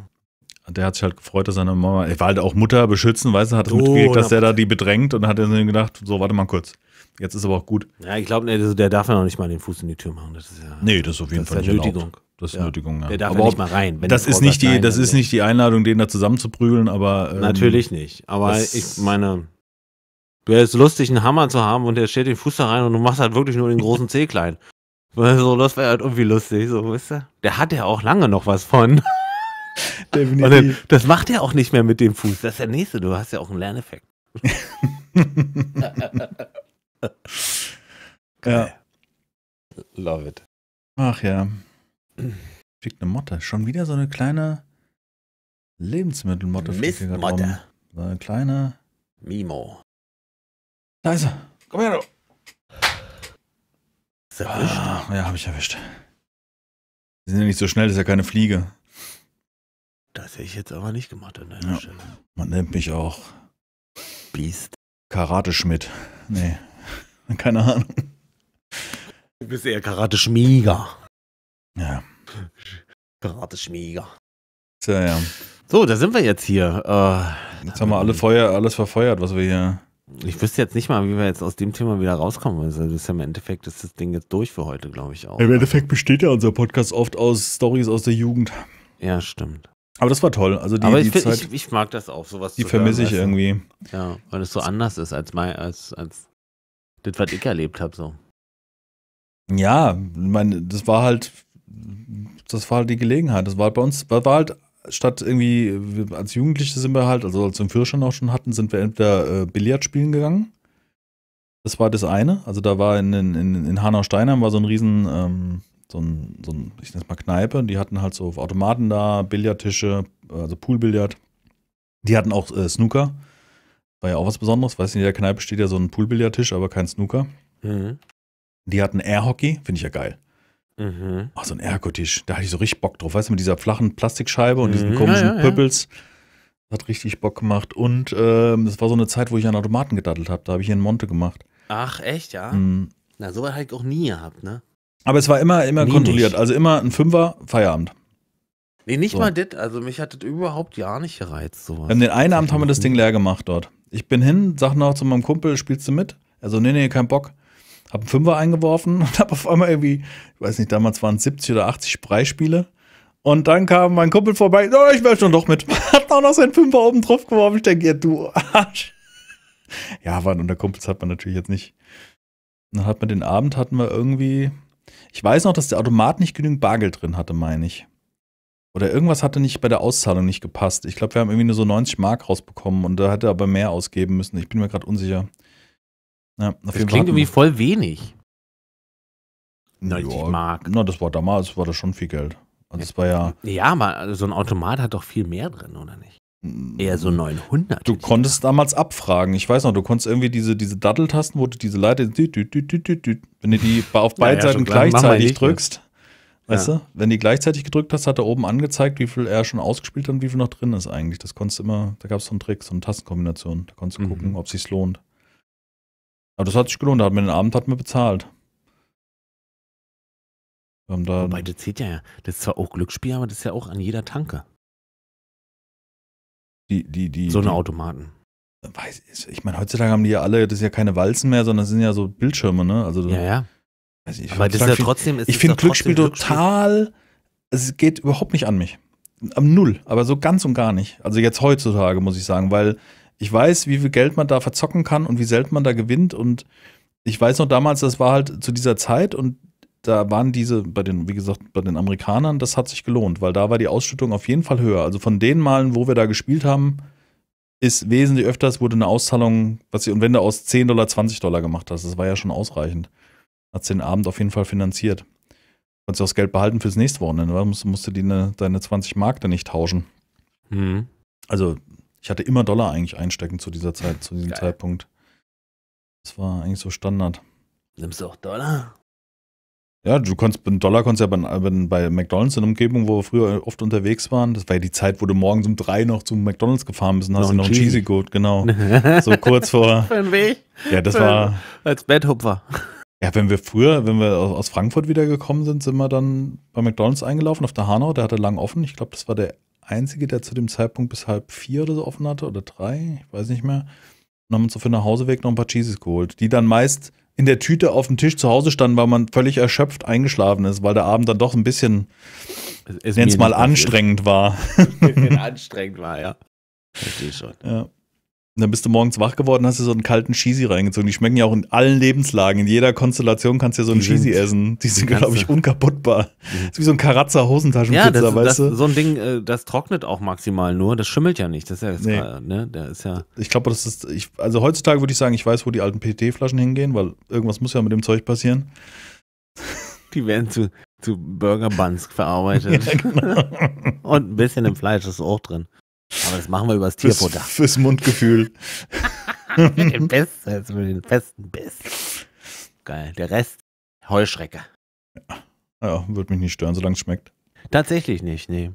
Der hat sich halt gefreut, dass seine Mama, er war halt auch Mutter beschützen, weißt du, hat oh, mitgekriegt, dass er da die bedrängt und hat dann gedacht, so, warte mal kurz. Jetzt ist aber auch gut. Ja, ich glaube, der, der darf ja noch nicht mal den Fuß in die Tür machen. Das ist ja, nee, das ist auf jeden Fall nicht Nötigung. Erlaubt. Das ist ja. Nötigung, ja. Der darf aber ja nicht mal rein. das ist, nicht die, das ist nicht die Einladung, den da zusammen zu prügeln, aber. Ähm, Natürlich nicht. Aber ich meine, wäre es lustig, einen Hammer zu haben und der steht den Fuß da rein und du machst halt wirklich nur den großen Zeh klein. So, das wäre halt irgendwie lustig, so, weißt du? Der hat ja auch lange noch was von. Definitiv. Also, das macht er auch nicht mehr mit dem Fuß. Das ist der nächste. Du hast ja auch einen Lerneffekt. ja. Love it. Ach ja. Fliegt eine Motte. Schon wieder so eine kleine Lebensmittelmotte. Mistmotte. So eine kleine. Mimo. Da ist er. Komm her, du. Ah, ja, habe ich erwischt. Die sind ja nicht so schnell, das ist ja keine Fliege. Das hätte ich jetzt aber nicht gemacht an deiner ja. Stelle. Man nennt mich auch Biest. Karate-Schmidt. Nee, keine Ahnung. Du bist eher Karate-Schmieger. Ja. Karate-Schmieger. Tja, ja. so, da sind wir jetzt hier. Äh, jetzt haben wir alle Feuer, alles verfeuert, was wir hier. Ich wüsste jetzt nicht mal, wie wir jetzt aus dem Thema wieder rauskommen. Also das ist ja im Endeffekt ist das Ding jetzt durch für heute, glaube ich auch. Im ne? Endeffekt besteht ja unser Podcast oft aus Stories aus der Jugend. Ja, stimmt. Aber das war toll. Also die, Aber ich, die find, Zeit, ich, ich, mag das auch, sowas. Die vermisse ich irgendwie. Ja, weil es so anders ist als, mein, als, als das, was ich erlebt habe. So. Ja, ich meine, das war halt, das war halt die Gelegenheit. Das war halt bei uns, war halt statt irgendwie, als Jugendliche sind wir halt, also als wir den Führerschein auch schon hatten, sind wir entweder äh, Billard spielen gegangen. Das war das eine. Also da war in, in, in Hanau-Steinheim war so ein riesen ähm, so ein, so ein ich nenne es mal Kneipe, die hatten halt so Automaten da, Billardtische, also Poolbillard. Die hatten auch äh, Snooker. War ja auch was Besonderes. Weißt du, in der Kneipe steht ja so ein Poolbillardtisch, aber kein Snooker. Mhm. Die hatten Airhockey, finde ich ja geil. Mhm. Ach, so ein Airhockey-Tisch, Da hatte ich so richtig Bock drauf. Weißt du, mit dieser flachen Plastikscheibe und diesen mhm. komischen ja, ja, Pöppels. Ja. Hat richtig Bock gemacht. Und ähm, das war so eine Zeit, wo ich an Automaten gedattelt habe. Da habe ich hier einen Monte gemacht. Ach, echt, ja? Mhm. Na, so habe ich auch nie gehabt, ne? Aber es war immer, immer nee, kontrolliert. Nicht. Also immer ein Fünfer, Feierabend. Nee, nicht so. mal das. Also mich hat das überhaupt ja nicht gereizt. Sowas. den einen Abend haben wir das Ding leer gemacht dort. Ich bin hin, sag noch zu meinem Kumpel, spielst du mit? Also, nee, nee, kein Bock. Hab einen Fünfer eingeworfen und hab auf einmal irgendwie, ich weiß nicht, damals waren es 70 oder 80 Spreispiele. Und dann kam mein Kumpel vorbei, oh, ich wäre schon doch mit. Hat auch noch seinen Fünfer oben drauf geworfen. Ich denke, ja, du Arsch. Ja, waren unter Kumpels hat man natürlich jetzt nicht. Dann hat man den Abend, hatten wir irgendwie, ich weiß noch, dass der Automat nicht genügend Bargeld drin hatte, meine ich. Oder irgendwas hatte nicht bei der Auszahlung nicht gepasst. Ich glaube, wir haben irgendwie nur so 90 Mark rausbekommen und da hätte er aber mehr ausgeben müssen. Ich bin mir gerade unsicher. Ja, das klingt irgendwie voll wenig. 90 ja, Mark. Na, das war damals, war das schon viel Geld. Also ja, das war ja. Ja, aber so ein Automat hat doch viel mehr drin, oder nicht? Eher so 900. Du konntest damals abfragen. Ich weiß noch, du konntest irgendwie diese, diese Datteltasten, wo du diese Leiter, wenn du die auf beiden ne? ja, Seiten klar, gleichzeitig drückst, ja. weißt du, wenn die gleichzeitig gedrückt hast, hat er oben angezeigt, wie viel er schon ausgespielt hat und wie viel noch drin ist eigentlich. Das konntest du immer, da gab es so einen Trick, so eine Tastenkombination. Da konntest du mhm. gucken, ob es sich lohnt. Aber das hat sich gelohnt, da hat mir den Abend hat mir bezahlt. Wir Wobei, das zählt ja, das ist zwar auch Glücksspiel, aber das ist ja auch an jeder Tanke. Die, die, die, so eine Automaten. Weiß ich, meine, heutzutage haben die ja alle, das ist ja keine Walzen mehr, sondern das sind ja so Bildschirme, ne? Also, ja, ja. Also ich, Aber das ist ja trotzdem. Ist ich finde Glücksspiel, Glücksspiel total. Es geht überhaupt nicht an mich. Am Null, aber so ganz und gar nicht. Also jetzt heutzutage, muss ich sagen, weil ich weiß, wie viel Geld man da verzocken kann und wie selten man da gewinnt. Und ich weiß noch damals, das war halt zu dieser Zeit und da waren diese, bei den, wie gesagt, bei den Amerikanern, das hat sich gelohnt, weil da war die Ausschüttung auf jeden Fall höher. Also von den Malen, wo wir da gespielt haben, ist wesentlich öfters wurde eine Auszahlung, was ich, und wenn du aus 10 Dollar 20 Dollar gemacht hast, das war ja schon ausreichend. Hat den Abend auf jeden Fall finanziert. Konntest du auch das Geld behalten fürs nächste Wochenende, oder? Musst, musst du die, ne, deine 20 Mark da nicht tauschen. Mhm. Also, ich hatte immer Dollar eigentlich einstecken zu dieser Zeit, zu diesem Geil. Zeitpunkt. Das war eigentlich so Standard. Nimmst du auch Dollar? Ja, du konntest einen Dollar konntest ja bei, bei McDonalds in der Umgebung, wo wir früher oft unterwegs waren. Das war ja die Zeit, wo du morgens um drei noch zum McDonalds gefahren bist und hast noch, noch einen Cheesy Goat, genau. so kurz vor. Für den Weg. Ja, das war. Als Betthupfer. Ja, wenn wir früher, wenn wir aus Frankfurt wiedergekommen sind, sind wir dann bei McDonalds eingelaufen auf der Hanau. Der hatte lang offen. Ich glaube, das war der einzige, der zu dem Zeitpunkt bis halb vier oder so offen hatte oder drei. Ich weiß nicht mehr. Und haben uns so für den Hauseweg noch ein paar Cheeses geholt, die dann meist in der Tüte auf dem Tisch zu Hause standen, weil man völlig erschöpft eingeschlafen ist, weil der Abend dann doch ein bisschen, nenn es mal, anstrengend war. ein bisschen anstrengend war, ja. Verstehe schon. Ja. Und dann bist du morgens wach geworden, hast dir so einen kalten Cheesy reingezogen. Die schmecken ja auch in allen Lebenslagen. In jeder Konstellation kannst du ja so einen Cheesy essen. Die sind, glaube ich, unkaputtbar. Das ist wie so ein Karatzer Hosentaschenpizza, ja, weißt das, du? So ein Ding, äh, das trocknet auch maximal nur. Das schimmelt ja nicht. Das ist ja, das nee. Grad, ne? Der ist ja. Ich glaube, das ist, ich, also heutzutage würde ich sagen, ich weiß, wo die alten PT-Flaschen hingehen, weil irgendwas muss ja mit dem Zeug passieren. Die werden zu, zu Burger Buns verarbeitet. Ja, genau. Und ein bisschen im Fleisch ist auch drin. Aber das machen wir übers Tierfutter. Fürs, fürs Mundgefühl. den besten, also mit den besten Biss. Geil. Der Rest Heuschrecke. Ja, ja würde mich nicht stören, solange es schmeckt. Tatsächlich nicht, nee.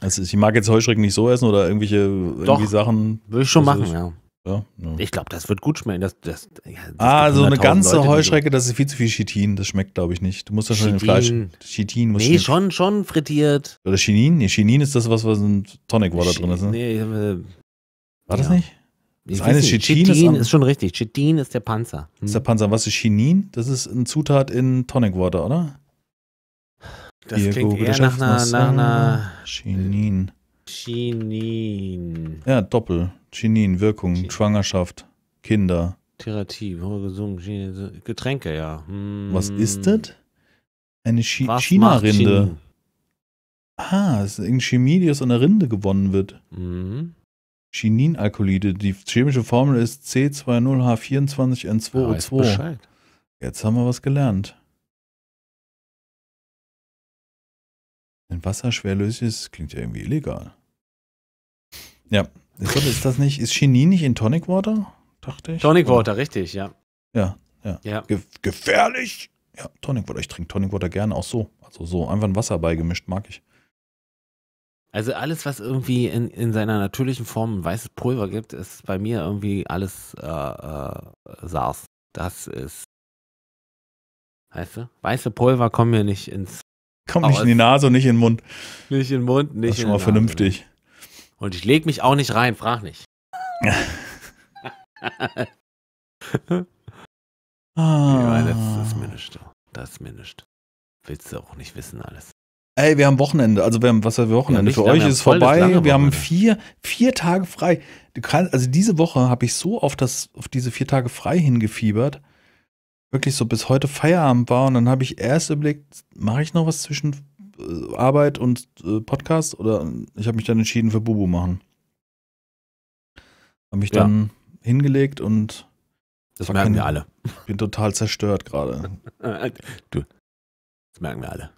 Also ich mag jetzt Heuschrecken nicht so essen oder irgendwelche Doch, irgendwie Sachen. Würde ich schon also machen, ich, ja. Ja, ja. Ich glaube, das wird gut schmecken. Das, das, das ah, so eine ganze Leute, Heuschrecke, das ist viel zu viel Chitin. Das schmeckt, glaube ich, nicht. Du musst ja schon im Fleisch. Chitin muss Nee, schon, schon frittiert. Oder Chinin? Nee, Chinin ist das, was in Tonic Water Ch drin ist. Ne? Nee, äh, War das nicht? Das ich eine ist Chitin. Chitin ist, ist, schon richtig. Chitin ist der Panzer. Hm. Ist der Panzer. Was ist Chinin? Das ist eine Zutat in Tonic Water, oder? Das Hier, klingt Google eher nach einer, nach einer. Chinin. Ja, Doppel. Chinin, Wirkung, Chinin. Schwangerschaft, Kinder. Therapie, oh, gesungen, Getränke, ja. Hm. Was ist das? Eine Chi China-Rinde. Ah, es ist irgendeine Chemie, die aus einer Rinde gewonnen wird. Mhm. Chinin-Alkoholide. Die chemische Formel ist C20H24N2O2. Ja, Jetzt haben wir was gelernt. In Wasser ist, klingt ja irgendwie illegal. Ja. Ist das, ist das nicht, ist Chinin nicht in Tonic Water? Dachte ich. Tonic Water, Oder? richtig, ja. Ja, ja. ja. Ge gefährlich! Ja, Tonic Water. Ich trinke Tonic Water gerne auch so. Also so einfach ein Wasser beigemischt, mag ich. Also alles, was irgendwie in, in seiner natürlichen Form ein weißes Pulver gibt, ist bei mir irgendwie alles äh, äh, SARS. Das ist. Weißt du? Weiße Pulver kommen mir nicht ins Kommt nicht in die Nase und nicht in den Mund. Nicht in den Mund, nicht das ist schon mal vernünftig. Und ich leg mich auch nicht rein, frag nicht. Ja, ah. das ist mir Das ist Willst du auch nicht wissen alles. Ey, wir haben Wochenende. Also wir haben, was haben wir Wochenende? Ja, Für euch ist es vorbei. Wir haben vier, vier Tage frei. Kannst, also diese Woche habe ich so auf, das, auf diese vier Tage frei hingefiebert wirklich so bis heute Feierabend war und dann habe ich erst überlegt, mache ich noch was zwischen äh, Arbeit und äh, Podcast oder ähm, ich habe mich dann entschieden für Bubu machen. Habe mich ja. dann hingelegt und das merken kein, wir alle. Bin total zerstört gerade. du, das merken wir alle.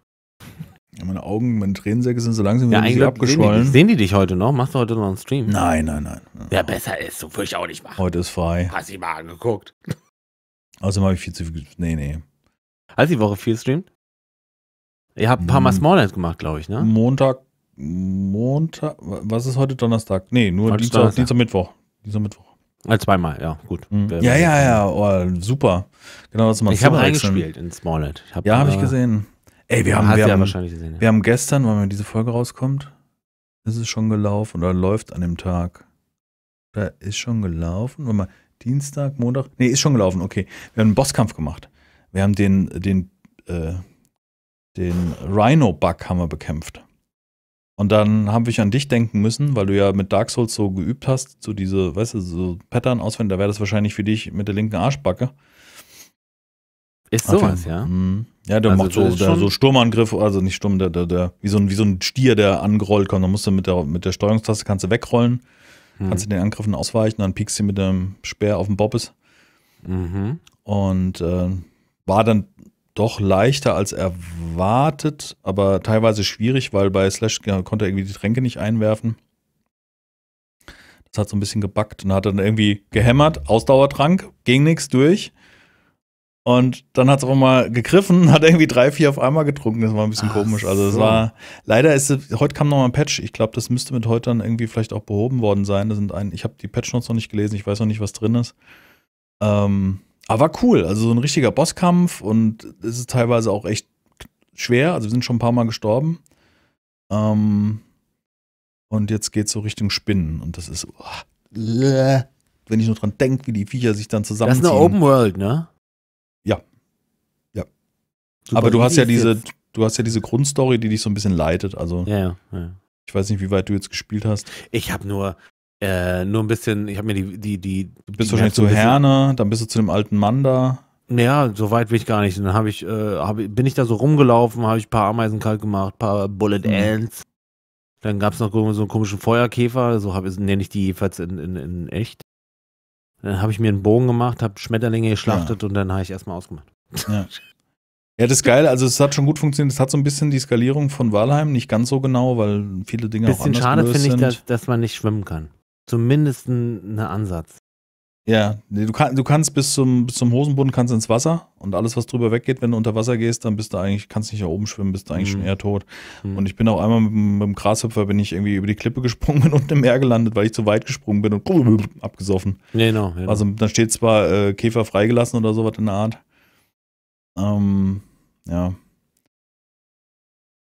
Ja, meine Augen, meine Tränensäcke sind so langsam ja, abgeschwollen. Sehen die, sehen die, dich heute noch? Machst du heute noch einen Stream? Nein, nein, nein. Ja, besser ist, so würde ich auch nicht machen. Heute ist frei. Hast du mal angeguckt? Außerdem also, habe ich viel zu viel. Nee, nee. Hast du die Woche viel streamt? Ihr habt ein paar Mal hm. Smallland gemacht, glaube ich, ne? Montag, Montag, was ist heute Donnerstag? Nee, nur heute Dienstag, Donnerstag. Dienstag, Mittwoch. Dienstag, Mittwoch. Ah, zweimal, ja, gut. Mhm. Ja, ja, ja, oh, super. Genau, das mal Ich habe reingespielt in Smallland. Hab, ja, habe ich äh, gesehen. Ey, wir haben, wir, haben, ja wahrscheinlich gesehen, ja. wir haben gestern, wenn diese Folge rauskommt, ist es schon gelaufen oder läuft an dem Tag. Da ist schon gelaufen. Warte mal, Dienstag, Montag. Nee, ist schon gelaufen, okay. Wir haben einen Bosskampf gemacht. Wir haben den, den, äh, den Rhino-Bug haben wir bekämpft. Und dann habe ich an dich denken müssen, weil du ja mit Dark Souls so geübt hast, so diese, weißt du, so Pattern auswendig, da wäre das wahrscheinlich für dich mit der linken Arschbacke. Ist sowas, okay. ja. Mhm. Ja, der also macht so, der, so Sturmangriff, also nicht Sturm, der, der, der, wie so ein, wie so ein Stier, der angerollt kommt. Dann musst du mit der, mit der Steuerungstaste kannst du wegrollen. Mhm. Kannst du den Angriffen ausweichen, dann piekst du mit dem Speer auf den Bobbes. Mhm. Und äh, war dann doch leichter als erwartet, aber teilweise schwierig, weil bei Slash konnte er irgendwie die Tränke nicht einwerfen. Das hat so ein bisschen gebackt und hat dann irgendwie gehämmert, Ausdauertrank, ging nichts durch. Und dann hat es auch mal gegriffen, hat irgendwie drei, vier auf einmal getrunken. Das war ein bisschen Ach, komisch. Also es so. war, leider ist es, heute kam noch mal ein Patch. Ich glaube, das müsste mit heute dann irgendwie vielleicht auch behoben worden sein. Das sind ein, ich habe die Patch Notes noch nicht gelesen, ich weiß noch nicht, was drin ist. Ähm, aber war cool. Also so ein richtiger Bosskampf und es ist teilweise auch echt schwer. Also wir sind schon ein paar Mal gestorben. Ähm, und jetzt geht's so Richtung Spinnen und das ist, oh, wenn ich nur dran denke, wie die Viecher sich dann zusammenziehen. Das ist eine Open World, ne? Super Aber du hast ja diese, du hast ja diese Grundstory, die dich so ein bisschen leitet. Also ja, ja, ja. ich weiß nicht, wie weit du jetzt gespielt hast. Ich habe nur äh, nur ein bisschen. Ich habe mir die die die. Du bist die wahrscheinlich zu Herne, dann bist du zu dem alten Mann da. Naja, so weit will ich gar nicht. Dann habe ich, äh, hab, bin ich da so rumgelaufen, habe ich ein paar Ameisen kalt gemacht, ein paar Bullet mhm. Ants. Dann gab es noch so einen komischen Feuerkäfer, so nenne ich die jedenfalls in, in, in echt. Dann habe ich mir einen Bogen gemacht, habe Schmetterlinge geschlachtet ja. und dann habe ich erstmal ausgemacht. Ja. Ja, das ist geil. Also es hat schon gut funktioniert. Es hat so ein bisschen die Skalierung von Walheim, nicht ganz so genau, weil viele Dinge bisschen auch anders schade finde ich, dass, dass, man nicht schwimmen kann. Zumindest ein ne Ansatz. Ja, du, kann, du kannst bis zum, bis zum Hosenboden kannst ins Wasser und alles, was drüber weggeht, wenn du unter Wasser gehst, dann bist du eigentlich, kannst nicht nach oben schwimmen, bist du eigentlich mhm. schon eher tot. Mhm. Und ich bin auch einmal mit, mit dem Grashüpfer, bin ich irgendwie über die Klippe gesprungen und im Meer gelandet, weil ich zu weit gesprungen bin und abgesoffen. Genau, genau. Also da steht zwar äh, Käfer freigelassen oder sowas in der Art. Ähm, ja.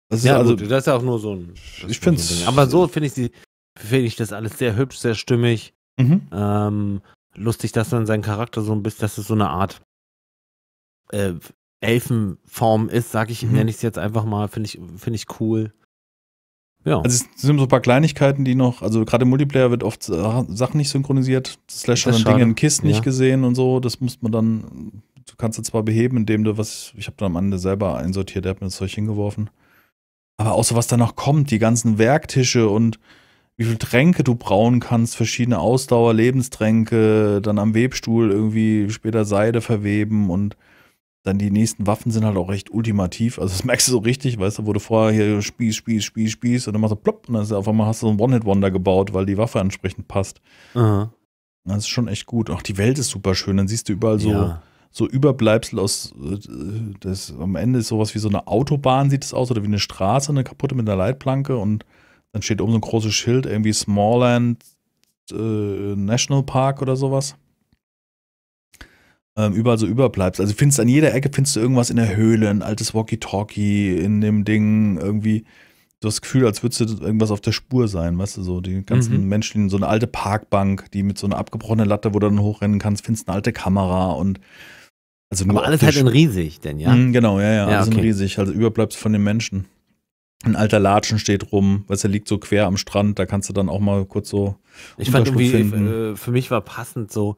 Das ist ja, also, gut, das ist auch nur so ein. Ich finde so Aber so finde ich, die, find ich das alles sehr hübsch, sehr stimmig. Mhm. Ähm, lustig, dass dann sein Charakter so ein bisschen, dass es so eine Art äh, Elfenform ist, sag ich, mhm. nenne ich es jetzt einfach mal, finde ich, finde ich cool. Ja. Also es sind so ein paar Kleinigkeiten, die noch, also gerade im Multiplayer wird oft Sachen nicht synchronisiert, Slasher dann Dinge in Kisten ja. nicht gesehen und so, das muss man dann kannst du zwar beheben, indem du was, ich habe dann am Ende selber einsortiert, der hat mir das Zeug hingeworfen. Aber außer was da noch kommt, die ganzen Werktische und wie viel Tränke du brauen kannst, verschiedene Ausdauer, Lebenstränke, dann am Webstuhl irgendwie später Seide verweben und dann die nächsten Waffen sind halt auch recht ultimativ. Also das merkst du so richtig, weißt du, wurde vorher hier Spieß, Spieß, Spieß, Spieß und dann machst du plopp und dann ist auf einmal hast du so ein One-Hit-Wonder gebaut, weil die Waffe entsprechend passt. Aha. Das ist schon echt gut. Auch die Welt ist super schön. Dann siehst du überall so ja so Überbleibsel aus, äh, das am Ende ist sowas wie so eine Autobahn sieht es aus oder wie eine Straße, eine kaputte mit einer Leitplanke und dann steht oben so ein großes Schild, irgendwie Smallland äh, National Park oder sowas. Ähm, überall so Überbleibsel. Also findest an jeder Ecke findest du irgendwas in der Höhle, ein altes Walkie-Talkie in dem Ding irgendwie. Du hast das Gefühl, als würdest du irgendwas auf der Spur sein, weißt du, so die ganzen mhm. Menschen, so eine alte Parkbank, die mit so einer abgebrochenen Latte, wo du dann hochrennen kannst, findest eine alte Kamera und also nur Aber alles halt in riesig, denn ja. Mhm, genau, ja, ja, ja alles okay. in riesig, also überbleibst von den Menschen. Ein alter Latschen steht rum, weißt du, liegt so quer am Strand, da kannst du dann auch mal kurz so. Ich fand irgendwie, finden. Äh, für mich war passend so,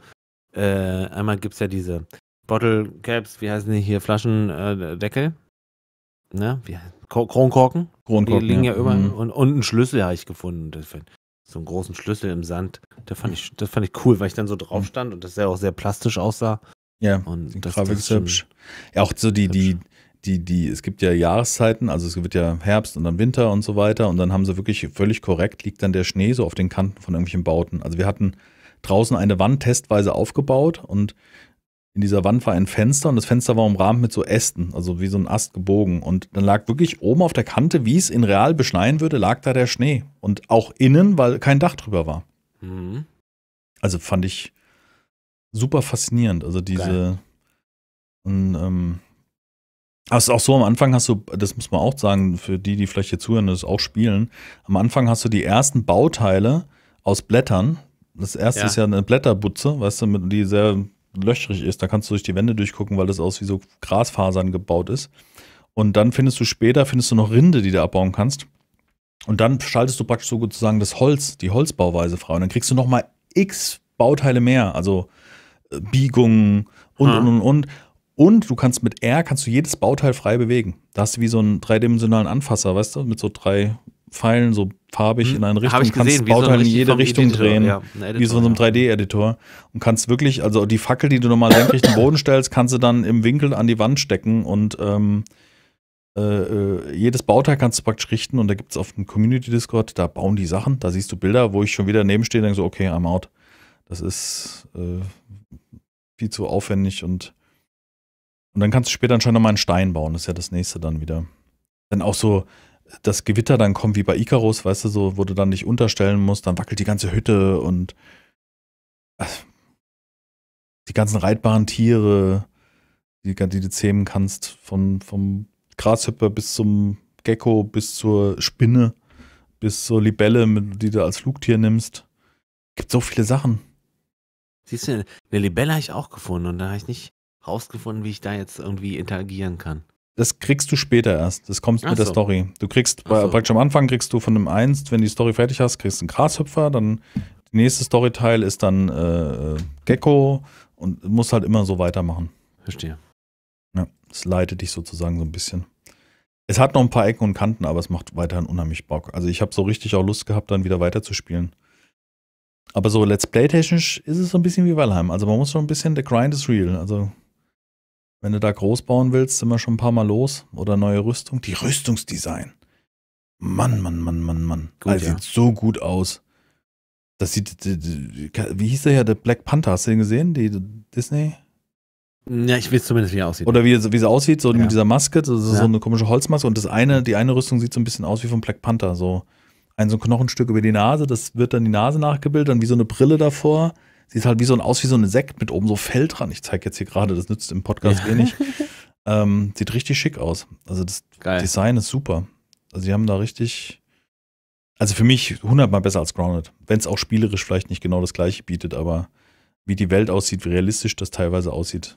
äh, einmal gibt es ja diese Bottle Caps, wie heißen die hier, Flaschendeckel, äh, ne, wie, Kronkorken, Kronkorken, die liegen ja, ja immer, mhm. und, und einen Schlüssel habe ich gefunden, so einen großen Schlüssel im Sand, der fand ich, das fand ich cool, weil ich dann so drauf mhm. stand und das ja auch sehr plastisch aussah. Ja, und das, das ist hübsch. Ja, auch so die, die, die, die, es gibt ja Jahreszeiten, also es wird ja Herbst und dann Winter und so weiter. Und dann haben sie wirklich völlig korrekt, liegt dann der Schnee so auf den Kanten von irgendwelchen Bauten. Also wir hatten draußen eine Wand testweise aufgebaut und in dieser Wand war ein Fenster und das Fenster war umrahmt mit so Ästen, also wie so ein Ast gebogen. Und dann lag wirklich oben auf der Kante, wie es in real beschneien würde, lag da der Schnee. Und auch innen, weil kein Dach drüber war. Mhm. Also fand ich, super faszinierend. Also diese. Und, ähm, also auch so am Anfang hast du, das muss man auch sagen, für die, die vielleicht hier zuhören und das auch spielen, am Anfang hast du die ersten Bauteile aus Blättern. Das erste ja. ist ja eine Blätterbutze, weißt du, die sehr löchrig ist. Da kannst du durch die Wände durchgucken, weil das aus wie so Grasfasern gebaut ist. Und dann findest du später, findest du noch Rinde, die du abbauen kannst. Und dann schaltest du praktisch sozusagen das Holz, die Holzbauweise frei. Und dann kriegst du nochmal x Bauteile mehr. Also Biegungen und, und, und, und. Und du kannst mit R, kannst du jedes Bauteil frei bewegen. Da hast du wie so einen dreidimensionalen Anfasser, weißt du, mit so drei Pfeilen so farbig hm, in eine Richtung, gesehen, kannst Bauteil so in jede Richtung Editor, drehen, ja, Editor, wie so in so einem 3D-Editor. Und kannst wirklich, also die Fackel, die du normal senkrecht im Boden stellst, kannst du dann im Winkel an die Wand stecken und ähm, äh, äh jedes Bauteil kannst du praktisch richten. Und da gibt es auf dem Community-Discord, da bauen die Sachen, da siehst du Bilder, wo ich schon wieder nebenstehe und denke so, okay, I'm out. Das ist, äh, viel zu aufwendig und und dann kannst du später anscheinend nochmal einen Stein bauen, das ist ja das nächste dann wieder. Dann auch so das Gewitter dann kommt wie bei Icarus, weißt du, so, wo du dann dich unterstellen musst, dann wackelt die ganze Hütte und ach, die ganzen reitbaren Tiere, die, die du zähmen kannst, von, vom Grashüpper bis zum Gecko, bis zur Spinne, bis zur Libelle, die du als Flugtier nimmst. Gibt so viele Sachen. Siehst du, eine Libelle habe ich auch gefunden und da habe ich nicht rausgefunden, wie ich da jetzt irgendwie interagieren kann. Das kriegst du später erst. Das kommt mit so. der Story. Du kriegst so. praktisch am Anfang kriegst du von einem Einst, wenn die Story fertig hast, kriegst du einen Grashüpfer, dann der nächste Storyteil ist dann äh, Gecko und musst halt immer so weitermachen. Verstehe. Ja, es leitet dich sozusagen so ein bisschen. Es hat noch ein paar Ecken und Kanten, aber es macht weiterhin unheimlich Bock. Also ich habe so richtig auch Lust gehabt, dann wieder weiterzuspielen. Aber so Let's Play-technisch ist es so ein bisschen wie Valheim. Also man muss schon ein bisschen, the Grind is real. Also wenn du da groß bauen willst, sind wir schon ein paar Mal los. Oder neue Rüstung. Die Rüstungsdesign. Mann, Mann, Mann, Mann, Mann. Gut, also ja. sieht so gut aus. Das sieht, wie hieß der ja, der Black Panther, hast du den gesehen? Die Disney? Ja, ich weiß zumindest, wie er aussieht. Oder wie, wie sie aussieht, so ja. mit dieser Maske, so, so ja. eine komische Holzmaske. Und das eine, mhm. die eine Rüstung sieht so ein bisschen aus wie von Black Panther, so ein so ein Knochenstück über die Nase, das wird dann die Nase nachgebildet, dann wie so eine Brille davor. Sieht halt wie so ein, aus wie so ein Sekt mit oben so Fell dran. Ich zeige jetzt hier gerade, das nützt im Podcast ja. wenig. Eh ähm, sieht richtig schick aus. Also das Geil. Design ist super. Also sie haben da richtig, also für mich hundertmal besser als Grounded. Wenn es auch spielerisch vielleicht nicht genau das gleiche bietet, aber wie die Welt aussieht, wie realistisch das teilweise aussieht,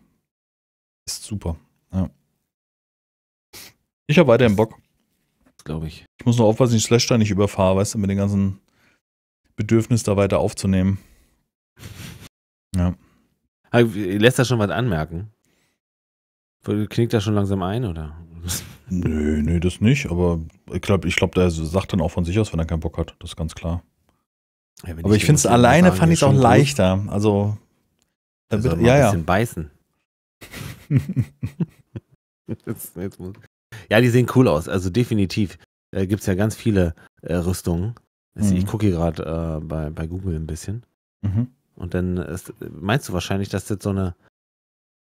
ist super. Ja. Ich habe weiterhin Bock glaube ich. Ich muss nur aufpassen, ich Slash da nicht überfahre, weißt du, mit dem ganzen Bedürfnis da weiter aufzunehmen. Ja. Lässt er schon was anmerken? Knickt er schon langsam ein, oder? Nö, nö, das nicht, aber ich glaube, ich glaub, der sagt dann auch von sich aus, wenn er keinen Bock hat, das ist ganz klar. Ja, aber ich finde es alleine, sagen, fand ich es auch leichter. Also, da also bitte, ja, ja. Ein bisschen beißen. das, jetzt muss, ja, die sehen cool aus. Also definitiv äh, gibt es ja ganz viele äh, Rüstungen. Mhm. Ich gucke hier gerade äh, bei, bei Google ein bisschen. Mhm. Und dann ist, meinst du wahrscheinlich, dass das so eine.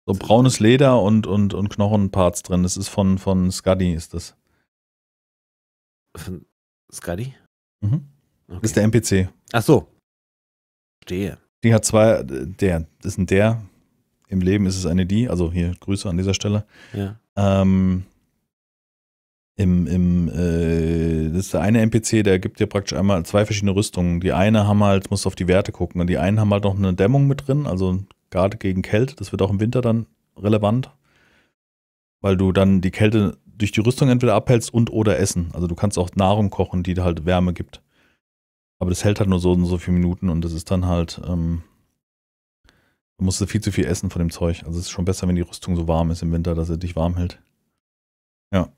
So braunes Leder und, und, und Knochenparts drin. Das ist von, von Scuddy, ist das. Von Scuddy? Mhm. Okay. Das ist der NPC. Ach so. Stehe. Die hat zwei, der, das ist ein der. Im Leben ist es eine die, also hier Grüße an dieser Stelle. Ja. Ähm, im, im äh, das ist der eine NPC, der gibt dir praktisch einmal zwei verschiedene Rüstungen. Die eine haben halt, musst du auf die Werte gucken, und die einen haben halt noch eine Dämmung mit drin, also Garde gegen Kälte, das wird auch im Winter dann relevant, weil du dann die Kälte durch die Rüstung entweder abhältst und oder essen. Also du kannst auch Nahrung kochen, die dir halt Wärme gibt. Aber das hält halt nur so und so viele Minuten und das ist dann halt, ähm, du musst viel zu viel essen von dem Zeug. Also es ist schon besser, wenn die Rüstung so warm ist im Winter, dass sie dich warm hält. Ja.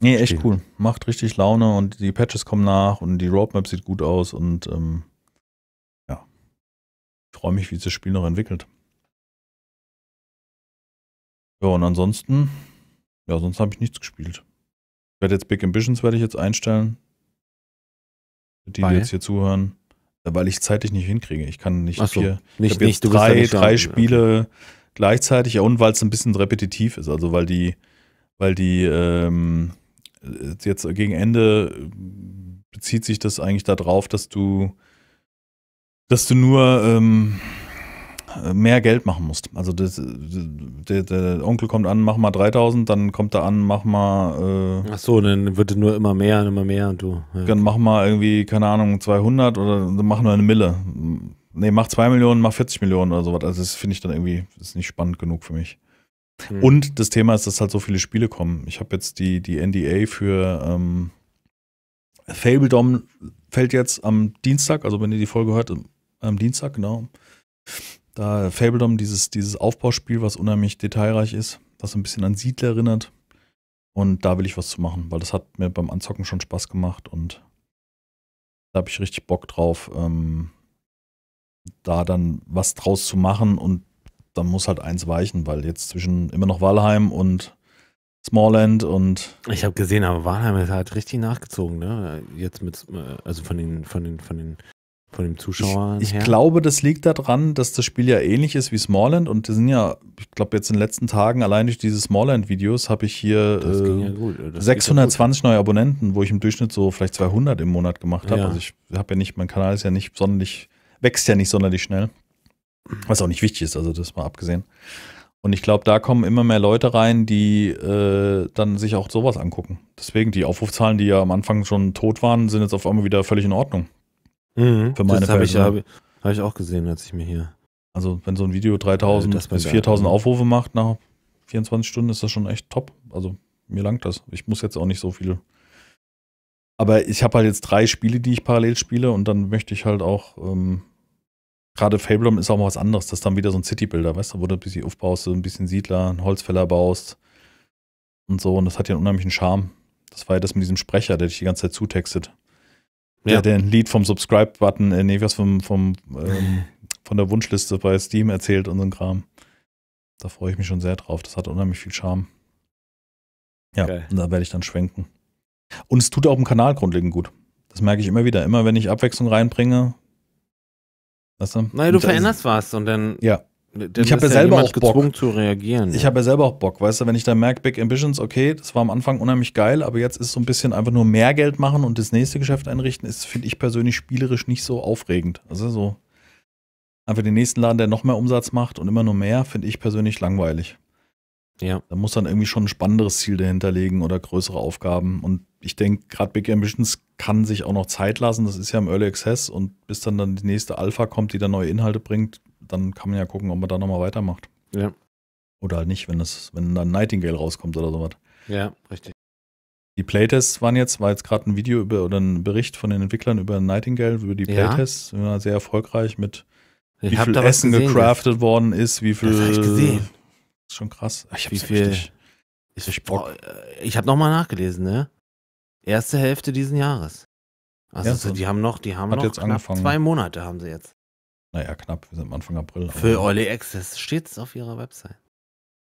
Nee, echt cool. Macht richtig Laune und die Patches kommen nach und die Roadmap sieht gut aus und ähm, ja. Ich freue mich, wie sich das Spiel noch entwickelt. Ja, und ansonsten, ja, sonst habe ich nichts gespielt. Ich werde jetzt Big Ambitions werde ich jetzt einstellen. Die, die jetzt hier zuhören. Weil ich zeitlich nicht hinkriege. Ich kann nicht so, vier, nicht, nicht, drei, drei Spiele okay. gleichzeitig, ja, und weil es ein bisschen repetitiv ist. Also weil die, weil die ähm, jetzt gegen Ende bezieht sich das eigentlich darauf, dass du, dass du nur ähm, mehr Geld machen musst. Also das, der, der, Onkel kommt an, mach mal 3000, dann kommt er an, mach mal. Äh, Ach so, dann wird nur immer mehr und immer mehr und du. Ja. Dann mach mal irgendwie, keine Ahnung, 200 oder mach nur eine Mille. Nee, mach 2 Millionen, mach 40 Millionen oder sowas. Also das finde ich dann irgendwie, ist nicht spannend genug für mich. Mhm. Und das Thema ist, dass halt so viele Spiele kommen. Ich habe jetzt die, die NDA für ähm, Dom fällt jetzt am Dienstag, also wenn ihr die Folge hört, am Dienstag, genau. Da Fabledom, dieses, dieses Aufbauspiel, was unheimlich detailreich ist, was ein bisschen an Siedler erinnert. Und da will ich was zu machen, weil das hat mir beim Anzocken schon Spaß gemacht und da habe ich richtig Bock drauf, ähm, da dann was draus zu machen und dann muss halt eins weichen, weil jetzt zwischen immer noch Walheim und Smallland und. Ich habe gesehen, aber Walheim ist halt richtig nachgezogen, ne? Jetzt mit, äh, also von den, von den, von den, von den Zuschauern. Ich, ich glaube, das liegt daran, dass das Spiel ja ähnlich ist wie Smallland und die sind ja, ich glaube, jetzt in den letzten Tagen allein durch diese Smallland-Videos habe ich hier äh, ja gut, 620 neue Abonnenten, wo ich im Durchschnitt so vielleicht 200 im Monat gemacht habe. Ja. Also ich habe ja nicht, mein Kanal ist ja nicht sonderlich, wächst ja nicht sonderlich schnell. Was auch nicht wichtig ist, also das mal abgesehen. Und ich glaube, da kommen immer mehr Leute rein, die äh, dann sich auch sowas angucken. Deswegen, die Aufrufzahlen, die ja am Anfang schon tot waren, sind jetzt auf einmal wieder völlig in Ordnung. Mhm. Für meine das habe ich, hab, hab ich auch gesehen, als ich mir hier. Also, wenn so ein Video 3000 also bis 4000 Aufrufe macht nach 24 Stunden, ist das schon echt top. Also, mir langt das. Ich muss jetzt auch nicht so viele. Aber ich habe halt jetzt drei Spiele, die ich parallel spiele und dann möchte ich halt auch. Ähm, gerade Fableum ist auch mal was anderes. Das ist dann wieder so ein City-Builder, weißt du, wo du ein bisschen aufbaust, so ein bisschen Siedler, einen Holzfäller baust und so. Und das hat ja einen unheimlichen Charme. Das war ja das mit diesem Sprecher, der dich die ganze Zeit zutextet. Ja. Der, der ein Lied vom Subscribe-Button, äh, nee, was vom, vom, ähm, von der Wunschliste bei Steam erzählt und so ein Kram. Da freue ich mich schon sehr drauf. Das hat unheimlich viel Charme. Ja, okay. und da werde ich dann schwenken. Und es tut auch dem Kanal grundlegend gut. Das merke ich immer wieder. Immer wenn ich Abwechslung reinbringe, Weißt du? Nein, du und äh, veränderst also, was und dann. Ja. Dann ich habe ja selber auch Bock. zu reagieren. Ich ja. habe ja selber auch Bock, weißt du, wenn ich da merke, Big Ambitions, okay, das war am Anfang unheimlich geil, aber jetzt ist so ein bisschen einfach nur mehr Geld machen und das nächste Geschäft einrichten, ist, finde ich persönlich spielerisch nicht so aufregend. Also so einfach den nächsten Laden, der noch mehr Umsatz macht und immer nur mehr, finde ich persönlich langweilig. Ja. Da muss dann irgendwie schon ein spannenderes Ziel dahinter legen oder größere Aufgaben. Und ich denke, gerade Big Ambitions kann sich auch noch Zeit lassen. Das ist ja im Early Access und bis dann dann die nächste Alpha kommt, die dann neue Inhalte bringt, dann kann man ja gucken, ob man da nochmal weitermacht. Ja. Oder halt nicht, wenn es, wenn dann Nightingale rauskommt oder sowas. Ja, richtig. Die Playtests waren jetzt, war jetzt gerade ein Video über oder ein Bericht von den Entwicklern über Nightingale, über die Playtests, ja. sehr erfolgreich mit ich wie viel Essen gecraftet worden ist, wie viel Das ich gesehen. Ist schon krass. Ich Wie viel? Richtig, ich ich, habe nochmal nachgelesen, ne? Erste Hälfte diesen Jahres. Also ja, die haben noch, die haben noch knapp angefangen. zwei Monate haben sie jetzt. Naja, knapp, wir sind Anfang April. Für Early Access steht es auf ihrer Website.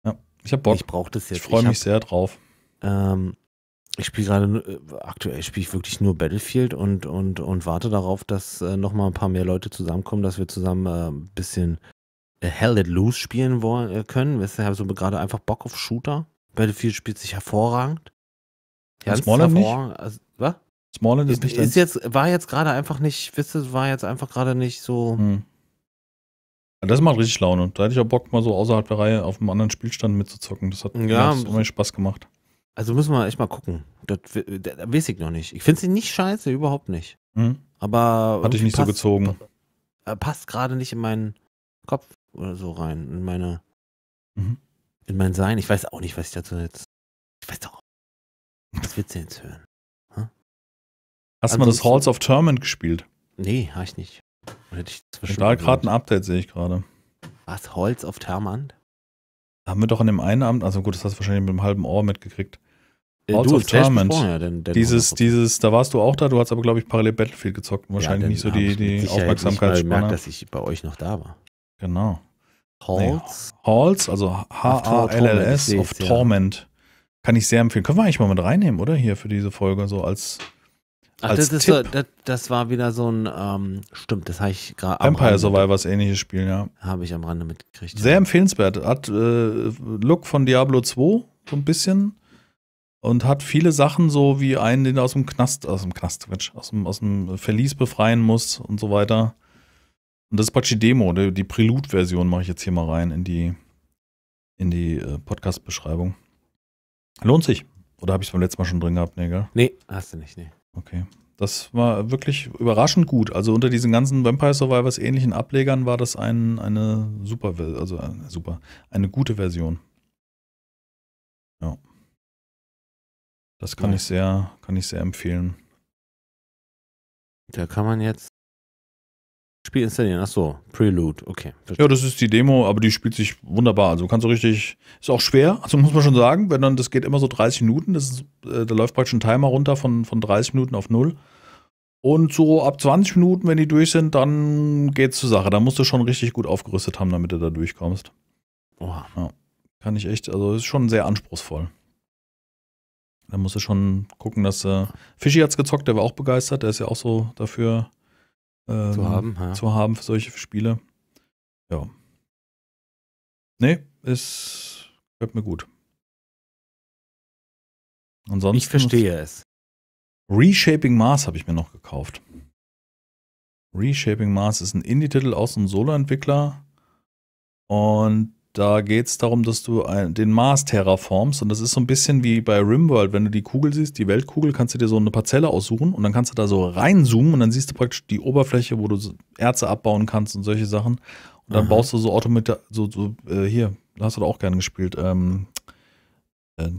Ja, ich habe Bock. Ich brauche das jetzt. Ich freue mich hab, sehr drauf. Ähm, ich spiele gerade, äh, aktuell spiele ich wirklich nur Battlefield und, und, und warte darauf, dass äh, nochmal ein paar mehr Leute zusammenkommen, dass wir zusammen äh, ein bisschen Hell Let Loose spielen wollen, äh, können. Weshalb so gerade einfach Bock auf Shooter. Battlefield spielt sich hervorragend. Ja, Smallland nicht? Also, was? Smallland ist, ist nicht ist jetzt War jetzt gerade einfach nicht, wisst ihr, war jetzt einfach gerade nicht so. Hm. Das macht richtig Laune. Da hätte ich auch Bock, mal so außerhalb der Reihe auf einem anderen Spielstand mitzuzocken. Das hat ja, mir Spaß gemacht. Also müssen wir echt mal gucken. Das, das, das weiß ich noch nicht. Ich finde sie nicht scheiße, überhaupt nicht. Hm. Aber. Hatte ich nicht passt, so gezogen. Äh, passt gerade nicht in meinen Kopf oder so rein, in meine, mhm. in mein Sein. Ich weiß auch nicht, was ich dazu jetzt, ich weiß doch, was willst du jetzt hören? Hm? Hast du mal das Halls of Torment gespielt? Nee, habe ich nicht. Hätte ich da gerade ein Update, sehe ich gerade. Was, Halls of Termand? Haben wir doch in dem einen Abend, also gut, das hast du wahrscheinlich mit einem halben Ohr mitgekriegt. Äh, Halls of Torment. Ja, denn, denn dieses, dieses, da warst du auch da, du hast aber, glaube ich, parallel Battlefield gezockt. Wahrscheinlich ja, nicht so die, die Aufmerksmarkeit. Ich merke, dass ich bei euch noch da war. Genau. Halls? Nee, Halls, also H-A-L-L-S of Torment. Kann ich sehr empfehlen. Können wir eigentlich mal mit reinnehmen, oder? Hier für diese Folge, so als. Ach, als das, Tipp. So, das, das, war wieder so ein, ähm, stimmt, das habe ich gerade. Vampire Survivors ähnliches Spiel, ja. Habe ich am Rande mitgekriegt. Sehr empfehlenswert. Hat äh, Look von Diablo 2, so ein bisschen. Und hat viele Sachen, so wie einen, den aus dem Knast, aus dem Knast, aus dem, aus dem Verlies befreien muss und so weiter. Und das ist praktisch die Demo, die, ne? die Prelude-Version mache ich jetzt hier mal rein in die, in die äh, Podcast-Beschreibung. Lohnt sich. Oder habe ich es beim letzten Mal schon drin gehabt? Nee, gell? Nee, hast du nicht, nee. Okay. Das war wirklich überraschend gut. Also unter diesen ganzen Vampire Survivors ähnlichen Ablegern war das ein, eine super, also eine äh, super, eine gute Version. Ja. Das kann ja. ich sehr, kann ich sehr empfehlen. Da kann man jetzt Spiel installieren, ach so, Prelude, okay. Verstehe. Ja, das ist die Demo, aber die spielt sich wunderbar. Also kannst du richtig, ist auch schwer, also muss man schon sagen, wenn dann, das geht immer so 30 Minuten, das ist, äh, da läuft praktisch ein Timer runter von, von 30 Minuten auf null. Und so ab 20 Minuten, wenn die durch sind, dann geht's zur Sache. Da musst du schon richtig gut aufgerüstet haben, damit du da durchkommst. Oha. Ja, kann ich echt, also ist schon sehr anspruchsvoll. Da musst du schon gucken, dass äh, Fischi hat's gezockt, der war auch begeistert, der ist ja auch so dafür ähm, zu, haben, ja. zu haben für solche Spiele. Ja. Nee, es hört mir gut. Ansonsten ich verstehe es. Reshaping Mars habe ich mir noch gekauft. Reshaping Mars ist ein Indie-Titel aus einem Solo-Entwickler. Und da geht es darum, dass du den Mars terraformst. Und das ist so ein bisschen wie bei Rimworld. Wenn du die Kugel siehst, die Weltkugel, kannst du dir so eine Parzelle aussuchen und dann kannst du da so reinzoomen und dann siehst du praktisch die Oberfläche, wo du Erze abbauen kannst und solche Sachen. Und dann Aha. baust du so automatisch, so, so äh, hier, hast du da auch gerne gespielt. Ähm, äh, äh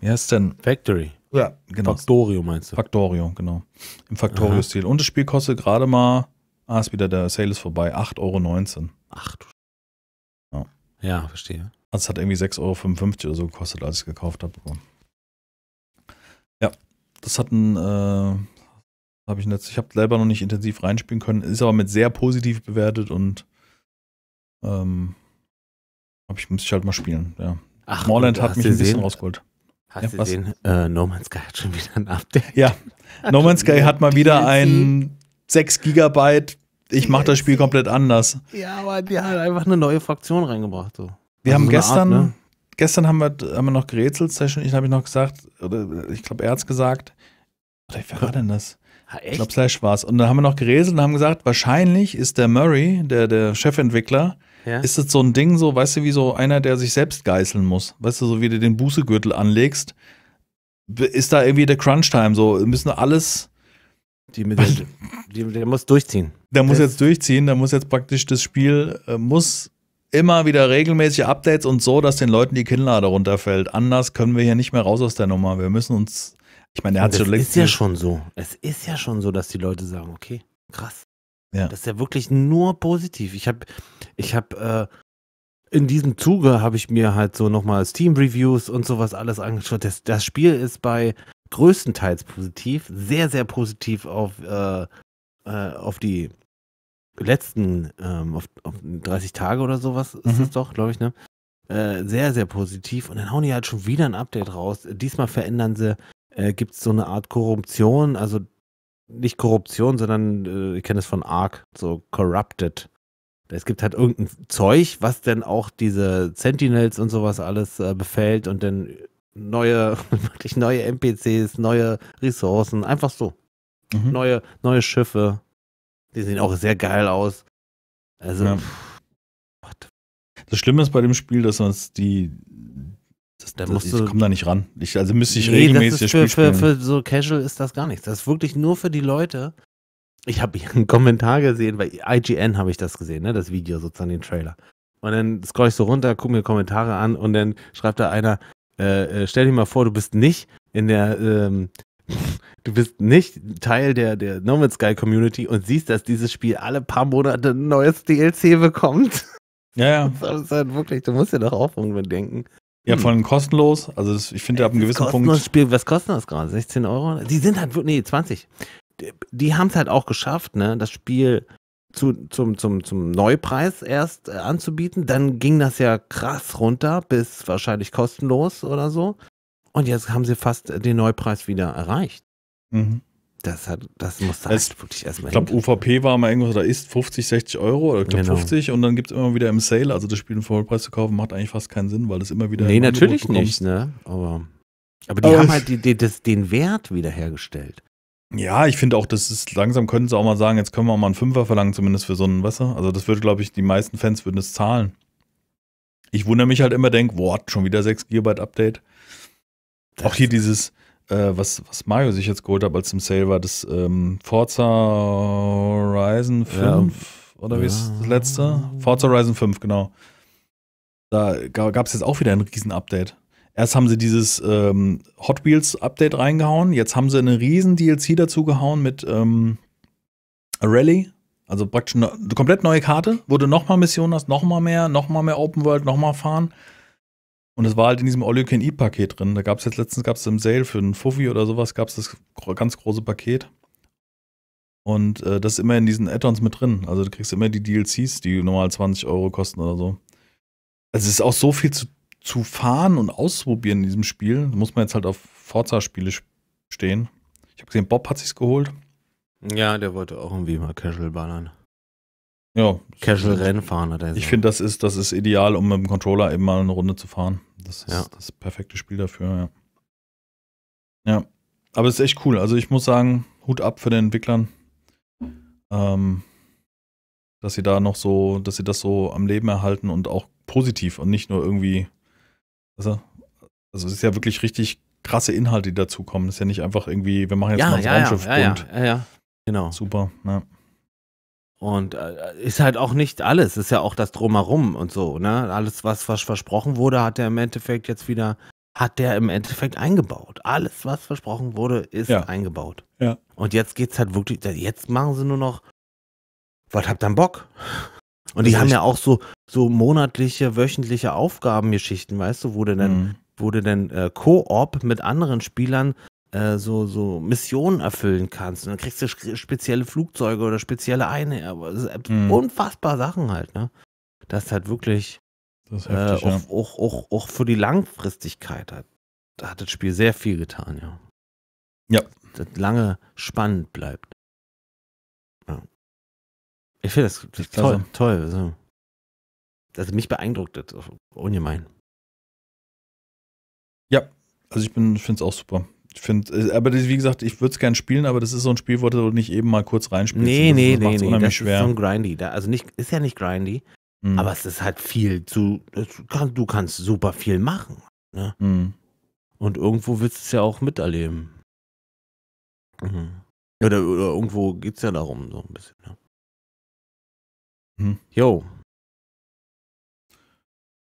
wie heißt denn? Factory. Ja, genau. Factorio meinst du? Factorio, genau. Im Factorio-Stil. Und das Spiel kostet gerade mal, ah, ist wieder der Sale ist vorbei, 8,19 Euro. Ach du ja, verstehe. Das hat irgendwie 6,55 Euro oder so gekostet, als ich es gekauft habe. Ja, das hat ein, äh, habe ich jetzt, ich habe selber noch nicht intensiv reinspielen können, ist aber mit sehr positiv bewertet und ähm, hab ich, muss ich halt mal spielen, ja. Ach, Morland hat mich ein bisschen rausgeholt. Hast ja, du gesehen, äh, No Man's Sky hat schon wieder ein Update. Ja, No Man's Sky hat mal wieder ein 6 Gigabyte ich mache das Spiel komplett anders. Ja, aber die hat einfach eine neue Fraktion reingebracht. So. Wir also haben so gestern, Art, ne? gestern haben wir, haben wir noch gerätselt, Session, ich habe noch gesagt, oder ich glaube, er hat es gesagt, oder wer war denn das? Ha, ich glaube, Slash war es. Und da haben wir noch gerätselt und haben gesagt, wahrscheinlich ist der Murray, der, der Chefentwickler, ja. ist das so ein Ding, so, weißt du, wie so einer, der sich selbst geißeln muss. Weißt du, so wie du den Bußegürtel anlegst, ist da irgendwie der Crunch-Time, so müssen alles. Die mit der, die, der muss durchziehen. Der muss jetzt durchziehen, der muss jetzt praktisch das Spiel, äh, muss immer wieder regelmäßige Updates und so, dass den Leuten die Kinnlade runterfällt. Anders können wir hier nicht mehr raus aus der Nummer. Wir müssen uns, ich meine, der hat schon Es ist ja schon so. Es ist ja schon so, dass die Leute sagen, okay, krass. Ja. Das ist ja wirklich nur positiv. Ich habe, ich habe, äh, in diesem Zuge habe ich mir halt so nochmal Steam-Reviews und sowas alles angeschaut. Das, das, Spiel ist bei größtenteils positiv, sehr, sehr positiv auf, äh, äh auf die letzten ähm, auf, auf 30 Tage oder sowas ist mhm. es doch, glaube ich, ne? Äh, sehr, sehr positiv. Und dann hauen die halt schon wieder ein Update raus. Diesmal verändern sie, äh, gibt es so eine Art Korruption, also nicht Korruption, sondern äh, ich kenne es von Ark, so Corrupted. Es gibt halt irgendein Zeug, was dann auch diese Sentinels und sowas alles äh, befällt und dann neue, wirklich neue NPCs, neue Ressourcen, einfach so. Mhm. Neue, neue Schiffe, die sehen auch sehr geil aus. Also. Ja. Das Schlimme ist bei dem Spiel, dass sonst die. Das, da das, ich komme da nicht ran. Ich, also müsste ich nee, regelmäßig das, das für, Spiel für, für, so Casual ist das gar nichts. Das ist wirklich nur für die Leute. Ich habe hier einen Kommentar gesehen, bei IGN habe ich das gesehen, ne? das Video sozusagen, den Trailer. Und dann scroll ich so runter, gucke mir Kommentare an und dann schreibt da einer, äh, äh, stell dir mal vor, du bist nicht in der ähm, du bist nicht Teil der, der No Man's Sky Community und siehst, dass dieses Spiel alle paar Monate ein neues DLC bekommt. Ja, ja. Das ist halt wirklich, du musst ja doch auch irgendwann denken. Ja, hm. vor allem kostenlos. Also das, ich finde, ab einem äh, gewissen Punkt. Spiel, was kostet das gerade? 16 Euro? Die sind halt, wirklich, nee, 20. Die, die haben es halt auch geschafft, ne, das Spiel zu, zum, zum, zum Neupreis erst äh, anzubieten. Dann ging das ja krass runter, bis wahrscheinlich kostenlos oder so. Und jetzt haben sie fast den Neupreis wieder erreicht. Mhm. Das, hat, das muss da also, halt wirklich erstmal Ich glaube, UVP war mal irgendwas, da ist 50, 60 Euro oder ich glaube genau. 50 und dann gibt es immer wieder im Sale, also das Spiel im Vollpreis zu kaufen, macht eigentlich fast keinen Sinn, weil es immer wieder. Nee, im natürlich nicht, ne? Aber, aber die aber haben halt die, die, das, den Wert wiederhergestellt. Ja, ich finde auch, das ist langsam können sie auch mal sagen, jetzt können wir auch mal einen Fünfer verlangen, zumindest für so einen, Wasser. Also das würde, glaube ich, die meisten Fans würden es zahlen. Ich wundere mich halt immer, denke, boah, schon wieder 6 GB Update. Das auch hier dieses, äh, was, was Mario sich jetzt geholt hat, als im Sale war, das ähm, Forza Horizon 5 ja. oder wie ist das letzte? Forza Horizon 5, genau. Da gab es jetzt auch wieder ein Riesen-Update. Erst haben sie dieses ähm, Hot Wheels Update reingehauen, jetzt haben sie einen riesen DLC dazu gehauen mit ähm, Rally, also praktisch eine komplett neue Karte, wo du nochmal Missionen hast, nochmal mehr, nochmal mehr Open World, nochmal fahren. Und es war halt in diesem All You Can Eat Paket drin. Da gab es jetzt letztens gab im Sale für einen Fuffi oder sowas gab es das ganz große Paket. Und äh, das ist immer in diesen Add-ons mit drin. Also du kriegst immer die DLCs, die normal 20 Euro kosten oder so. Also es ist auch so viel zu, zu fahren und auszuprobieren in diesem Spiel. Da muss man jetzt halt auf Forza-Spiele stehen. Ich habe gesehen, Bob hat sich's geholt. Ja, der wollte auch irgendwie mal Casual ballern. Ja. Casual Rennfahren oder so. Ich finde, das ist, das ist ideal, um mit dem Controller eben mal eine Runde zu fahren. Das ist ja. das perfekte Spiel dafür, ja. Ja. Aber es ist echt cool. Also ich muss sagen, Hut ab für den Entwicklern. Ähm, dass sie da noch so, dass sie das so am Leben erhalten und auch positiv und nicht nur irgendwie. Also, also es ist ja wirklich richtig krasse Inhalte, die dazukommen. Es ist ja nicht einfach irgendwie, wir machen jetzt ja, mal das ja, Raumschiff ja, bunt. Ja, ja, ja, genau. Super, ja. Und äh, ist halt auch nicht alles, ist ja auch das Drumherum und so, ne? Alles, was, was versprochen wurde, hat er im Endeffekt jetzt wieder, hat der im Endeffekt eingebaut. Alles, was versprochen wurde, ist ja. eingebaut. Ja. Und jetzt geht's halt wirklich, jetzt machen sie nur noch, was habt ihr Bock? Und das die haben ja auch so, so monatliche, wöchentliche Aufgabengeschichten, weißt du, wo du denn, mhm. wo du denn äh, Koop mit anderen Spielern äh, so, so Missionen erfüllen kannst. Und dann kriegst du spezielle Flugzeuge oder spezielle eine, aber mhm. unfassbar Sachen halt, ne? Das ist halt wirklich das ist äh, heftig, äh, auch, ja. auch, auch, auch für die Langfristigkeit hat, hat das Spiel sehr viel getan, ja. Ja. Das lange spannend bleibt. Ja. Ich finde das, das toll, toll. So. Also mich beeindruckt das ungemein. Ja, also ich bin, finde es auch super. Ich finde, äh, aber das, wie gesagt, ich würde es gerne spielen, aber das ist so ein Spiel, wo du nicht eben mal kurz reinspielst. Nee, das, nee, das nee, nee, das schwer. ist so ein Grindy. Da, also nicht, ist ja nicht Grindy, mhm. aber es ist halt viel zu, kann, du kannst super viel machen. Ne? Mhm. Und irgendwo willst du es ja auch miterleben. Mhm. Oder, oder, irgendwo geht es ja darum, so ein bisschen. Ne? Mhm. Jo.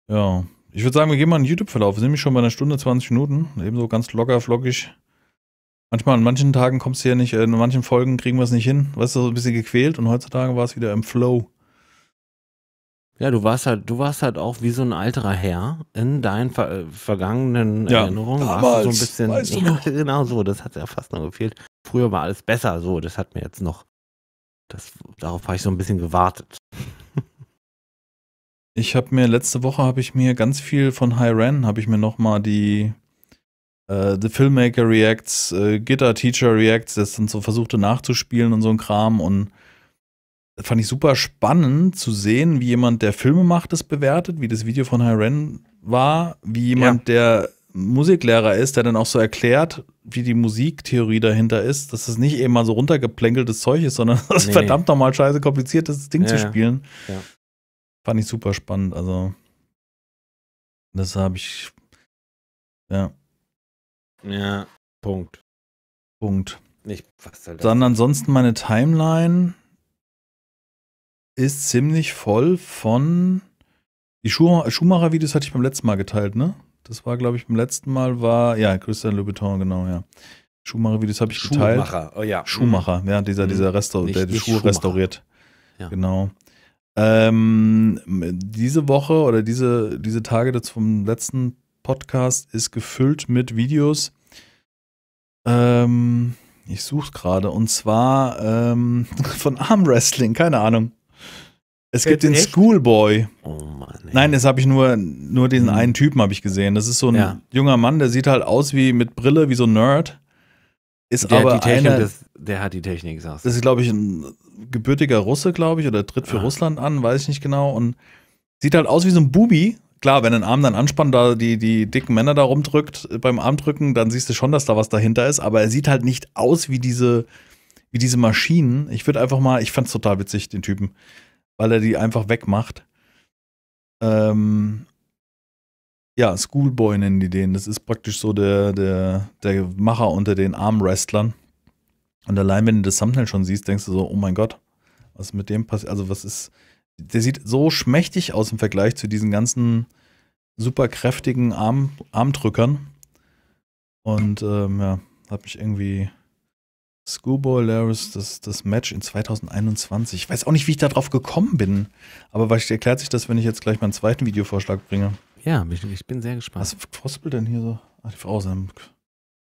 Ja, ich würde sagen, wir gehen mal in den YouTube-Verlauf. Wir sind nämlich schon bei einer Stunde 20 Minuten. Ebenso ganz locker, flockig. Manchmal an manchen Tagen kommst du ja nicht, äh, in manchen Folgen kriegen wir es nicht hin, weißt du, so ein bisschen gequält und heutzutage war es wieder im Flow. Ja, du warst halt, du warst halt auch wie so ein alterer Herr in deinen ver äh, vergangenen ja, Erinnerungen. Damals, warst du so ein bisschen, weißt du ja, genau so, das hat ja fast noch gefehlt. Früher war alles besser, so, das hat mir jetzt noch, das, darauf habe ich so ein bisschen gewartet. Ich habe mir letzte Woche habe ich mir ganz viel von Hiran habe ich mir noch mal die äh, The Filmmaker Reacts, äh, Gitter Teacher Reacts, das sind so versuchte nachzuspielen und so ein Kram und das fand ich super spannend zu sehen, wie jemand, der Filme macht, das bewertet, wie das Video von Hiren war, wie jemand, ja. der Musiklehrer ist, der dann auch so erklärt, wie die Musiktheorie dahinter ist, dass es nicht eben mal so runtergeplänkeltes Zeug ist, sondern das nee. verdammt nochmal scheiße kompliziertes Ding ja, zu spielen. Ja. Fand ich super spannend, also. Das habe ich. Ja. Ja, Punkt. Punkt. Ich, was soll das? Dann ansonsten meine Timeline ist ziemlich voll von. Die Schumacher-Videos hatte ich beim letzten Mal geteilt, ne? Das war, glaube ich, beim letzten Mal war. Ja, Christian Louboutin, genau, ja. Schumacher-Videos habe ich geteilt. Schumacher, oh ja. Schumacher, mhm. ja, dieser, dieser mhm. Restaur, nicht, der die Schuhe Schumacher. restauriert. Ja. Genau. Ähm, diese Woche oder diese, diese Tage das vom letzten Podcast ist gefüllt mit Videos. Ähm, ich suche gerade. Und zwar ähm, von Armwrestling, keine Ahnung. Es äh, gibt den Schoolboy. Oh Mann. Ey. Nein, das habe ich nur, nur diesen mhm. einen Typen habe ich gesehen. Das ist so ein ja. junger Mann, der sieht halt aus wie mit Brille, wie so ein Nerd. Ist der aber hat Technik, einer, das, der hat die Technik, sagst Das ist, glaube ich, ein gebürtiger Russe, glaube ich, oder tritt für ah. Russland an, weiß ich nicht genau. Und sieht halt aus wie so ein Bubi, klar, wenn ein Arm dann anspannt, da die, die dicken Männer da rumdrückt äh, beim Armdrücken, dann siehst du schon, dass da was dahinter ist, aber er sieht halt nicht aus wie diese, wie diese Maschinen. Ich würde einfach mal, ich fand es total witzig, den Typen, weil er die einfach wegmacht. Ähm, ja, Schoolboy nennen die den. Das ist praktisch so der, der, der Macher unter den Armwrestlern. Und allein, wenn du das Thumbnail schon siehst, denkst du so, oh mein Gott, was ist mit dem passiert? Also, was ist, der sieht so schmächtig aus im Vergleich zu diesen ganzen super kräftigen Arm, Armdrückern. Und ähm, ja, hat mich irgendwie Schoolboy Laris, das, das Match in 2021. Ich weiß auch nicht, wie ich darauf gekommen bin. Aber was erklärt sich das, wenn ich jetzt gleich meinen zweiten Videovorschlag bringe? Ja, ich, ich bin sehr gespannt. Was krospelt denn hier so? Ach, die Frau ist im.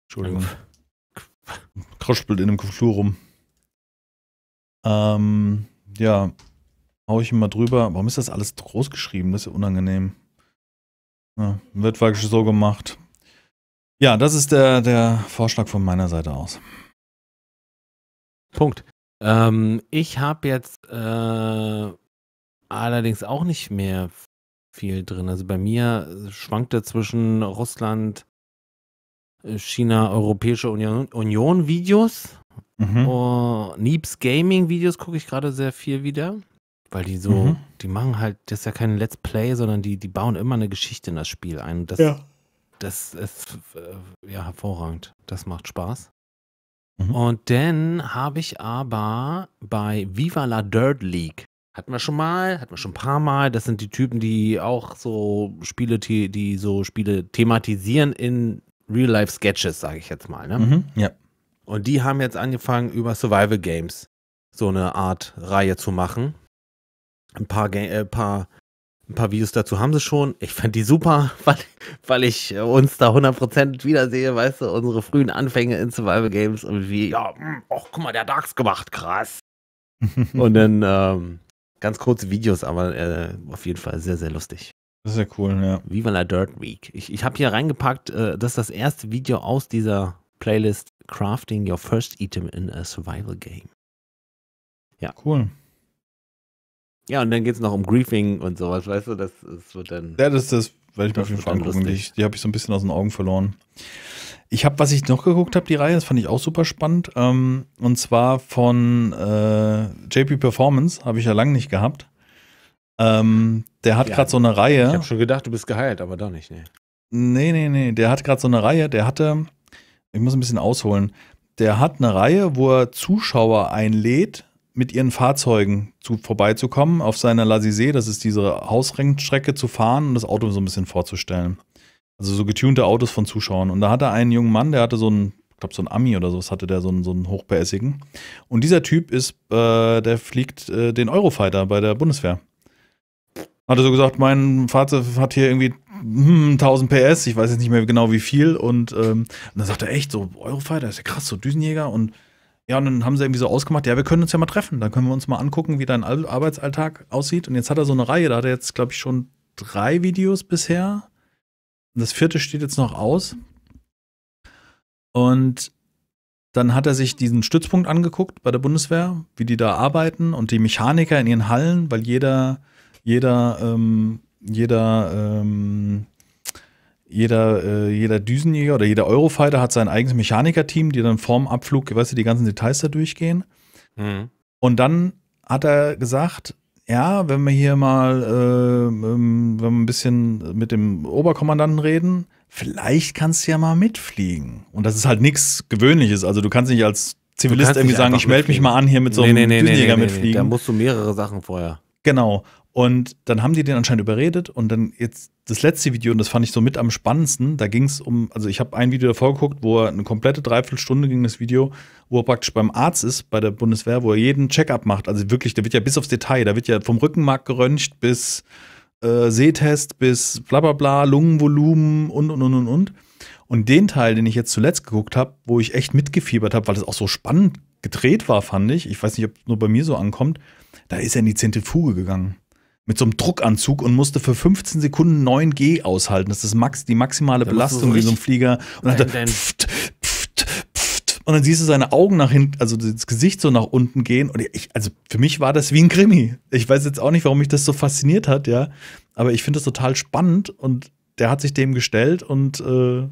Entschuldigung. Krospelt in einem Flur rum. Ähm, ja, Hau ich immer drüber. Warum ist das alles groß geschrieben? Das ist ja unangenehm. Ja, wird wirklich so gemacht. Ja, das ist der, der Vorschlag von meiner Seite aus. Punkt. Ähm, ich habe jetzt äh, allerdings auch nicht mehr viel drin. Also bei mir schwankt er zwischen Russland, äh, China, Europäische Union, Union Videos. Mhm. Oh, Neeps Gaming Videos gucke ich gerade sehr viel wieder. Weil die so, mhm. die machen halt, das ist ja kein Let's Play, sondern die, die bauen immer eine Geschichte in das Spiel ein. das, ja. das ist äh, ja hervorragend. Das macht Spaß. Mhm. Und dann habe ich aber bei Viva la Dirt League hatten wir schon mal, hatten wir schon ein paar Mal. Das sind die Typen, die auch so Spiele, die so Spiele thematisieren in Real-Life-Sketches, sage ich jetzt mal. Ne? Mhm, ja. Und die haben jetzt angefangen, über Survival Games so eine Art Reihe zu machen ein paar, äh, paar, ein paar Videos dazu haben sie schon. Ich fand die super, weil, weil ich äh, uns da 100% wiedersehe, weißt du, unsere frühen Anfänge in Survival Games und wie, ja, mh, hm, guck mal, der hat Darks gemacht, krass. und dann ähm, ganz kurze Videos, aber äh, auf jeden Fall sehr, sehr lustig. Das ist ja cool, ja. Viva la Dirt Week. Ich, ich habe hier reingepackt, äh, das ist das erste Video aus dieser Playlist Crafting Your First Item in a Survival Game. Ja. Cool. Ja, und dann geht es noch um Griefing und sowas, weißt du? Das, das wird dann. Ja, das, das werde ich mir auf jeden Fall angucken. Die, die habe ich so ein bisschen aus den Augen verloren. Ich habe, was ich noch geguckt habe, die Reihe, das fand ich auch super spannend. Ähm, und zwar von äh, JP Performance, habe ich ja lange nicht gehabt. Ähm, der hat ja, gerade so eine Reihe. Ich habe schon gedacht, du bist geheilt, aber doch nicht, nee. Nee, nee, nee. Der hat gerade so eine Reihe, der hatte, ich muss ein bisschen ausholen, der hat eine Reihe, wo er Zuschauer einlädt mit ihren Fahrzeugen zu, vorbeizukommen, auf seiner Lazisee, das ist diese Hausrennstrecke, zu fahren und das Auto so ein bisschen vorzustellen. Also so getunte Autos von Zuschauern. Und da hatte einen jungen Mann, der hatte so einen, ich glaube so einen Ami oder sowas, hatte der so einen, so einen hochbässigen. Und dieser Typ ist, äh, der fliegt äh, den Eurofighter bei der Bundeswehr. Hatte so gesagt, mein Fahrzeug hat hier irgendwie hm, 1000 PS, ich weiß jetzt nicht mehr genau wie viel. Und, ähm, und dann sagte er echt so, Eurofighter ist ja krass, so Düsenjäger und ja, und dann haben sie irgendwie so ausgemacht, ja, wir können uns ja mal treffen, dann können wir uns mal angucken, wie dein Arbeitsalltag aussieht. Und jetzt hat er so eine Reihe, da hat er jetzt, glaube ich, schon drei Videos bisher. Und das vierte steht jetzt noch aus. Und dann hat er sich diesen Stützpunkt angeguckt bei der Bundeswehr, wie die da arbeiten und die Mechaniker in ihren Hallen, weil jeder, jeder, ähm, jeder ähm, jeder, äh, jeder Düsenjäger oder jeder Eurofighter hat sein eigenes Mechanikerteam, die dann vorm Abflug, weißt du, die ganzen Details da durchgehen. Mhm. Und dann hat er gesagt, ja, wenn wir hier mal, äh, ähm, wenn wir ein bisschen mit dem Oberkommandanten reden, vielleicht kannst du ja mal mitfliegen. Und das ist halt nichts Gewöhnliches. Also du kannst nicht als Zivilist irgendwie sagen, ich melde mich mal an hier mit so einem nee, nee, nee, Düsenjäger nee, nee, mitfliegen. Nee, da musst du mehrere Sachen vorher. Genau. Und dann haben die den anscheinend überredet und dann jetzt das letzte Video, und das fand ich so mit am spannendsten, da ging es um, also ich habe ein Video davor geguckt, wo er eine komplette Dreiviertelstunde ging das Video, wo er praktisch beim Arzt ist, bei der Bundeswehr, wo er jeden Check-up macht. Also wirklich, da wird ja bis aufs Detail, da wird ja vom Rückenmark geröntgt bis äh, Sehtest, bis bla bla bla, Lungenvolumen und und und und und. Und den Teil, den ich jetzt zuletzt geguckt habe, wo ich echt mitgefiebert habe, weil es auch so spannend gedreht war, fand ich. Ich weiß nicht, ob es nur bei mir so ankommt. Da ist er in die Zentrifuge gegangen mit so einem Druckanzug und musste für 15 Sekunden 9G aushalten. Das ist max, die maximale da Belastung so in so einem Flieger. Und dann hat er pft, pft, pft. Und dann siehst du seine Augen nach hinten, also das Gesicht so nach unten gehen. Und ich, also für mich war das wie ein Krimi. Ich weiß jetzt auch nicht, warum mich das so fasziniert hat, ja. Aber ich finde das total spannend und der hat sich dem gestellt und äh,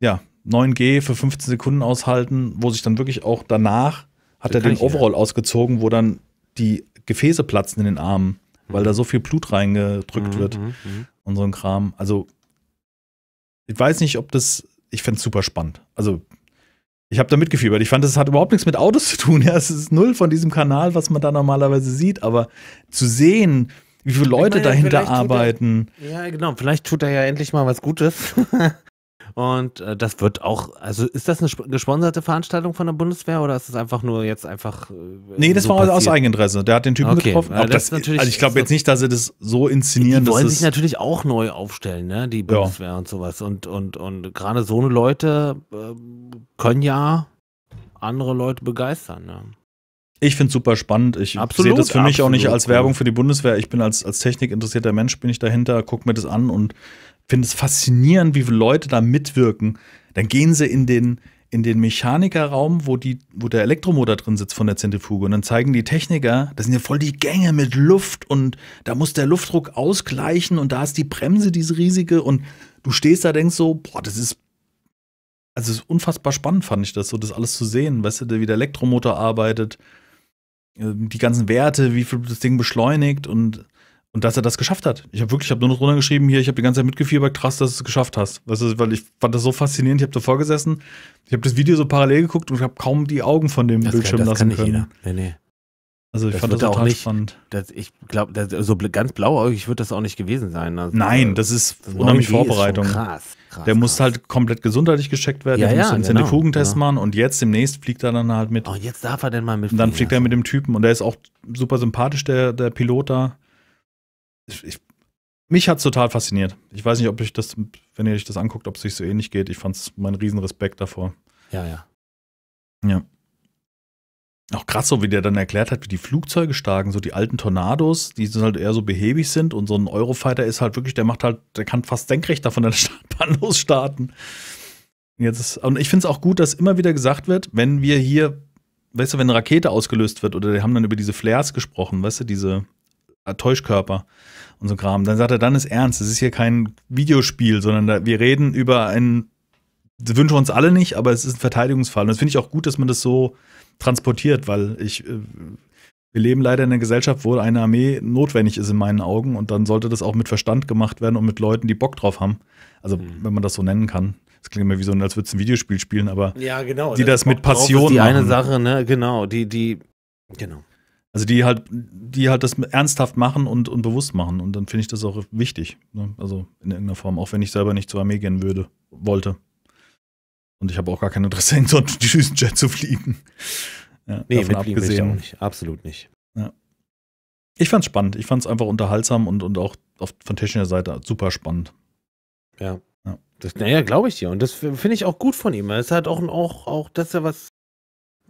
ja, 9G für 15 Sekunden aushalten, wo sich dann wirklich auch danach hat das er den Overall ja. ausgezogen, wo dann die Gefäße platzen in den Armen weil da so viel Blut reingedrückt mhm, wird mhm, mhm. und so ein Kram. Also, ich weiß nicht, ob das, ich fände es super spannend. Also, ich habe da mitgefiebert. Ich fand, das hat überhaupt nichts mit Autos zu tun. Ja, es ist null von diesem Kanal, was man da normalerweise sieht, aber zu sehen, wie viele Leute meine, dahinter arbeiten. Er, ja, genau. Vielleicht tut er ja endlich mal was Gutes. Und äh, das wird auch, also ist das eine gesponserte Veranstaltung von der Bundeswehr oder ist das einfach nur jetzt einfach. Äh, nee, das so war passiert? aus Eigeninteresse. Der hat den Typen okay. getroffen. Ja, das, das natürlich, also ich glaube jetzt nicht, dass sie das so inszenieren. Die wollen sich natürlich auch neu aufstellen, ne? Die Bundeswehr ja. und sowas. Und, und, und gerade so eine Leute äh, können ja andere Leute begeistern, ne? Ich finde es super spannend. Ich sehe das für mich auch nicht als Werbung für die Bundeswehr. Ich bin als, als technikinteressierter Mensch, bin ich dahinter, gucke mir das an und finde es faszinierend, wie viele Leute da mitwirken. Dann gehen sie in den, in den Mechanikerraum, wo, die, wo der Elektromotor drin sitzt von der Zentrifuge. Und dann zeigen die Techniker, das sind ja voll die Gänge mit Luft und da muss der Luftdruck ausgleichen und da ist die Bremse, diese riesige. Und du stehst da, denkst so, boah, das ist. Also, es ist unfassbar spannend, fand ich das, so das alles zu sehen. Weißt du, wie der Elektromotor arbeitet, äh, die ganzen Werte, wie viel das Ding beschleunigt und und dass er das geschafft hat. Ich habe wirklich, ich habe nur noch drunter geschrieben hier, ich habe die ganze Zeit mitgefiebert, krass, dass du es geschafft hast. Weißt du, weil ich fand das so faszinierend, ich habe davor vorgesessen, ich habe das Video so parallel geguckt und ich habe kaum die Augen von dem das Bildschirm kann, das lassen kann können. Nee, nee. Also ich das fand das auch nicht, spannend. Das, ich glaube, so ganz blauäugig wird das auch nicht gewesen sein. Also, Nein, äh, das ist das unheimlich Vorbereitung. Ist krass, krass, der muss krass. halt komplett gesundheitlich gecheckt werden, ja, der ja, muss einen genau, genau. machen und jetzt demnächst fliegt er dann halt mit. Oh, jetzt darf er denn mal mit. Und dann fliegt er also. mit dem Typen und der ist auch super sympathisch, der, der Pilot da ich, mich hat es total fasziniert. Ich weiß nicht, ob ich das, wenn ihr euch das anguckt, ob es sich so ähnlich geht. Ich fand es meinen Riesenrespekt davor. Ja, ja. Ja. Auch krass, so wie der dann erklärt hat, wie die Flugzeuge starken, so die alten Tornados, die sind halt eher so behäbig sind und so ein Eurofighter ist halt wirklich, der macht halt, der kann fast senkrecht davon der Startbahn losstarten. Jetzt ist, und ich finde es auch gut, dass immer wieder gesagt wird, wenn wir hier, weißt du, wenn eine Rakete ausgelöst wird oder die haben dann über diese Flares gesprochen, weißt du, diese äh, Täuschkörper und so Kram. Dann sagt er, dann ist ernst. Es ist hier kein Videospiel, sondern da, wir reden über ein, das wünschen wir uns alle nicht, aber es ist ein Verteidigungsfall. Und das finde ich auch gut, dass man das so transportiert, weil ich, äh, wir leben leider in einer Gesellschaft, wo eine Armee notwendig ist in meinen Augen und dann sollte das auch mit Verstand gemacht werden und mit Leuten, die Bock drauf haben. Also, mhm. wenn man das so nennen kann. Das klingt immer wie so, als würdest du ein Videospiel spielen, aber ja, genau, die das, das mit Passion. Drauf ist die machen. eine Sache, ne, genau, die, die, genau. Also die halt, die halt das ernsthaft machen und, und bewusst machen. Und dann finde ich das auch wichtig. Ne? Also in irgendeiner Form, auch wenn ich selber nicht zur Armee gehen würde, wollte. Und ich habe auch gar kein Interesse, in so einen Düsenjet zu fliegen. Ja, nee, davon abgesehen. Ich nicht. Absolut nicht. Ja. Ich fand's spannend. Ich fand es einfach unterhaltsam und, und auch auf, von technischer Seite super spannend. Ja. ja. Das, naja, glaube ich dir. Und das finde ich auch gut von ihm. Es hat auch, auch, auch, dass er was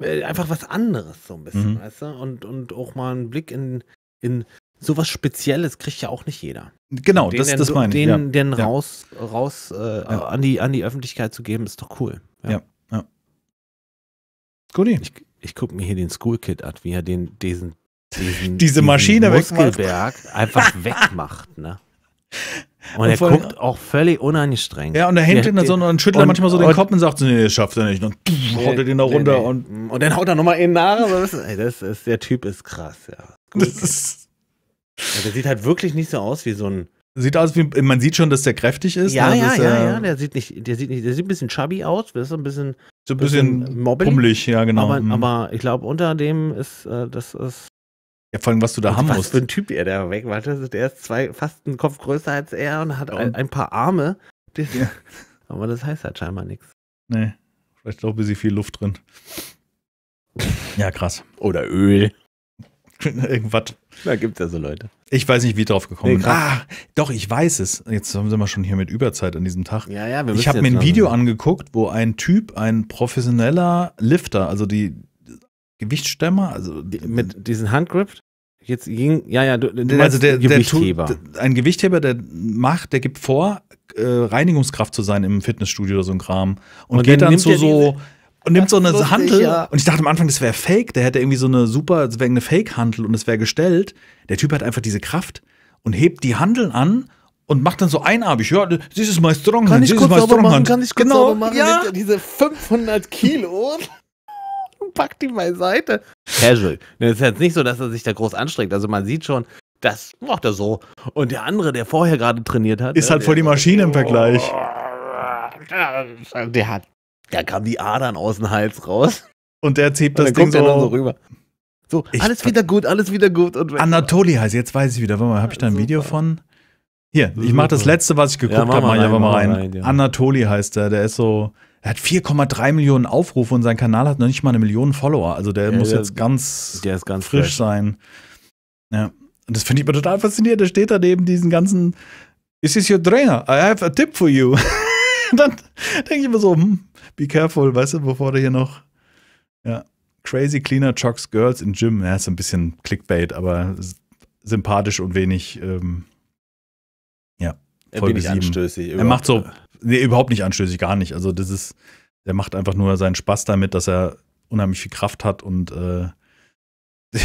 äh, einfach was anderes so ein bisschen, mhm. weißt du? Und, und auch mal einen Blick in, in sowas Spezielles kriegt ja auch nicht jeder. Genau, den, das, den, meine ich. Den, ja. den raus, raus äh, ja. an, die, an die Öffentlichkeit zu geben, ist doch cool. Ja, ja. Gut. Ich, ich gucke mir hier den School Kid an, wie er den, diesen, diesen diese Maschine diesen wegmacht. einfach wegmacht, ne? Und, und er guckt auch völlig unangestrengt. Ja, und er hängt ja, in der Sonne und schüttelt und, manchmal so den Kopf und sagt, so, nee, das schafft er nicht. Und nee, haut er den da runter. Nee, und, und dann haut er nochmal in Nare. Das ist, der Typ ist krass, ja. Gut. Das ist ja, der sieht halt wirklich nicht so aus wie so ein. Sieht aus wie, man sieht schon, dass der kräftig ist. Ja, ne? ja, ist, ja, äh, ja, der sieht nicht, der sieht nicht, der sieht ein bisschen chubby aus, das ist ein bisschen. So ein bisschen, bisschen mobbelig, ja, genau. Aber, mhm. aber ich glaube, unter dem ist, äh, das ist ja, vor allem, was du da und haben was musst. Was für ein Typ er da weg war. Der ist zwei, fast einen Kopf größer als er und hat ein, ein paar Arme. Das, ja. Aber das heißt halt scheinbar nichts. Nee, vielleicht auch ein bisschen viel Luft drin. Ja, krass. Oder Öl. Irgendwas. Da gibt es ja so Leute. Ich weiß nicht, wie ich drauf gekommen nee, bin. Ah, doch, ich weiß es. Jetzt sind wir schon hier mit Überzeit an diesem Tag. Ja, ja, wir Ich habe mir ein Video angeguckt, wo ein Typ, ein professioneller Lifter, also die, Gewichtsstemmer, also mit diesen Handgrip. Jetzt ging, ja, ja, du, du also der, Gewichtheber. Der, ein Gewichtheber, der macht, der gibt vor, äh, Reinigungskraft zu sein im Fitnessstudio oder so ein Kram. Und, und geht dann, dann zu so und nimmt so eine lustig, Hantel. Ja. Und ich dachte am Anfang, das wäre Fake. Der hätte irgendwie so eine super, das wäre eine fake handel und es wäre gestellt. Der Typ hat einfach diese Kraft und hebt die Handeln an und macht dann so einarbig. Ja, das ist mein Stronghand. Kann ich kurz sauber machen? Kann ich kurz genau, sauber machen? Ja. Diese 500 Kilo packt ihn beiseite. Casual. Es ist jetzt nicht so, dass er sich da groß anstrengt. Also man sieht schon, das macht er so. Und der andere, der vorher gerade trainiert hat. Ist ne, halt voll die Maschine im oh. Vergleich. Der hat. Da kam die Adern aus dem Hals raus. Und der zieht das Ding so, so rüber. So, ich alles wieder gut, alles wieder gut. Und Anatoli heißt, jetzt weiß ich wieder. Warte mal, habe ich da ein Video von? Hier, ich mache das letzte, was ich geguckt ja, habe, mach ich einfach mal rein. rein ja. Anatoli heißt der, der ist so, er hat 4,3 Millionen Aufrufe und sein Kanal hat noch nicht mal eine Million Follower. Also der ja, muss der, jetzt ganz, ganz frisch fresh. sein. Ja. Und das finde ich mir total faszinierend. Der steht da neben diesen ganzen, is this your trainer? I have a tip for you. dann denke ich mir so, hm, be careful, weißt du, bevor du hier noch, ja. Crazy Cleaner Chocks Girls in Gym. Ja, ist ein bisschen Clickbait, aber sympathisch und wenig ähm, Folge bin ich anstößig. Er macht so, nee, überhaupt nicht anstößig, gar nicht. Also das ist, der macht einfach nur seinen Spaß damit, dass er unheimlich viel Kraft hat und äh,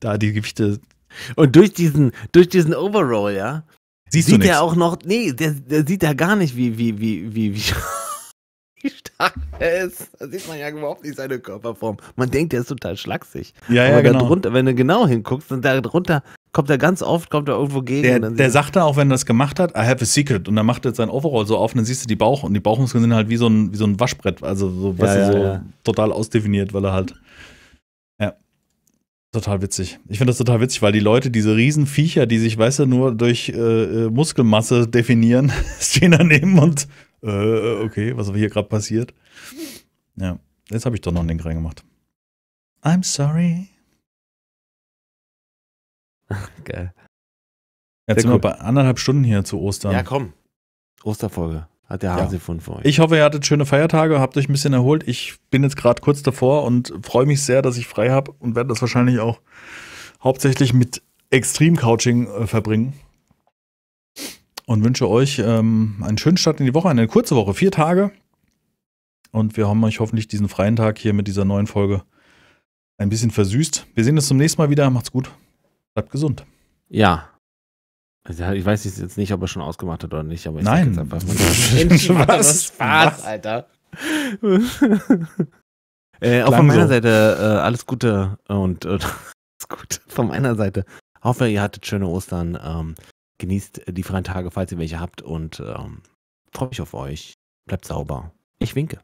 da die Gewichte. Und durch diesen, durch diesen Overall, ja, Siehst sieht er auch noch, nee, der, der sieht ja gar nicht, wie, wie, wie, wie, wie, wie stark er ist. Da sieht man ja überhaupt nicht seine Körperform. Man denkt, der ist total schlaksig. Ja, ja, Aber genau. darunter, wenn du genau hinguckst, und da drunter kommt er ganz oft, kommt er irgendwo gegen. Der, der sagt da auch, wenn er das gemacht hat, I have a secret. Und dann macht er sein Overall so auf und dann siehst du die Bauch. Und die Bauchmuskeln sind halt wie so ein, wie so ein Waschbrett. Also so, was ja, ja, so ja. total ausdefiniert, weil er halt. Ja. Total witzig. Ich finde das total witzig, weil die Leute, diese riesen Viecher, die sich, weißt du, nur durch äh, äh Muskelmasse definieren, stehen daneben und äh, äh okay, was hier gerade passiert. Ja, jetzt habe ich doch noch einen Link reingemacht. I'm sorry. Geil. Jetzt sind wir bei anderthalb Stunden hier zu Ostern. Ja, komm. Osterfolge. Hat der Hase ja. von euch. Ich hoffe, ihr hattet schöne Feiertage, habt euch ein bisschen erholt. Ich bin jetzt gerade kurz davor und freue mich sehr, dass ich frei habe und werde das wahrscheinlich auch hauptsächlich mit Extrem-Couching äh, verbringen. Und wünsche euch ähm, einen schönen Start in die Woche, eine kurze Woche, vier Tage. Und wir haben euch hoffentlich diesen freien Tag hier mit dieser neuen Folge ein bisschen versüßt. Wir sehen uns zum nächsten Mal wieder. Macht's gut. Bleibt gesund. Ja. Also ich weiß jetzt nicht, ob er schon ausgemacht hat oder nicht, aber ich Nein. jetzt einfach mal. was? Spaß, Alter. äh, auch von meiner so. Seite äh, alles Gute und äh, alles Gute von meiner Seite. Hoffe, ihr hattet schöne Ostern. Ähm, genießt die freien Tage, falls ihr welche habt und ähm, freue mich auf euch. Bleibt sauber. Ich winke.